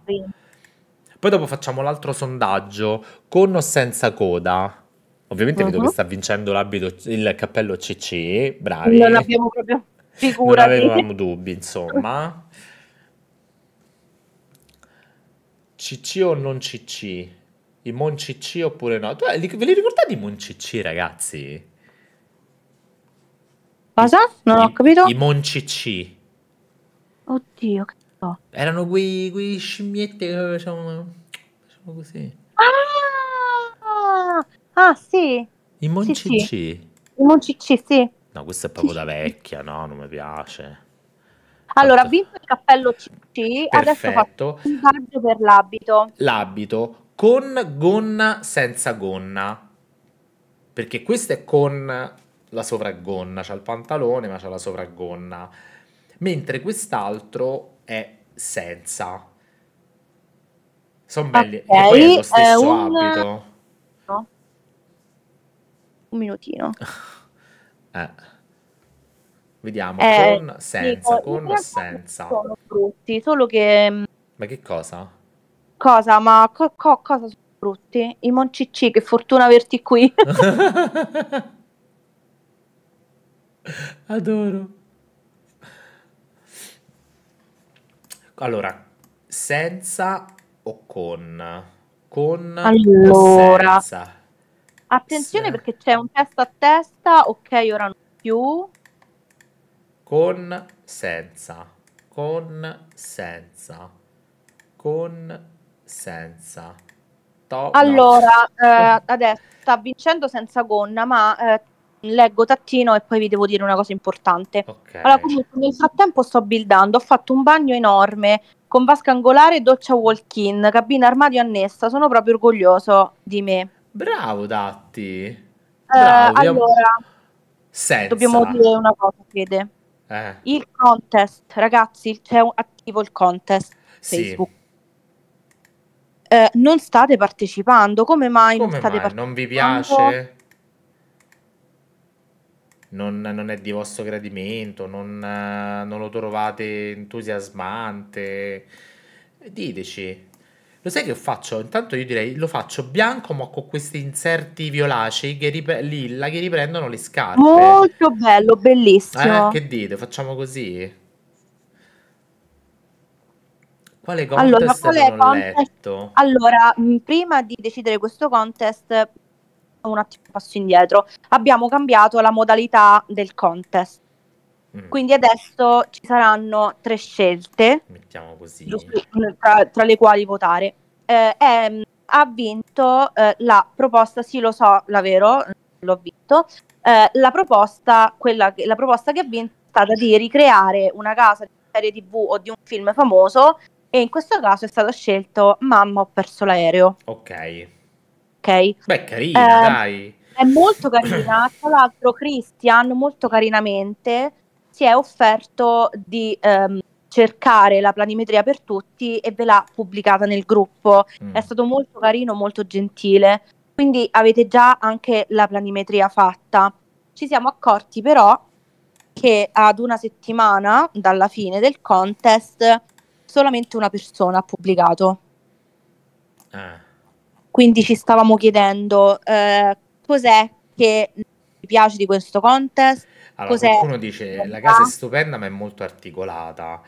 Poi dopo facciamo l'altro sondaggio, con o senza coda. Ovviamente uh-huh. vedo mhm. che sta vincendo l'abito, il cappello CC, bravi. Non abbiamo proprio Figurati. Non avevamo dubbi, insomma. CC o non CC? I Mon CC oppure no? Eh, ve li ricordate i Mon CC, ragazzi? Cosa? Non ho capito. I Mon CC. Oddio, che so. Erano quei, quei scimmiette che facevano, facevano così. Ah! ah, sì. I Mon sì, CC. I Mon CC, sì. No, questo è proprio da vecchia, no? Non mi piace. Allora, ha vinto il cappello CC, adesso fatto un vantaggio per l'abito. L'abito con gonna senza gonna. Perché questa è con la sovragonna, c'ha il pantalone ma c'ha la sovragonna. Mentre quest'altro è senza. Sono belli. Okay, e poi è lo stesso un... abito. No. Un minutino. Eh. Vediamo, eh, con, senza, dico, con o senza. Sono brutti, solo che... Mm, ma che cosa? Cosa? Ma co co cosa sono brutti? I moncicci, che fortuna averti qui. Adoro. Allora, senza o con? Con allora. o senza? Attenzione sì. perché c'è un testa a testa, ok, ora non più. Con, senza, con, senza, con, senza. To allora, no. eh, adesso sta vincendo senza gonna, ma eh, leggo tattino e poi vi devo dire una cosa importante. Okay. Allora, comunque, nel frattempo sto buildando, ho fatto un bagno enorme con vasca angolare, e doccia walk-in, cabina armadio annessa, sono proprio orgoglioso di me. Bravo Datti. Eh, Bravo, eh, allora, Senza. dobbiamo dire una cosa, Fede. Eh. Il contest, ragazzi, c'è un... attivo il contest Facebook. Sì. Eh, non state partecipando, come mai come non state mai? partecipando? Non vi piace? Non, non, è di vostro gradimento, non, eh, non lo trovate entusiasmante. Diteci, lo sai che faccio? Intanto io direi lo faccio bianco ma con questi inserti violacei che rip- lilla che riprendono le scarpe. Molto bello, bellissimo. Eh, che dite? Facciamo così? Quale contest allora, quale contest? Allora, mm, prima di decidere questo contest, un attimo passo indietro. Abbiamo cambiato la modalità del contest. Mm. Quindi adesso ci saranno tre scelte, mettiamo così, mm, tra, tra le quali votare. Eh, è, ehm, ha vinto eh, la proposta, sì lo so, la vero, l'ho vinto, eh, la, proposta, quella che, la proposta che ha vinto è stata di ricreare una casa di serie tv o di un film famoso e in questo caso è stato scelto Mamma ho perso l'aereo. Ok. Ok. Beh, carina, eh, dai. È molto carina, tra l'altro Christian molto carinamente si è offerto di ehm, cercare la planimetria per tutti e ve l'ha pubblicata nel gruppo. Mm. È stato molto carino, molto gentile. Quindi avete già anche la planimetria fatta. Ci siamo accorti però che ad una settimana dalla fine del contest solamente una persona ha pubblicato. Ah. Quindi ci stavamo chiedendo eh, cos'è che ti piace di questo contest, allora, Cos'è? qualcuno dice la casa è stupenda ma è molto articolata.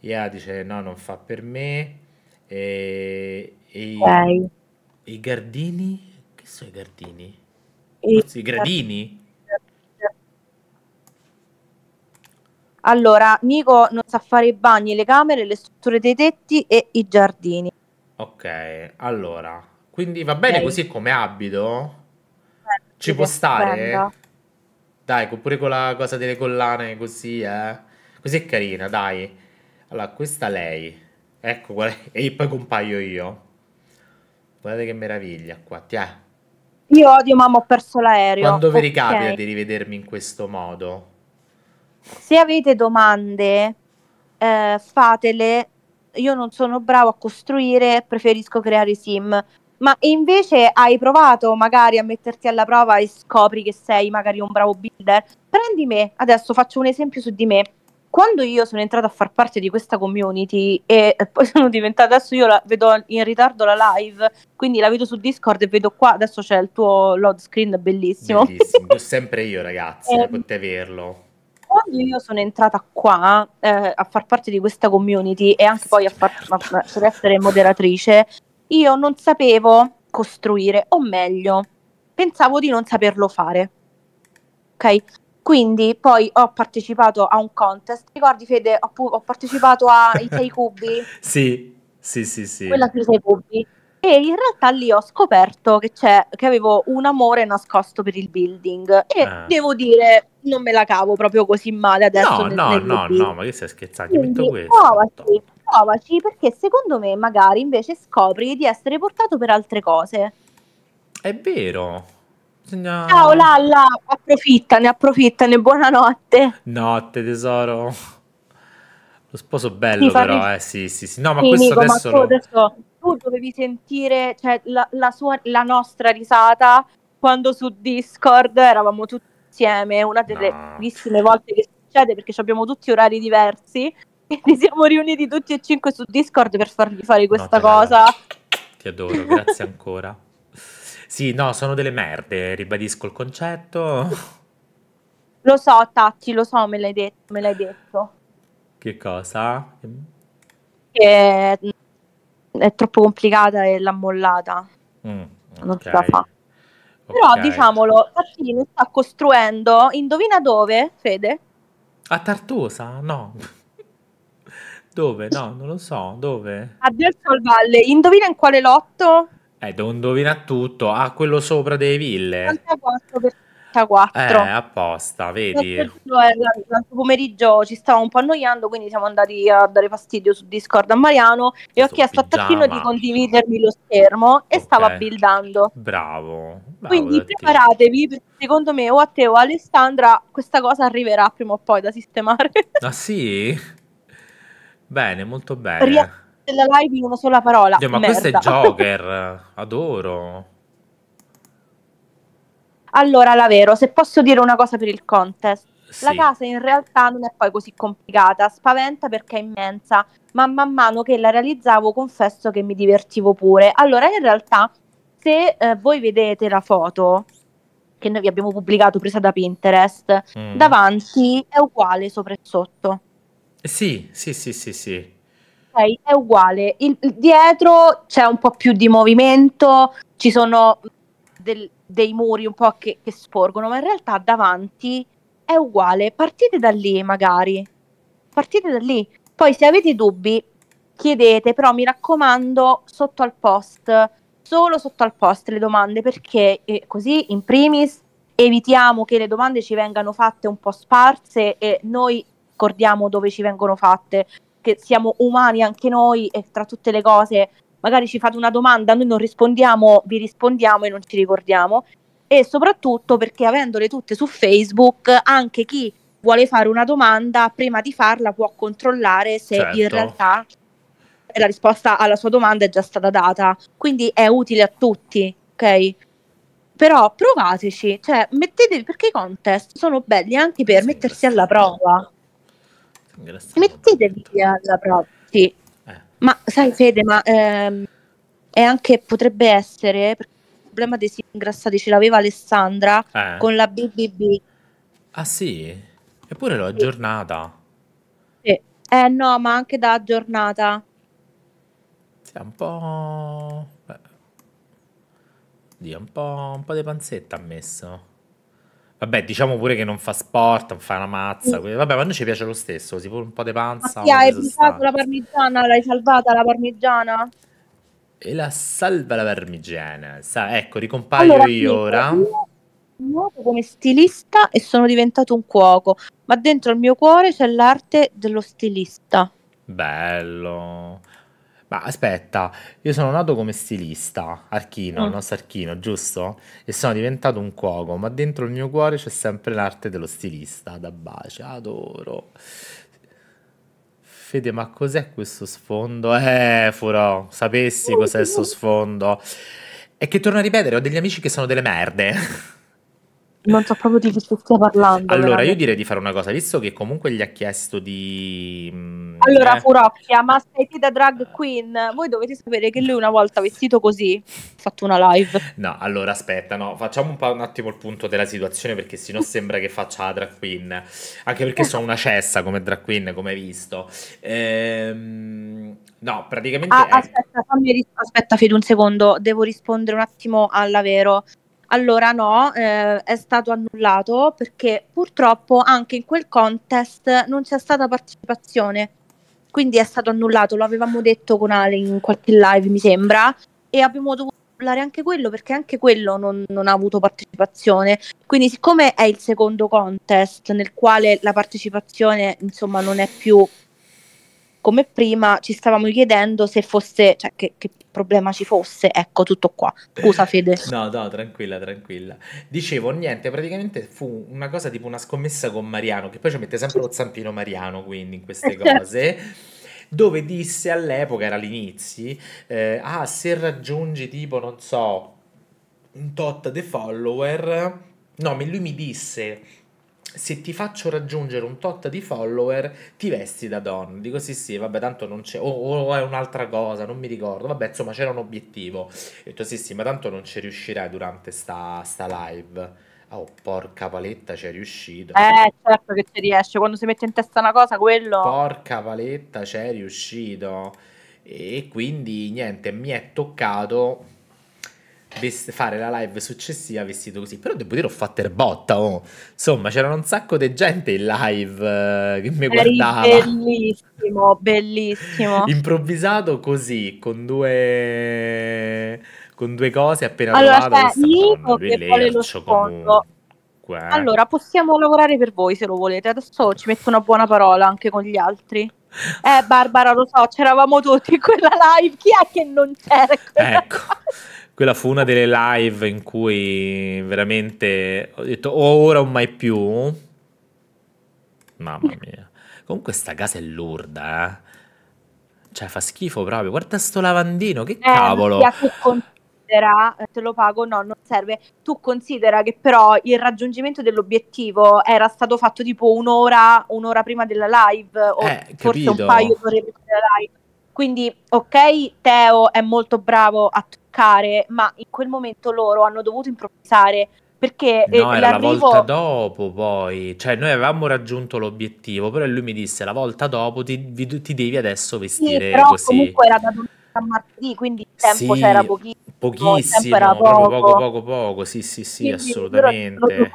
Ia dice no, non fa per me. E, e Ok. i gardini? Che sono i gardini? Forse i gradini? Allora, Nico non sa fare i bagni, le camere, le strutture dei tetti e i giardini. Ok, allora, quindi va bene Ok. così come abito? Eh, ci può stare? stupenda. Dai, pure con la cosa delle collane così, eh. Così è carina, dai. Allora, questa lei. Ecco qual è. E poi compaio io. Guardate che meraviglia qua, ti è. Io odio, mamma, ho perso l'aereo. Quando vi okay. ricapita di rivedermi in questo modo? Se avete domande, eh, fatele. Io non sono bravo a costruire, preferisco creare sim. Ma invece hai provato magari a metterti alla prova e scopri che sei magari un bravo builder? Prendi me, adesso faccio un esempio su di me. Quando io sono entrata a far parte di questa community e poi sono diventata, adesso io la vedo in ritardo la live, quindi la vedo su Discord e vedo qua, adesso c'è il tuo load screen bellissimo. Bellissimo, sempre io ragazzi, eh, potete averlo quando io sono entrata qua eh, a far parte di questa community e anche poi a, far, certo. a, a, essere moderatrice, io non sapevo costruire, o meglio, pensavo di non saperlo fare. Ok? Quindi poi ho partecipato a un contest. Ricordi Fede, ho, pu- ho partecipato ai 6 cubi? sì, sì, sì, sì. Quella sui 6 cubi. E in realtà lì ho scoperto che, c'è, che, avevo un amore nascosto per il building. E ah. devo dire, non me la cavo proprio così male adesso. No, nel, no, nel no, no, ma che stai scherzando? Quindi, metto questo. No, ma sì provaci perché secondo me magari invece scopri di essere portato per altre cose. È vero. No. Ciao Lalla, approfittane, approfittane, buonanotte. Notte tesoro. Lo sposo bello sì, però, fammi... eh, sì, sì, sì. No, ma sì, questo Nico, adesso... Ma tu, adesso... Tu dovevi sentire cioè, la, la, sua, la nostra risata quando su Discord eravamo tutti insieme, una delle no. pochissime volte che succede perché abbiamo tutti orari diversi quindi siamo riuniti tutti e cinque su Discord per fargli fare questa no, cosa. Ti adoro, grazie ancora. Sì, no, sono delle merde, ribadisco il concetto. Lo so, Tacci, lo so, me l'hai detto. Me l'hai detto. Che cosa? Che mm, è troppo complicata e l'ha mollata. Mm, okay. Non ce la fa. Okay. Però diciamolo, Tartini sta costruendo, indovina dove, Fede? A Tartosa? No. Dove? No, non lo so. Dove? A Del Valle. Indovina in quale lotto? Eh, devo indovinare tutto. Ah, quello sopra dei ville. 84 per 84. Eh, apposta, vedi. Eh, L'altro pomeriggio ci stavo un po' annoiando, quindi siamo andati a dare fastidio su Discord a Mariano e ho chiesto pigiama. a Tacchino di condividermi lo schermo e okay. stava buildando. Bravo. bravo quindi preparatevi, perché secondo me o a te o a Alessandra questa cosa arriverà prima o poi da sistemare. Ah sì? Bene, molto bene. Ria- della live in una sola parola. Dio, ma Merda. questo è Joker, adoro. Allora, la vero, se posso dire una cosa per il contest. Sì. La casa in realtà non è poi così complicata, spaventa perché è immensa, ma man mano che la realizzavo confesso che mi divertivo pure. Allora, in realtà, se eh, voi vedete la foto che noi vi abbiamo pubblicato presa da Pinterest, mm. davanti è uguale sopra e sotto. Sì, sì, sì, sì, sì. Okay, è uguale. Il, dietro c'è un po' più di movimento, ci sono del, dei muri un po' che, che sporgono, ma in realtà davanti è uguale. Partite da lì, magari. Partite da lì. Poi se avete dubbi, chiedete, però mi raccomando, sotto al post, solo sotto al post le domande, perché eh, così in primis evitiamo che le domande ci vengano fatte un po' sparse e noi ricordiamo dove ci vengono fatte, che siamo umani anche noi e tra tutte le cose magari ci fate una domanda, noi non rispondiamo, vi rispondiamo e non ci ricordiamo e soprattutto perché avendole tutte su Facebook anche chi vuole fare una domanda prima di farla può controllare se certo. in realtà la risposta alla sua domanda è già stata data, quindi è utile a tutti, ok? Però provateci, cioè mettetevi perché i contest sono belli anche per mettersi alla prova. Mettetevi alla prova, Eh. Ma sai Fede, ma ehm, è anche, potrebbe essere, il problema dei ingrassati ce l'aveva Alessandra eh. con la BBB. Ah sì? Eppure l'ho aggiornata. Sì. Eh no, ma anche da aggiornata. Sì, un po'... Beh. Dio, un po', un po' di panzetta ha messo. Vabbè, diciamo pure che non fa sport, non fa una mazza. Sì. Vabbè, ma a noi ci piace lo stesso, si pone un po' di panza. Ma hai buttato la parmigiana? L'hai salvata la parmigiana? E la salva la parmigiana. Sa, ecco, ricompaio allora, io ora. Io nuovo come stilista e sono diventato un cuoco, ma dentro il mio cuore c'è l'arte dello stilista. Bello. Ma aspetta, io sono nato come stilista, Archino, mm. no? Sarchino, giusto? E sono diventato un cuoco, ma dentro il mio cuore c'è sempre l'arte dello stilista, da bacio, adoro. Fede, ma cos'è questo sfondo? Eh, Furò, sapessi cos'è questo sfondo. E che torno a ripetere, ho degli amici che sono delle merde. non so proprio di che stia parlando. Allora, veramente. io direi di fare una cosa, visto che comunque gli ha chiesto di... Mm, allora, eh... Furocchia, ma sei te da drag queen? Voi dovete sapere che lui una volta vestito così ha fatto una live. No, allora, aspetta, no, facciamo un, un attimo il punto della situazione, perché sennò sembra che faccia la drag queen. Anche perché sono una cessa come drag queen, come hai visto. Ehm... No, praticamente... Ah, è... aspetta, fammi ris- aspetta, Fede, un secondo, devo rispondere un attimo alla Vero. Allora no, eh, è stato annullato perché purtroppo anche in quel contest non c'è stata partecipazione, quindi è stato annullato, lo avevamo detto con Ale in qualche live mi sembra, e abbiamo dovuto annullare anche quello perché anche quello non, non ha avuto partecipazione. Quindi siccome è il secondo contest nel quale la partecipazione insomma non è più come prima ci stavamo chiedendo se fosse, cioè che, che problema ci fosse, ecco tutto qua. Scusa eh, Fede. no, no, tranquilla, tranquilla. Dicevo, niente, praticamente fu una cosa tipo una scommessa con Mariano, che poi ci mette sempre lo zampino Mariano, quindi in queste certo. cose. dove disse all'epoca, era all'inizio, eh, ah, se raggiungi tipo, non so, un tot di follower, no, lui mi disse se ti faccio raggiungere un tot di follower, ti vesti da donna. Dico sì, sì, vabbè, tanto non c'è, o, o è un'altra cosa, non mi ricordo. Vabbè, insomma, c'era un obiettivo. Ho detto sì, sì, ma tanto non ci riuscirai durante sta, sta live. Oh, porca paletta, ci è riuscito. Eh, certo che ci riesce. Quando si mette in testa una cosa, quello. Porca paletta, ci è riuscito. E quindi niente, mi è toccato vest- fare la live successiva vestito così. Però devo dire, ho fatto erbotta. Oh. Insomma, c'erano un sacco di gente in live eh, che mi guardava. Bellissimo, bellissimo. Improvvisato così, con due, con due cose appena allora, trovato. Cioè, Nico lo eh. Allora, possiamo lavorare per voi se lo volete. Adesso ci metto una buona parola anche con gli altri. Eh, Barbara, lo so, c'eravamo tutti in quella live. Chi è che non c'era? Ecco. Live? quella fu una delle live in cui veramente ho detto o oh, ora o mai più. Mamma mia. Comunque sta casa è lurda, eh. Cioè fa schifo proprio. Guarda sto lavandino, che eh, cavolo. Tu considera, eh, te lo pago, no, non serve. Tu considera che però il raggiungimento dell'obiettivo era stato fatto tipo un'ora, un'ora prima della live o eh, forse capito. un paio d'ore prima della live. Quindi, ok, Teo è molto bravo a toccare, ma in quel momento loro hanno dovuto improvvisare perché eh, no, eh, era l'arrivo... la volta dopo poi, cioè noi avevamo raggiunto l'obiettivo, però lui mi disse la volta dopo ti, vi, ti devi adesso vestire sì, però così. comunque era da domenica a martedì, quindi il tempo sì, c'era pochissimo. Pochissimo, tempo era poco. poco, poco, poco, sì, sì, sì, quindi assolutamente.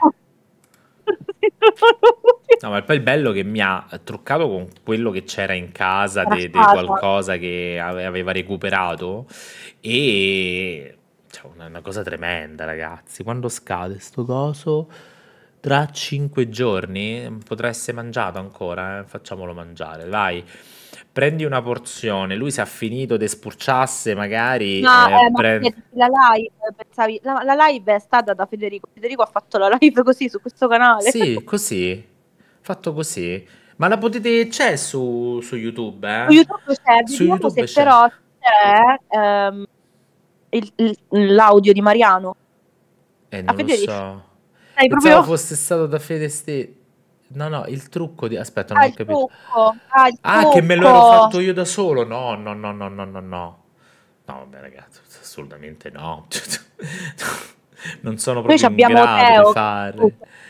No, ma poi il bello che mi ha truccato con quello che c'era in casa, di qualcosa che aveva recuperato e... Cioè, una, una cosa tremenda, ragazzi. Quando scade sto coso tra 5 giorni potrà essere mangiato ancora, eh? facciamolo mangiare, vai prendi una porzione, lui si è finito di spurciasse magari... No, eh, eh, pre... la live, pensavi, la, la, live è stata da Federico, Federico ha fatto la live così su questo canale. Sì, così, fatto così. Ma la potete, c'è su, su YouTube, eh? Su YouTube c'è, su YouTube se c'è. però c'è ehm, il, il, l'audio di Mariano. Eh, non lo so. Pensavo fosse stato da Fede stesso. No, no, il trucco di... Aspetta, non ah, ho capito. Ah, ah che me lo ero fatto io da solo? No, no, no, no, no, no, no. No, vabbè, ragazzi, assolutamente no. non sono proprio Noi in grado Teo, di fare.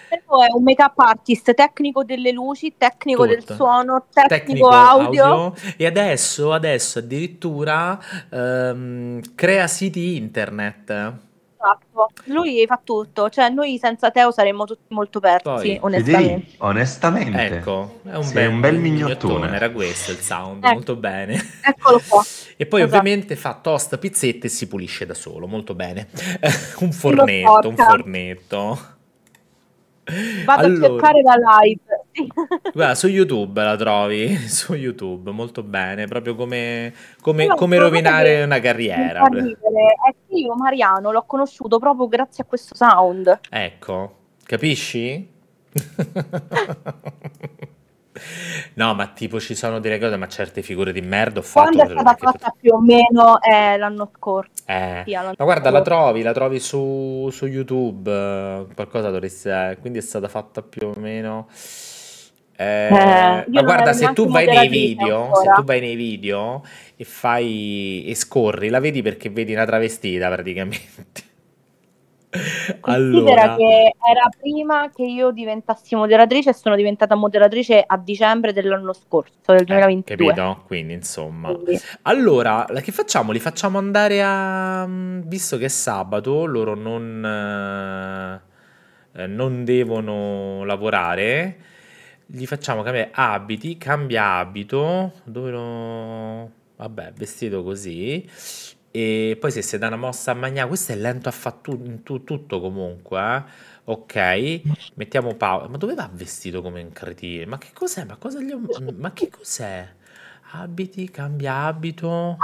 Teo è un make-up artist, tecnico delle luci, tecnico Tutto. del suono, tecnico, tecnico audio. E adesso, adesso addirittura ehm, crea siti internet. Esatto. Lui fa tutto, cioè noi senza Teo saremmo tutti molto persi, Poi, onestamente. Vedi, onestamente. Ecco, è un, sì, bel, un bel mignottone. Era questo il sound, ecco. molto bene. Eccolo qua. E poi esatto. ovviamente fa tosta, pizzette e si pulisce da solo, molto bene. un fornetto, un fornetto. Vado allora, a cercare la live. Guarda, su YouTube la trovi, su YouTube, molto bene, proprio come, come, come rovinare una carriera. Eh sì, io Mariano l'ho conosciuto proprio grazie a questo sound. Ecco, capisci? No, ma tipo ci sono delle cose, ma certe figure di merda ho fatto. Quando è stata fatta più o meno eh, l'anno scorso. Eh. Sì, l'anno ma guarda, scorso. la trovi, la trovi su, su YouTube, eh, qualcosa dovresti... Eh, quindi è stata fatta più o meno... Eh, eh ma guarda, se tu, video, se tu vai nei video, e fai e scorri, la vedi perché vedi una travestita praticamente. Allora... che era prima che io diventassi moderatrice sono diventata moderatrice a dicembre dell'anno scorso, del 2022. Eh, capito? Quindi insomma. Quindi. Allora, che facciamo? Li facciamo andare a... Mm, visto che è sabato, loro non, eh, non devono lavorare, gli facciamo cambiare abiti, cambia abito, dove lo... Vabbè, vestito così e poi se si dà una mossa a Magna, questo è lento a fare tu, tu, tutto comunque. Eh? Ok, mettiamo Paolo. Ma dove va vestito come un cretino? Ma che cos'è? Ma, cosa gli... Mm, ma che cos'è? Abiti, cambia abito.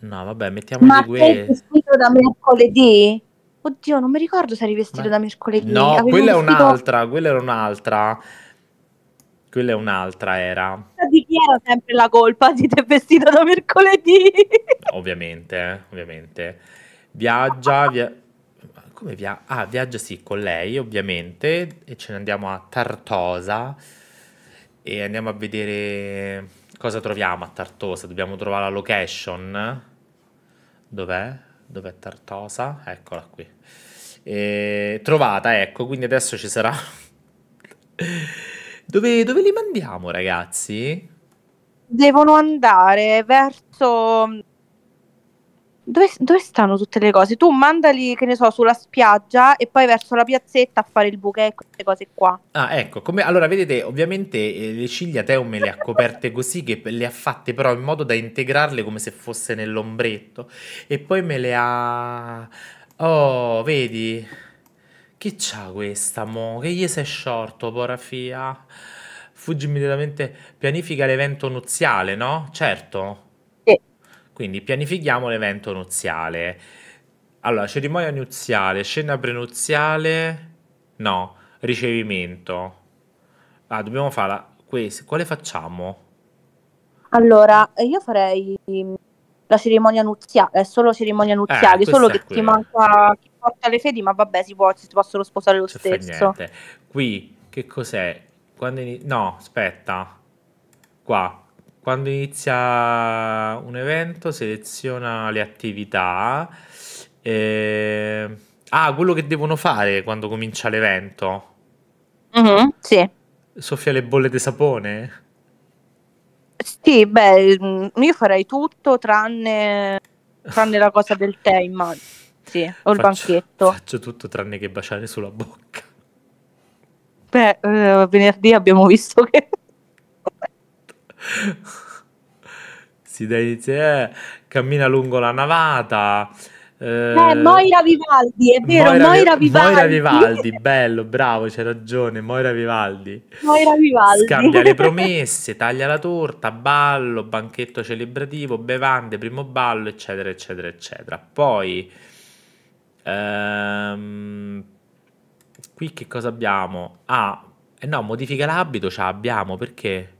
No, vabbè, mettiamo Ma sei vestito da mercoledì? Oddio, non mi ricordo se eri vestito Ma... da mercoledì. No, Avevi quella è un'altra, quella era un'altra quella è un'altra era. Di chi era sempre la colpa? Di te vestita da mercoledì? ovviamente, ovviamente. Viaggia, via... come via... Ah, viaggia sì, con lei ovviamente, e ce ne andiamo a Tartosa e andiamo a vedere cosa troviamo a Tartosa. Dobbiamo trovare la location. Dov'è? Dov'è Tartosa? Eccola qui. E... Trovata, ecco, quindi adesso ci sarà... Dove, dove li mandiamo, ragazzi? Devono andare verso... Mm, dove, dove, stanno tutte le cose? Tu mandali, che ne so, sulla spiaggia e poi verso la piazzetta a fare il bouquet e queste cose qua. Ah, ecco, come, allora vedete, ovviamente eh, le ciglia Teo me le ha coperte così che le ha fatte però in modo da integrarle come se fosse nell'ombretto e poi me le ha... Oh, vedi? che c'ha questa mo? Che gli sei sciorto, porafia? Fuggi immediatamente, pianifica l'evento nuziale, no? Certo. Sì. Quindi pianifichiamo l'evento nuziale. Allora, cerimonia nuziale, scena prenuziale, no, ricevimento. Ah, dobbiamo fare questa. Quale facciamo? Allora, io farei mm, la cerimonia nuziale, è solo cerimonia nuziale, eh, solo eh, che ti manca porta le fedi, ma vabbè, si, può, si possono sposare lo C'è stesso. Qui, che cos'è? In... No, aspetta. Qua. Quando inizia un evento, seleziona le attività. E... Ehm, ah, quello che devono fare quando comincia l'evento. Mm-hmm, sì. Soffia le bolle di sapone? Sì, beh, mm, io farei tutto tranne, tranne la cosa del tè, immagino sì, o il banchetto. Faccio tutto tranne che baciare sulla bocca. Beh, eh, venerdì abbiamo visto che... si dà inizio, eh, cammina lungo la navata. Eh, eh, Moira Vivaldi, è vero, Moira, Moira, Vivaldi. Moira Vivaldi, bello, bravo, c'è ragione, Moira Vivaldi. Moira Vivaldi. Scambia le promesse, taglia la torta, ballo, banchetto celebrativo, bevande, primo ballo, eccetera, eccetera, eccetera. Poi Ehm, qui che cosa abbiamo? Ah, eh no, modifica l'abito, ce l'abbiamo perché?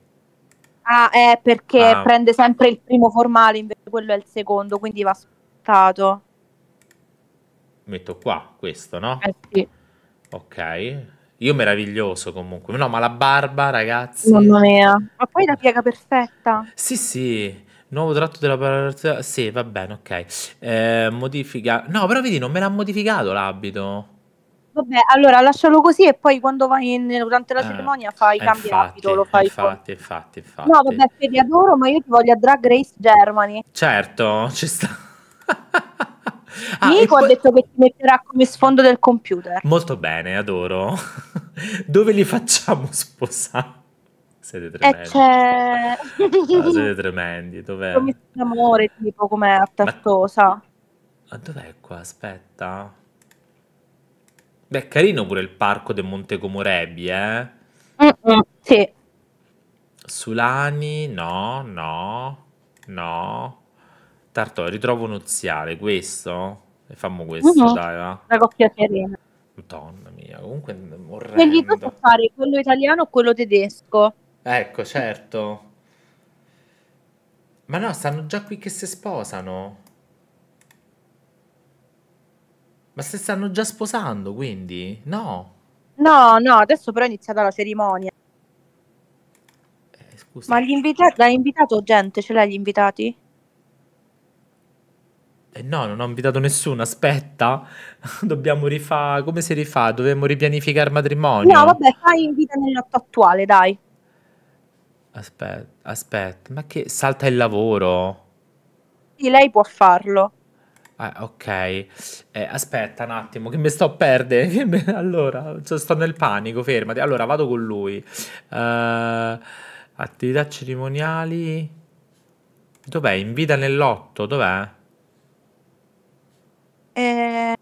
Ah, è perché ah. prende sempre il primo formale, invece quello è il secondo, quindi va sfruttato. Metto qua questo, no? Eh sì. Ok. Io meraviglioso comunque. No, ma la barba, ragazzi. Mamma mia. Ma poi la piega perfetta. Sì, sì. Nuovo tratto della parola. Sì, va bene, ok. Eh, modifica. No, però vedi, non me l'ha modificato l'abito. Vabbè, allora lascialo così e poi quando vai in, durante la eh, cerimonia fai eh, cambi abito, lo fai. Infatti, con... infatti, infatti. No, vabbè, te li adoro, ma io ti voglio a Drag Race Germany. Certo, ci sta. ah, Nico ha detto che ti metterà come sfondo del computer. Molto bene, adoro. Dove li facciamo sposare? Siete eh, tremendi. C'è... Cioè. Ah, siete tremendi, dov'è? Come amore, tipo, com'è a Tartosa. Ma... Ma dov'è qua? Aspetta. Beh, è carino pure il parco del Monte Comorebi, eh? Mm-mm, sì. Sulani, no, no, no. Tartò, ritrovo nuziale, questo? E fammo questo, mm-hmm. dai, va. La coppia serena. Madonna mia, comunque orrendo. Quindi tu puoi fare quello italiano o quello tedesco. Ecco, certo. Ma no, stanno già qui che si sposano. Ma se stanno già sposando, quindi? No. No, no, adesso però è iniziata la cerimonia. Eh, scusa. Ma gli invitati, l'hai invitato gente? Ce l'hai gli invitati? Eh no, non ho invitato nessuno, aspetta. Dobbiamo rifare, come si rifà? Dovremmo ripianificare il matrimonio. No, vabbè, fai invita nell'atto attuale, dai. Aspetta, aspetta, ma che salta il lavoro? Sì, lei può farlo. Ah, ok, eh, aspetta un attimo, che mi sto a perdere. Allora, cioè, sto nel panico, fermati. Allora, vado con lui. Uh, attività cerimoniali. Dov'è? In vita nell'otto, dov'è? Eh...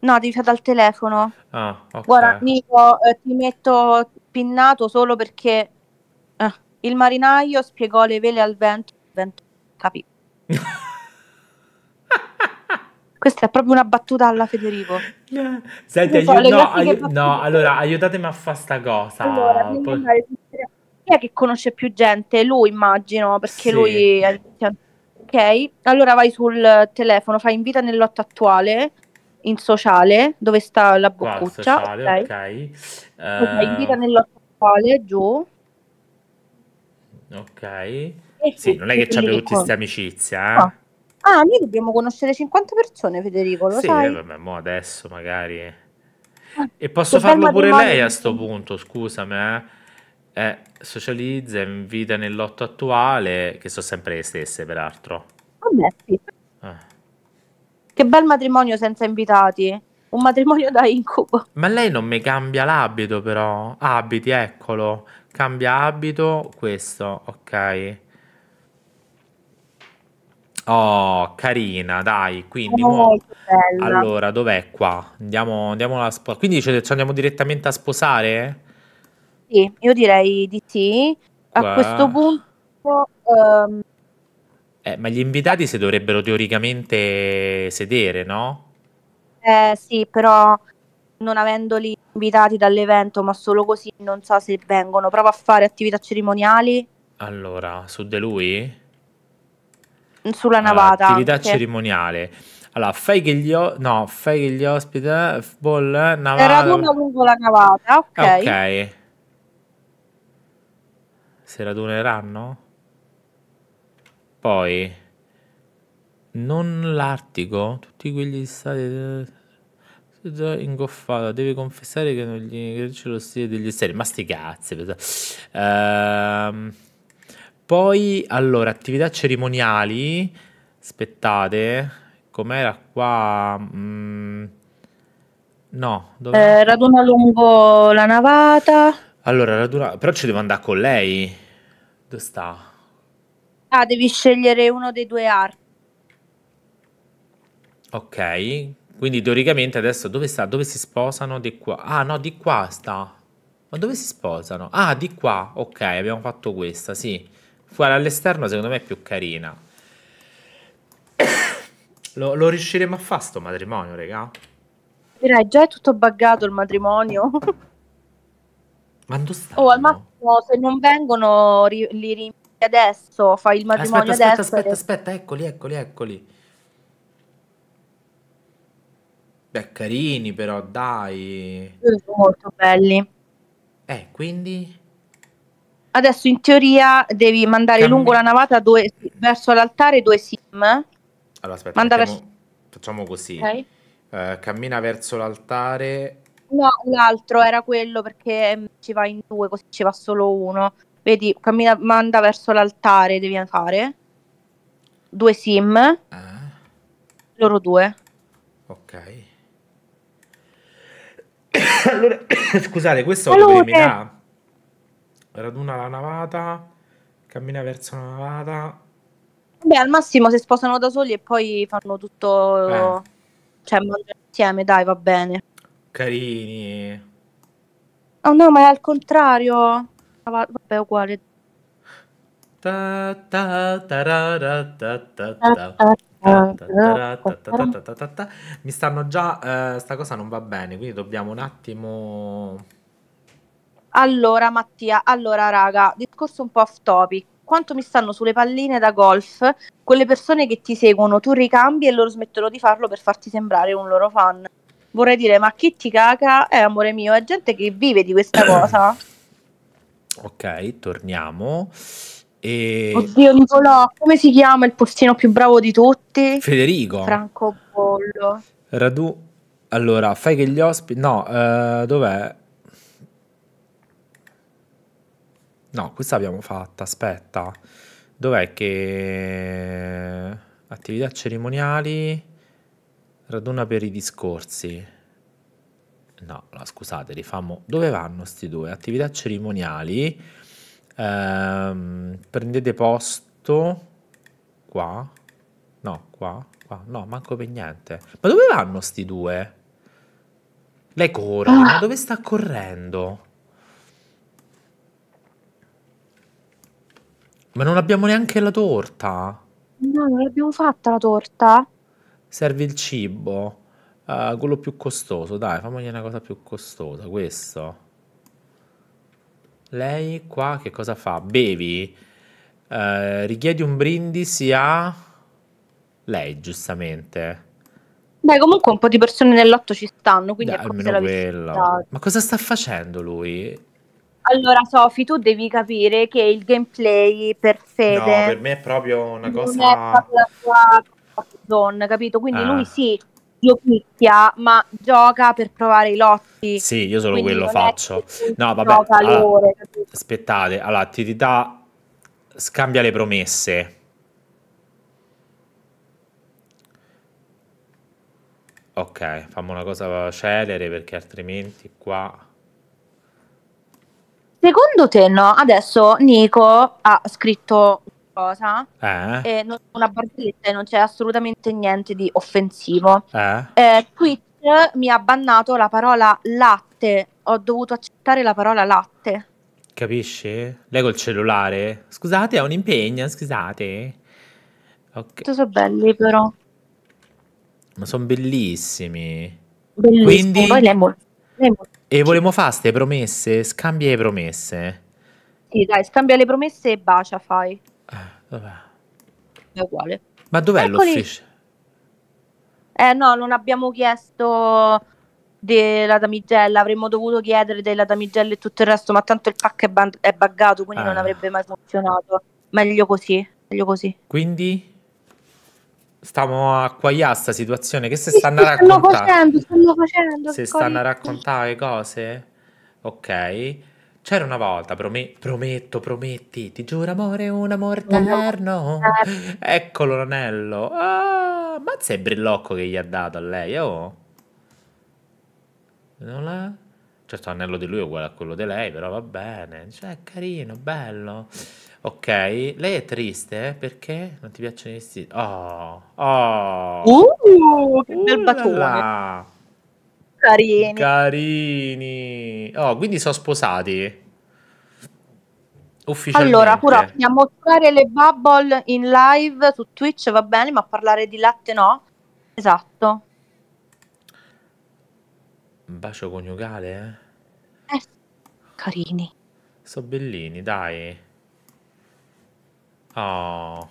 No, devi fare dal telefono. Ah, okay. Guarda, amico, eh, ti metto pinnato solo perché il marinaio spiegò le vele al vento, il vento capì. Questa è proprio una battuta alla Federico. Senti, aiut- no, aiut- no, allora aiutatemi a fare sta cosa. Allora, Chi è che conosce più gente? Lui immagino, perché sì. lui... È... Ok, allora vai sul telefono, fai invita nel lotto attuale, in sociale, dove sta la boccuccia. Qua, sociale, ok. okay. Uh... invita eh, nel lotto attuale, giù. Ok. Eh, sì, non è che ci abbiamo tutti queste amicizie. Ah, eh? No. Ah, noi dobbiamo conoscere 50 persone, Federico, lo sì, sai? Eh, vabbè, mo adesso magari. Ah, e posso farlo pure lei a sto punto, scusami, eh? Eh, socializza, invita nel lotto attuale, che sono sempre le stesse, peraltro. Vabbè, sì. Ah. Che bel matrimonio senza invitati. Un matrimonio da incubo. Ma lei non mi cambia l'abito, però. Abiti, eccolo cambia abito questo, ok. Oh, carina, dai, quindi mo... allora dov'è qua? Andiamo, andiamo a sposare. Quindi ci ci andiamo direttamente a sposare? Sì, io direi di sì. A questo punto ehm, Eh, ma gli invitati si dovrebbero teoricamente sedere, no? eh, sì, però non avendoli invitati dall'evento, ma solo così, non so se vengono proprio a fare attività cerimoniali. Allora, su De Lui? Sulla navata. Attività anche. cerimoniale. Allora, fai che gli, o- no, fai che gli ospiti, ball, navata. Era una lungo la navata, ok. Ok. Si raduneranno? Poi, non l'Artico, tutti quegli stati eh, da ingoffata, deve confessare che non gli piace lo stile degli esteri, ma sti cazzi. Ehm, poi, allora, attività cerimoniali, aspettate, com'era qua? Mm, no, dove... Eh, raduna lungo la navata. Allora, raduna... però ci devo andare con lei. Dove sta? Ah, devi scegliere uno dei due arti. Ok, quindi teoricamente adesso dove sta? Dove si sposano? Di qua. Ah no, di qua sta. Ma dove si sposano? Ah, di qua. Ok, abbiamo fatto questa, sì. Fuori all'esterno secondo me è più carina. lo, lo, riusciremo a fare sto matrimonio, raga? Direi, già è tutto buggato il matrimonio. Ma dove sta? Oh, al massimo se non vengono li rinvii adesso, fai il matrimonio aspetta, adesso. Aspetta, aspetta, aspetta, eccoli, eccoli, eccoli. Beh, carini però, dai. Molto belli. Eh, quindi... Adesso in teoria devi mandare Cammi- lungo la navata due, verso l'altare due sim. Allora aspetta, mettiamo- verso- facciamo così. ok? Eh, cammina verso l'altare. No, l'altro era quello perché mm, ci va in due, così ci va solo uno. Vedi, cammina, manda verso l'altare, devi fare. Due sim, Eh, loro due. ok. allora, scusate, questo autocriminà. Raduna la navata, cammina verso la navata. Beh, al massimo si sposano da soli e poi fanno tutto... Eh. Cioè, mangiano insieme, dai, va bene. Carini. Oh no, ma è al contrario. Vabbè, uguale. Ta ta ta ra, ra, ta ta ta. ta, ta. Mi stanno già, eh, sta cosa non va bene, quindi dobbiamo un attimo... Allora Mattia, allora raga, discorso un po' off topic. Quanto mi stanno sulle palline da golf quelle persone che ti seguono, tu ricambi e loro smettono di farlo per farti sembrare un loro fan. Vorrei dire, ma chi ti caca? Eh, amore mio, è gente che vive di questa cosa. Ok, torniamo. E... Oddio Nicolò, come si chiama il postino più bravo di tutti? Federico. Franco Bollo. Radu. Allora, fai che gli ospiti... No, uh, dov'è? No, questa abbiamo fatta, aspetta. Dov'è che... Attività cerimoniali... Raduna per i discorsi. No, no scusate, rifamo... Dove vanno sti due? Attività cerimoniali Ehm, prendete posto qua. No, qua, qua. No, manco per niente. Ma dove vanno sti due? Lei corre, ah. ma dove sta correndo? Ma non abbiamo neanche la torta. No, non l'abbiamo fatta la torta. Serve il cibo. Uh, quello più costoso, dai, fammogli una cosa più costosa, questo. Lei qua che cosa fa? Bevi, eh, richiedi un brindisi a lei, giustamente. Beh, comunque un po' di persone nell'otto ci stanno, quindi Dai, la quella. Ma cosa sta facendo lui? Allora, Sofi, tu devi capire che il gameplay per Fede... No, per me è proprio una cosa... Non è proprio la tua zone, capito? Quindi ah. lui sì, lo picchia, ma gioca per provare i lotti. Sì, io solo quello faccio. No, vabbè, allora, aspettate, allora, Titità scambia le promesse. Ok, fammi una cosa celere perché altrimenti qua... Secondo te no? Adesso Nico ha scritto cosa, eh. e non, una barzelletta non c'è assolutamente niente di offensivo. Eh. Eh, Twitch mi ha bannato la parola latte, ho dovuto accettare la parola latte. Capisci? Lei col cellulare? Scusate, è un impegno, scusate. Okay. Sono belli però. Ma sono bellissimi. Quindi... Poi lei è molto... Lei è molto... E volevo fare ste promesse, scambia le promesse. Sì, dai, scambia le promesse e bacia, fai. Eh, È uguale. Ma dov'è Eccoli. l'ufficio? Eh no, non abbiamo chiesto della damigella, avremmo dovuto chiedere della damigella e tutto il resto, ma tanto il pack è, ban- è buggato, quindi ah. non avrebbe mai funzionato. Meglio così, meglio così. Quindi? Stiamo a quagliare sta situazione, che se sì, stanno a raccontare? Stanno facendo, stanno facendo. Se ecco stanno a raccontare cose? Ok. C'era una volta, prome- prometto, prometti, ti giuro amore, un amor eterno. Eccolo l'anello. Ah, mazza è il brillocco che gli ha dato a lei, oh. Non la... Certo, l'anello di lui è uguale a quello di lei, però va bene. Cioè, carino, bello. Ok, lei è triste perché non ti piacciono i vestiti. Oh, oh. Uh, che bel uh, bacione. Carini. Carini. Oh, quindi sono sposati. Ufficialmente. Allora, pure a mostrare le bubble in live su Twitch va bene, ma parlare di latte no. Esatto. Un bacio coniugale, eh? eh carini. Sono bellini, dai. Oh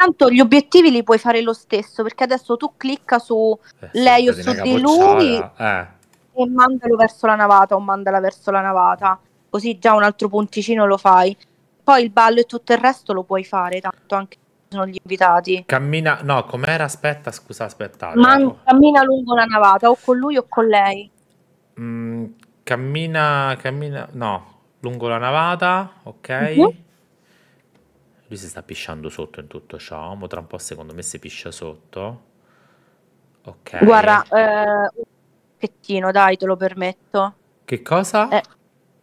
tanto gli obiettivi li puoi fare lo stesso, perché adesso tu clicca su eh, lei o su di lui eh. e mandalo verso la navata o mandala verso la navata, così già un altro punticino lo fai. Poi il ballo e tutto il resto lo puoi fare, tanto anche sono gli invitati. Cammina, no, com'era? Aspetta, scusa, aspettate. Man- cammina lungo la navata, o con lui o con lei. Mm, cammina, cammina, no, lungo la navata, ok. Mm-hmm lui si sta pisciando sotto in tutto ciò. Mo tra un po' secondo me si piscia sotto. Ok. Guarda, eh, un trucchettino, dai, te lo permetto. Che cosa? Eh,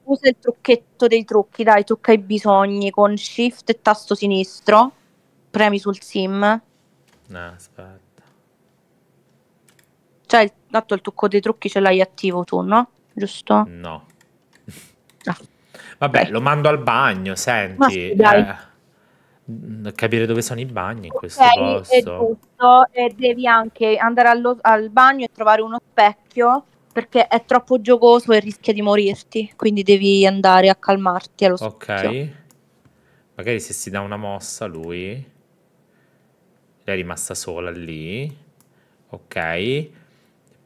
usa il trucchetto dei trucchi, dai, tocca i bisogni con shift e tasto sinistro. Premi sul sim. No, aspetta. Cioè, il, tanto il trucco dei trucchi ce l'hai attivo tu, no? Giusto? No. Ah. Vabbè, Beh. lo mando al bagno, senti. Ma sì, dai. Eh capire dove sono i bagni in questo okay, posto. Giusto, e devi anche andare allo, al bagno e trovare uno specchio perché è troppo giocoso e rischia di morirti, quindi devi andare a calmarti allo specchio. Ok. Magari se si dà una mossa lui è rimasta sola lì. Ok.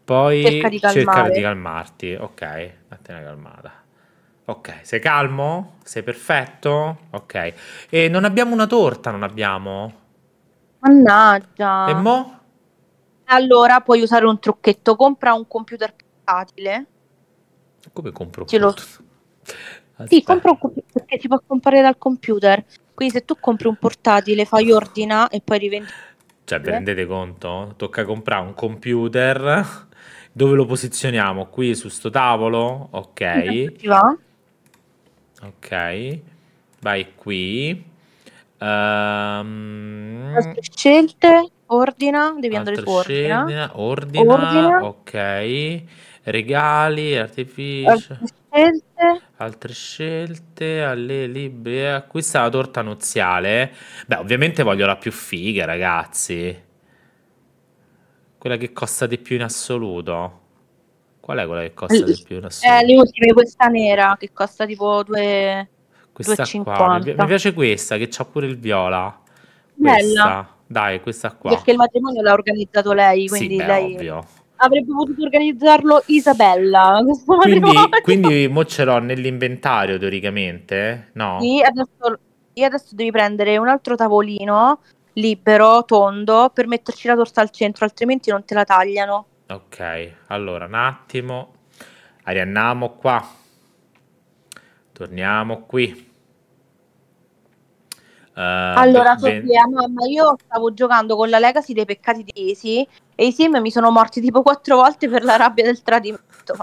Poi cerca di, cercare di calmarti, ok, attena calmata. Ok, sei calmo? Sei perfetto? Ok. E non abbiamo una torta, non abbiamo? Mannaggia. E mo? Allora puoi usare un trucchetto, compra un computer portatile. Come compro un computer? Lo... Sì, compra un computer che ti può comprare dal computer. Quindi se tu compri un portatile, fai ordina e poi rivendi. Cioè, vi rendete conto? Tocca comprare un computer. Dove lo posizioniamo? Qui su sto tavolo? Ok. Ci va? Ok, vai qui. Um... Altre scelte, ordina, devi andare su ordina. Ordina, ordina, ordina. ok. Regali, artifici. Scelte. Altre scelte alle libere. Acquista la torta nuziale. Beh, ovviamente voglio la più figa, ragazzi. Quella che costa di più in assoluto. Qual è quella che costa di più? Eh, le questa nera che costa tipo 2. 2,50. qua. Mi, mi piace questa che c'ha pure il viola. Bella. Questa. Dai, questa qua. Perché il matrimonio l'ha organizzato lei, quindi sì, beh, lei. Ovvio. Avrebbe potuto organizzarlo Isabella. Quindi, quindi mo ce l'ho nell'inventario teoricamente, no? Sì, adesso, io adesso devi prendere un altro tavolino libero, tondo, per metterci la torta al centro, altrimenti non te la tagliano ok allora un attimo arianniamo qua torniamo qui Uh, allora, Sofia, mamma, io stavo giocando con la Legacy dei peccati di Easy e i sim mi sono morti tipo quattro volte per la rabbia del tradimento.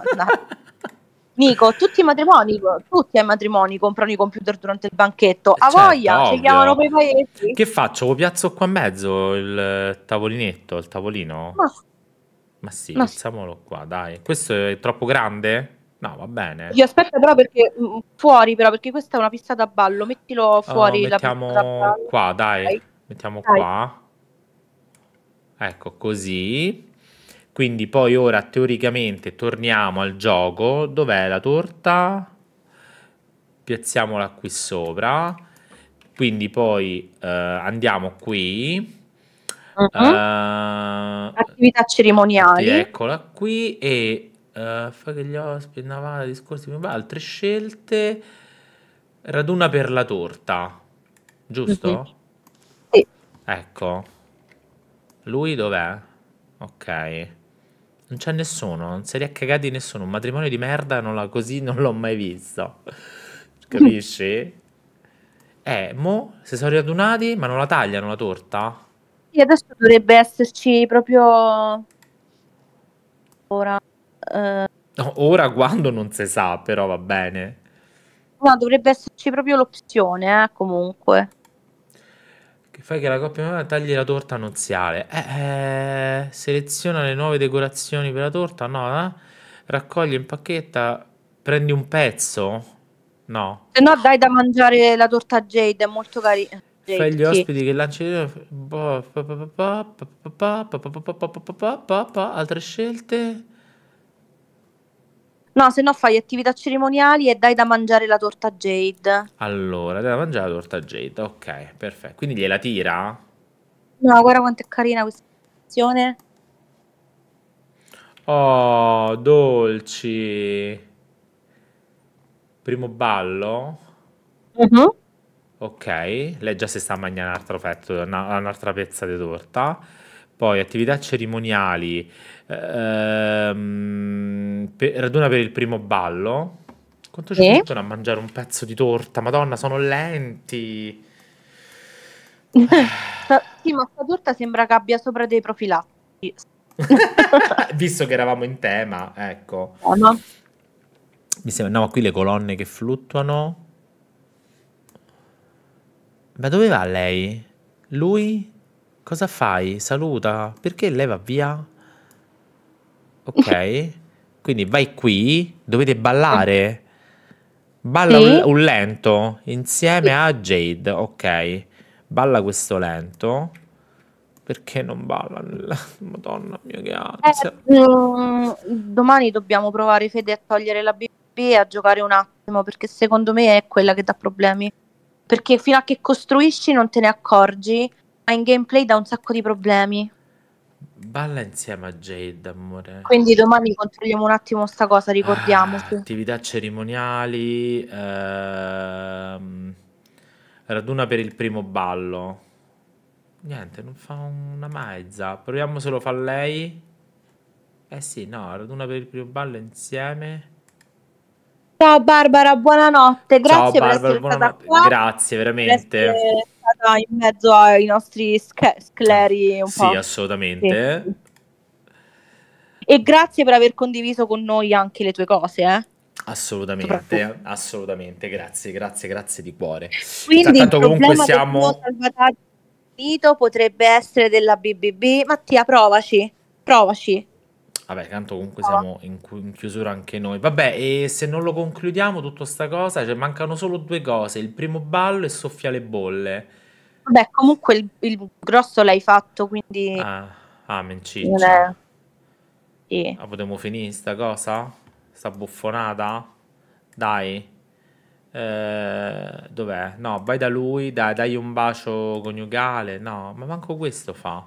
Nico, tutti i matrimoni, tutti ai matrimoni comprano i computer durante il banchetto. A certo, voglia, ovvio. ci chiamano quei paesi. Che faccio? Lo piazzo qua in mezzo il tavolinetto, il tavolino? Ma ma sì, Ma... facciamolo qua, dai. Questo è troppo grande? No, va bene. Io aspetta però perché mm, fuori però, perché questa è una pista da ballo, mettilo oh, fuori. Oh, mettiamo da qua, dai. dai. Mettiamo dai. qua. Ecco, così. Quindi poi ora teoricamente torniamo al gioco. Dov'è la torta? Piazziamola qui sopra. Quindi poi eh, andiamo qui Uh-huh. Uh, Attività cerimoniali. Eccola qui e uh, fa che gli ospiti navale, discorsi, altre scelte. Raduna per la torta, giusto? Mm-hmm. Sì. Ecco. Lui dov'è? Ok. Non c'è nessuno, non si è riaccagati nessuno. Un matrimonio di merda non così non l'ho mai visto. Capisci? Eh, mo si sono radunati, ma non la tagliano la torta? Sì, adesso dovrebbe esserci proprio ora. Eh. ora quando non si sa, però va bene. No, dovrebbe esserci proprio l'opzione, eh, comunque. Che fai che la coppia tagli la torta nuziale. Eh, eh, seleziona le nuove decorazioni per la torta, no? Eh? Raccogli in pacchetta, prendi un pezzo. No. Se no dai da mangiare la torta Jade, è molto carina. Fai gli ospiti che lanciano altre scelte. No, se no fai attività cerimoniali e dai da mangiare la torta Jade. Allora, dai da mangiare la torta Jade, ok, perfetto. Quindi gliela tira? No, guarda quanto è carina questa azione. Oh, dolci. Primo ballo? Mhm. Uh-huh. Ok, lei già si sta mangiando un'altra pezza di torta. Poi attività cerimoniali, ehm, per, raduna per il primo ballo. Quanto ci mettono a mangiare un pezzo di torta? Madonna, sono lenti. sì, ma questa torta sembra che abbia sopra dei profilatti. Visto che eravamo in tema, ecco. No, ah, no. Mi sembra, no, ma qui le colonne che fluttuano. Ma dove va lei? Lui? Cosa fai? Saluta. Perché lei va via? Ok. Quindi vai qui, dovete ballare. Balla sì. un, lento insieme sì. a Jade, ok. Balla questo lento. Perché non balla? Madonna mia, che ansia. Eh, domani dobbiamo provare Fede a togliere la BB e a giocare un attimo, perché secondo me è quella che dà problemi perché fino a che costruisci non te ne accorgi, ma in gameplay dà un sacco di problemi. Balla insieme a Jade, amore. Quindi domani controlliamo un attimo sta cosa, ricordiamo. Ah, attività cerimoniali, ehm, raduna per il primo ballo. Niente, non fa una mezza. Proviamo se lo fa lei. Eh sì, no, raduna per il primo ballo insieme. Ciao Barbara, buonanotte, grazie Ciao, Barbara, per essere buonanotte. stata qua. Grazie, veramente. stata in mezzo ai nostri scleri un sì, po'. assolutamente. E grazie per aver condiviso con noi anche le tue cose, eh. Assolutamente, assolutamente, grazie, grazie, grazie di cuore. Cioè, Quindi Tanto comunque siamo salvataggio potrebbe essere della BBB, Mattia provaci, provaci. Vabbè, tanto comunque siamo in, in, chiusura anche noi. Vabbè, e se non lo concludiamo tutta sta cosa, cioè mancano solo due cose, il primo ballo e soffia le bolle. Vabbè, comunque il, il grosso l'hai fatto, quindi... Ah, ah menciccia. È... Sì. Ah, potremmo finire sta cosa? Sta buffonata? Dai. Eh, dov'è? No, vai da lui, dai, dai un bacio coniugale. No, ma manco questo fa.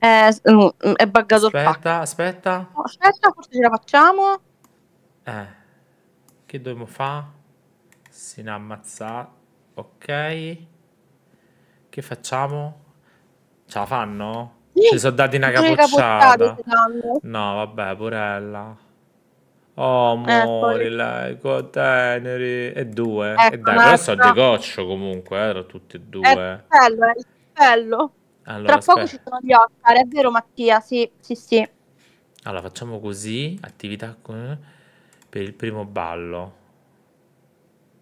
Eh, mm, mm, è buggato aspetta, il pack. Aspetta, no, aspetta. forse ce la facciamo. Eh. Che dobbiamo fare? Si ne ammazza. Ok. Che facciamo? Ce la fanno? Ci sono dati una capocciata. No, vabbè, purella. Eh, oh, amore, eh, lei, conteneri. E due. Ecco, e dai, però sta... di goccio comunque, eh, tutti e due. È bello, è bello. Allora, Tra poco ci sono gli Oscar, è vero Mattia? Sì, sì, sì. Allora facciamo così, attività con... per il primo ballo.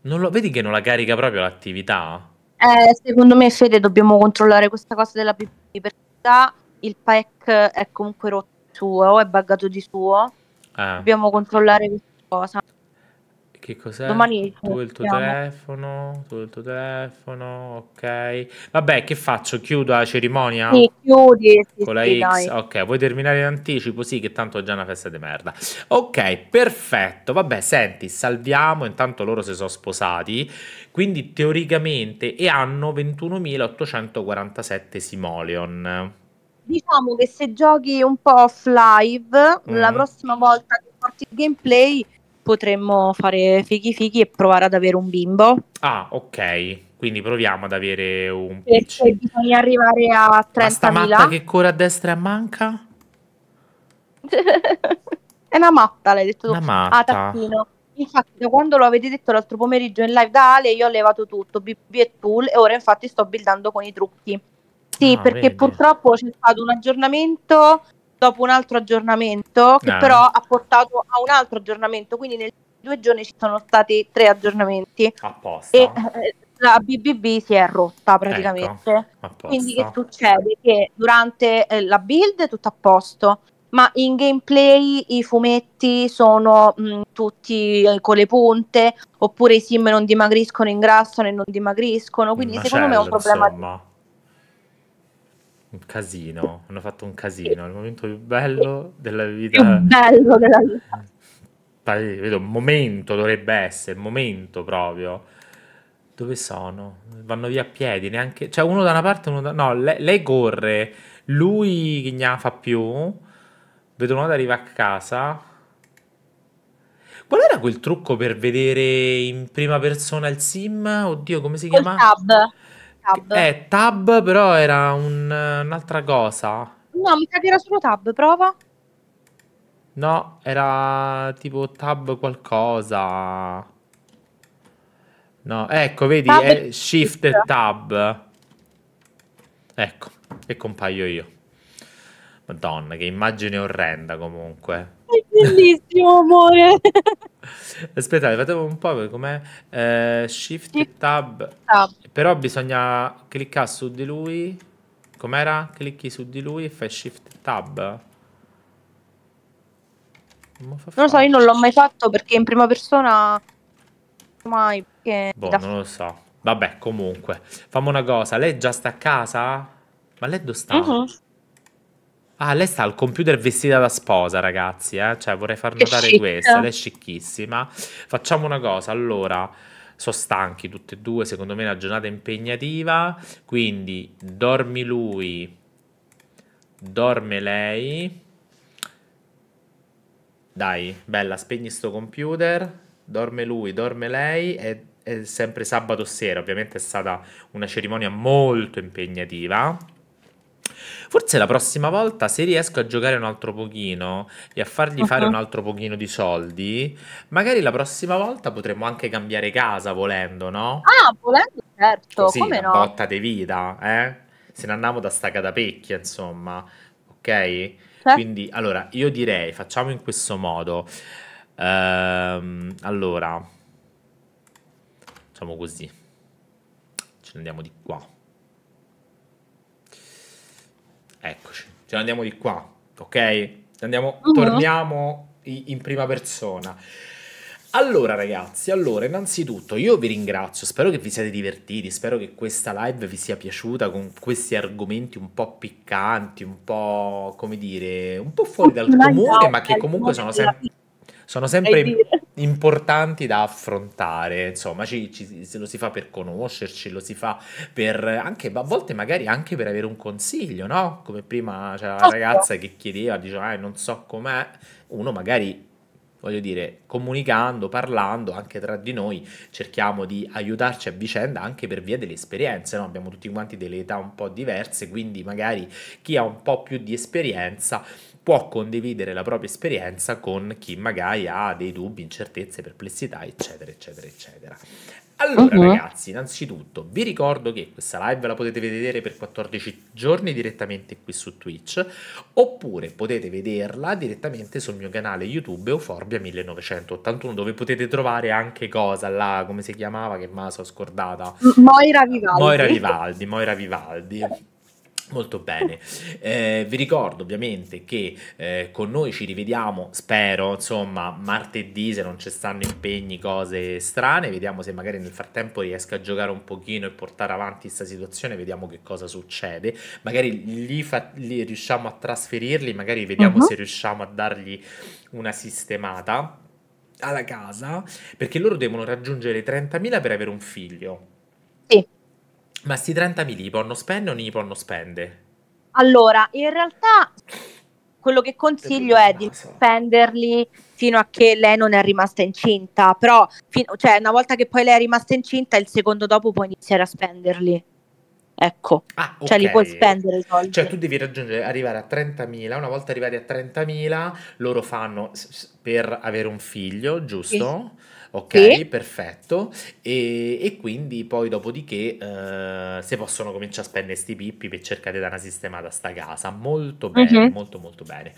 Non Lo, vedi che non la carica proprio l'attività? Eh, secondo me Fede dobbiamo controllare questa cosa della PP perché il pack è comunque rotto suo, è buggato di suo. Eh. Dobbiamo controllare questa cosa. Che cos'è? Domani tu il tuo telefono, tu il tuo telefono, ok. Vabbè, che faccio? Chiudo la cerimonia? Sì, chiudi. Sì, Con la sì, X, dai. ok. Vuoi terminare in anticipo? Sì, che tanto è già una festa di merda. Ok, perfetto. Vabbè, senti, salviamo. Intanto loro si sono sposati. Quindi teoricamente e hanno 21.847 simoleon. Diciamo che se giochi un po' off live, mm. la prossima volta che porti il gameplay potremmo fare fighi fighi e provare ad avere un bimbo. Ah, ok. Quindi proviamo ad avere un PC. Perché bisogna arrivare a 30.000. Ma matta che cura a destra e manca? È una matta, l'hai detto una ah, Matta. Ah, tacchino. Infatti, da quando lo avete detto l'altro pomeriggio in live da Ale, io ho levato tutto, BB e tool, e ora infatti sto buildando con i trucchi. Sì, ah, perché vedi. purtroppo c'è stato un aggiornamento dopo un altro aggiornamento che no. Ah. però ha portato a un altro aggiornamento, quindi nel due giorni ci sono stati tre aggiornamenti. Apposta. E eh, la BBB si è rotta ecco, praticamente. Ecco, Quindi che succede? Che durante eh, la build tutto a posto, ma in gameplay i fumetti sono mh, mm, tutti eh, con le punte, oppure i sim non dimagriscono, ingrassano e non dimagriscono. Quindi Macello, secondo me è un problema... Insomma un casino, hanno fatto un casino, il momento più bello della vita. Più bello della vita. vedo, momento dovrebbe essere, momento proprio. Dove sono? Vanno via a piedi, neanche... Cioè uno da una parte, uno da... No, lei, lei corre, lui che ne fa più, Vedo vedono ad arriva a casa. Qual era quel trucco per vedere in prima persona il sim? Oddio, come si chiama? Il tab tab. Eh, tab però era un, un'altra cosa. No, mi sa che era solo tab, prova. No, era tipo tab qualcosa. No, ecco, vedi, tab è shift e tab. Ecco, e compaio io. Madonna, che immagine orrenda comunque. È bellissimo, amore. Aspettate, fate un po' com'è. Eh, shift, shift tab. tab. Però bisogna cliccare su di lui. Com'era? Clicchi su di lui e fai shift tab. Non, non lo so, io non l'ho mai fatto perché in prima persona mai perché boh, non lo so. Vabbè, comunque, fammi una cosa, lei già sta a casa? Ma lei dove sta? Uh mhm. -huh. Ah, lei sta al computer vestita da sposa, ragazzi, eh? Cioè, vorrei far notare questo, lei è scicchissima. Facciamo una cosa, allora, sono stanchi tutti e due, secondo me è una giornata impegnativa, quindi dormi lui, dorme lei. Dai, bella, spegni sto computer, dorme lui, dorme lei è sempre sabato sera, ovviamente è stata una cerimonia molto impegnativa. Forse la prossima volta, se riesco a giocare un altro pochino e a fargli uh-huh. fare un altro pochino di soldi, magari la prossima volta potremmo anche cambiare casa volendo, no? Ah, volendo, certo. Così, Come una no? botta di vita, eh? Se ne andiamo da sta catapecchia, insomma. Ok? Certo. Quindi, allora, io direi, facciamo in questo modo. Ehm, allora, facciamo così. Ce ne andiamo di qua. Eccoci, ce ne andiamo di qua, ok? Andiamo, uh-huh. Torniamo in prima persona. Allora ragazzi, allora innanzitutto io vi ringrazio, spero che vi siate divertiti, spero che questa live vi sia piaciuta con questi argomenti un po' piccanti, un po' come dire, un po' fuori dal comune, ma che comunque sono sempre sono sempre importanti da affrontare, insomma, ci, ci, lo si fa per conoscerci, lo si fa per anche, a volte magari anche per avere un consiglio, no? Come prima c'era la certo. ragazza che chiedeva, diceva, ah, non so com'è, uno magari voglio dire, comunicando, parlando anche tra di noi, cerchiamo di aiutarci a vicenda anche per via delle esperienze, no? abbiamo tutti quanti delle età un po' diverse, quindi magari chi ha un po' più di esperienza può condividere la propria esperienza con chi magari ha dei dubbi, incertezze, perplessità, eccetera, eccetera, eccetera. Allora, uh-huh. ragazzi, innanzitutto vi ricordo che questa live la potete vedere per 14 giorni direttamente qui su Twitch, oppure potete vederla direttamente sul mio canale YouTube Euforbia 1981, dove potete trovare anche cosa là, come si chiamava, che ma la sono scordata. Moira Vivaldi. Moira Vivaldi, Moira Vivaldi. Molto bene, eh, vi ricordo ovviamente che eh, con noi ci rivediamo, spero, insomma, martedì se non ci stanno impegni, cose strane, vediamo se magari nel frattempo riesco a giocare un pochino e portare avanti questa situazione, vediamo che cosa succede, magari lì, fa- riusciamo a trasferirli, magari vediamo uh-huh. se riusciamo a dargli una sistemata alla casa, perché loro devono raggiungere 30.000 per avere un figlio. Sì. Ma sti 30.000 li porno spende o non li porno spende? Allora, in realtà quello che consiglio è di spenderli fino a che lei non è rimasta incinta, però fino, cioè, una volta che poi lei è rimasta incinta, il secondo dopo può iniziare a spenderli. Ecco, ah, okay. cioè li puoi spendere i soldi. Cioè tu devi raggiungere, arrivare a 30.000, una volta arrivati a 30.000 loro fanno per avere un figlio, giusto? Sì Ok, sì. perfetto. E, e, quindi poi dopodiché eh, se possono cominciare a spendere sti pippi per cercare di dare una sistemata a sta casa. Molto bene, uh-huh. molto molto bene.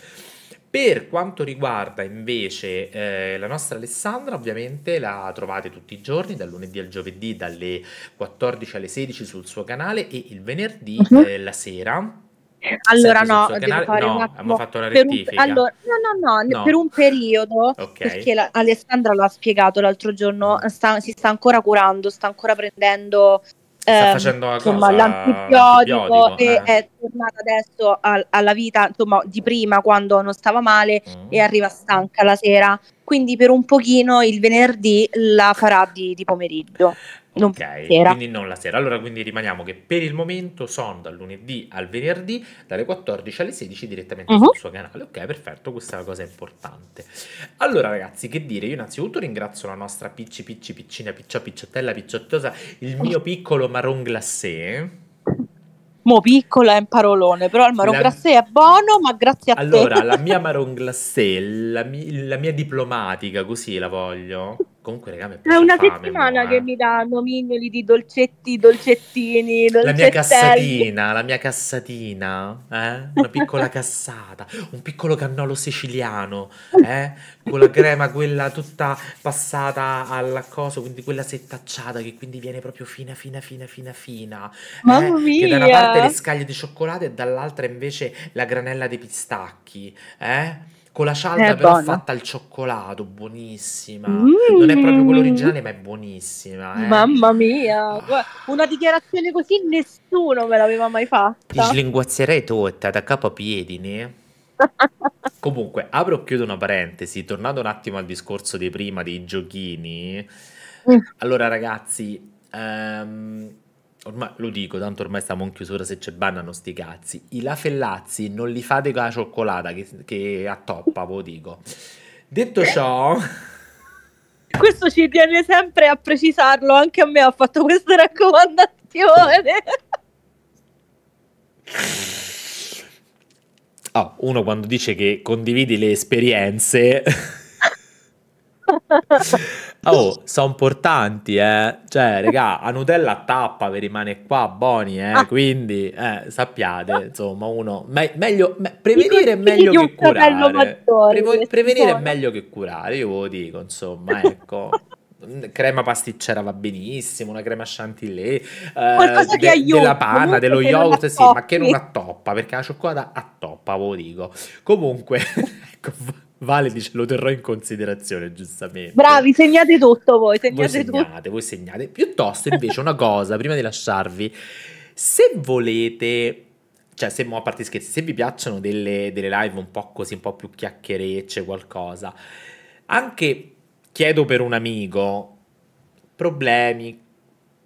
Per quanto riguarda invece eh, la nostra Alessandra, ovviamente la trovate tutti i giorni, dal lunedì al giovedì, dalle 14 alle 16 sul suo canale e il venerdì uh-huh. eh, la sera allora no, canale... fare no, hanno fatto la rettifica. Per un... Allora, no, no, no, no, per un periodo, okay. perché la... Alessandra l'ha spiegato l'altro giorno, mm. sta... si sta ancora curando, sta ancora prendendo sta ehm, facendo insomma, l'antibiotico e eh. è tornata adesso al, alla vita insomma, di prima quando non stava male mm. e arriva stanca la sera quindi per un pochino il venerdì la farà di, di pomeriggio non ok, sera. quindi non la sera. Allora, quindi rimaniamo che per il momento sono dal lunedì al venerdì, dalle 14 alle 16 direttamente uh-huh. sul suo canale. Ok, perfetto, questa è la cosa importante. Allora, ragazzi, che dire? Io innanzitutto ringrazio la nostra picci picci piccina piccia picciottella picciottosa, il mio piccolo marron glacé. Mo piccola è un parolone, però il marron la... glacé è buono, ma grazie a allora, te. Allora, la mia marron glacé, la, mi... la mia diplomatica, così la voglio. Comunque, raga, è una fame, settimana buona. che mi danno mignoli di dolcetti, dolcettini, dolcetti. La mia cassatina, la mia cassatina, eh? Una piccola cassata, un piccolo cannolo siciliano, eh? Con la crema quella tutta passata alla cosa, quindi quella settacciata che quindi viene proprio fina, fina, fina, fina, fina. Eh? Mamma eh? mia! Che da una parte le scaglie di cioccolato e dall'altra invece la granella di pistacchi, eh? con la cialda eh, però buona. fatta al cioccolato, buonissima. Mm. Non è proprio mm. quello originale, ma è buonissima. Eh. Mamma mia, ah. una dichiarazione così nessuno me l'aveva mai fatta. Ti slinguazzerei tutta da capo a piedi, piedine. Comunque, apro o chiudo una parentesi, tornando un attimo al discorso di prima dei giochini. Mm. Allora, ragazzi, um, ormai lo dico, tanto ormai stiamo in chiusura se c'è bannano sti cazzi. I lafellazzi non li fate con la cioccolata che, che attoppa, ve lo dico. Detto ciò... Questo ci tiene sempre a precisarlo, anche a me ha fatto questa raccomandazione. Oh, uno quando dice che condividi le esperienze... Ah, oh, sono portanti, eh. Cioè, regà, a Nutella tappa vi rimane qua, buoni, eh. Ah. Quindi, eh, sappiate, ah. insomma, uno... Me- meglio, me- prevenire è meglio che curare. Pre- prevenire è meglio che curare, io ve lo dico, insomma, ecco. Mm, crema pasticcera va benissimo, una crema chantilly, eh, qualcosa che de- aiuta, della panna, dello yogurt, sì, ma che non attoppa, perché la cioccolata attoppa, ve lo dico. Comunque, ecco Vale dice lo terrò in considerazione, giustamente. Bravi, segnate tutto voi, segnate voi segnate, tutto. Voi segnate. Piuttosto invece una cosa, prima di lasciarvi, se volete cioè se a parte scherzi, se vi piacciono delle, delle, live un po' così, un po' più chiacchierecce, qualcosa, anche chiedo per un amico problemi,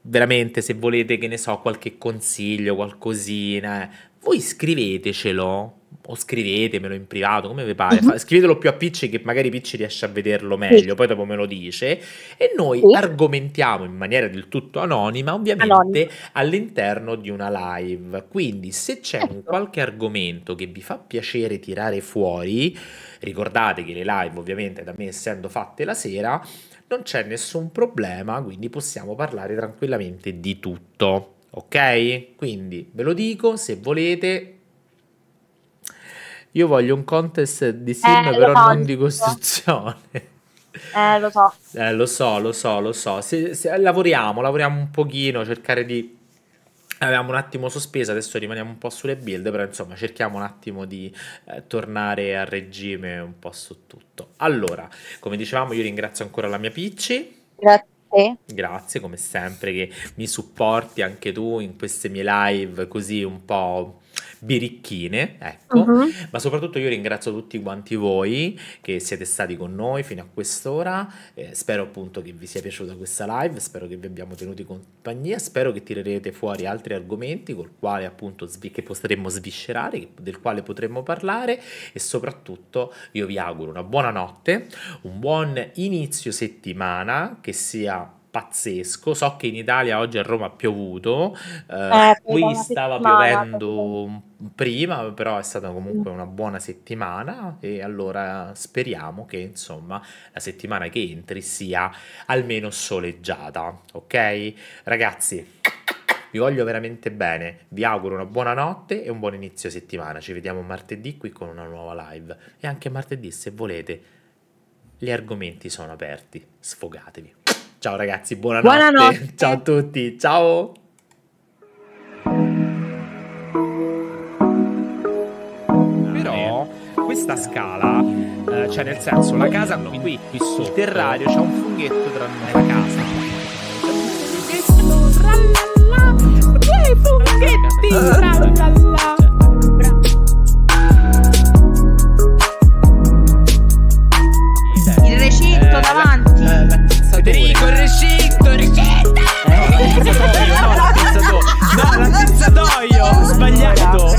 veramente se volete che ne so, qualche consiglio, qualcosina, eh, voi scrivetecelo o scrivetemelo in privato, come vi pare, uh-huh. scrivetelo più a Picci che magari Picci riesce a vederlo meglio, sì. poi dopo me lo dice, e noi sì. argomentiamo in maniera del tutto anonima, ovviamente anonima. all'interno di una live. Quindi se c'è un certo. qualche argomento che vi fa piacere tirare fuori, ricordate che le live ovviamente da me essendo fatte la sera, non c'è nessun problema, quindi possiamo parlare tranquillamente di tutto. Ok? Quindi ve lo dico, se volete io voglio un contest di sim, eh, però non di costruzione. Eh, lo so. Eh, lo so, lo so, lo so. Se, se, lavoriamo, lavoriamo un pochino, cercare di... Avevamo un attimo sospesa, adesso rimaniamo un po' sulle build, però insomma cerchiamo un attimo di eh, tornare a regime un po' su tutto. Allora, come dicevamo, io ringrazio ancora la mia Picci. Grazie. Grazie come sempre che mi supporti anche tu in queste mie live così un po' birichine, ecco, uh-huh. ma soprattutto io ringrazio tutti quanti voi che siete stati con noi fino a quest'ora, eh, spero appunto che vi sia piaciuta questa live, spero che vi abbiamo tenuti compagnia, spero che tirerete fuori altri argomenti col quale appunto svi- che potremmo sviscerare, del quale potremmo parlare e soprattutto io vi auguro una buona notte, un buon inizio settimana, che sia pazzesco. So che in Italia oggi a Roma ha piovuto, eh, eh, qui stava piovendo perché... prima, però è stata comunque una buona settimana e allora speriamo che insomma la settimana che entri sia almeno soleggiata, ok? Ragazzi, vi voglio veramente bene, vi auguro una buona notte e un buon inizio settimana. Ci vediamo martedì qui con una nuova live e anche martedì se volete. Gli argomenti sono aperti, sfogatevi. Ciao ragazzi, buonanotte. buonanotte. Ciao a tutti, ciao. Però eh. questa scala, eh, cioè nel senso la casa qui, qui sotto, il terrario c'è un funghetto tra noi e la casa. due funghetti, rallala. Eh. Correscinto, ricetta! Eh, no, l'ha no, l'ha pensato Sbagliato!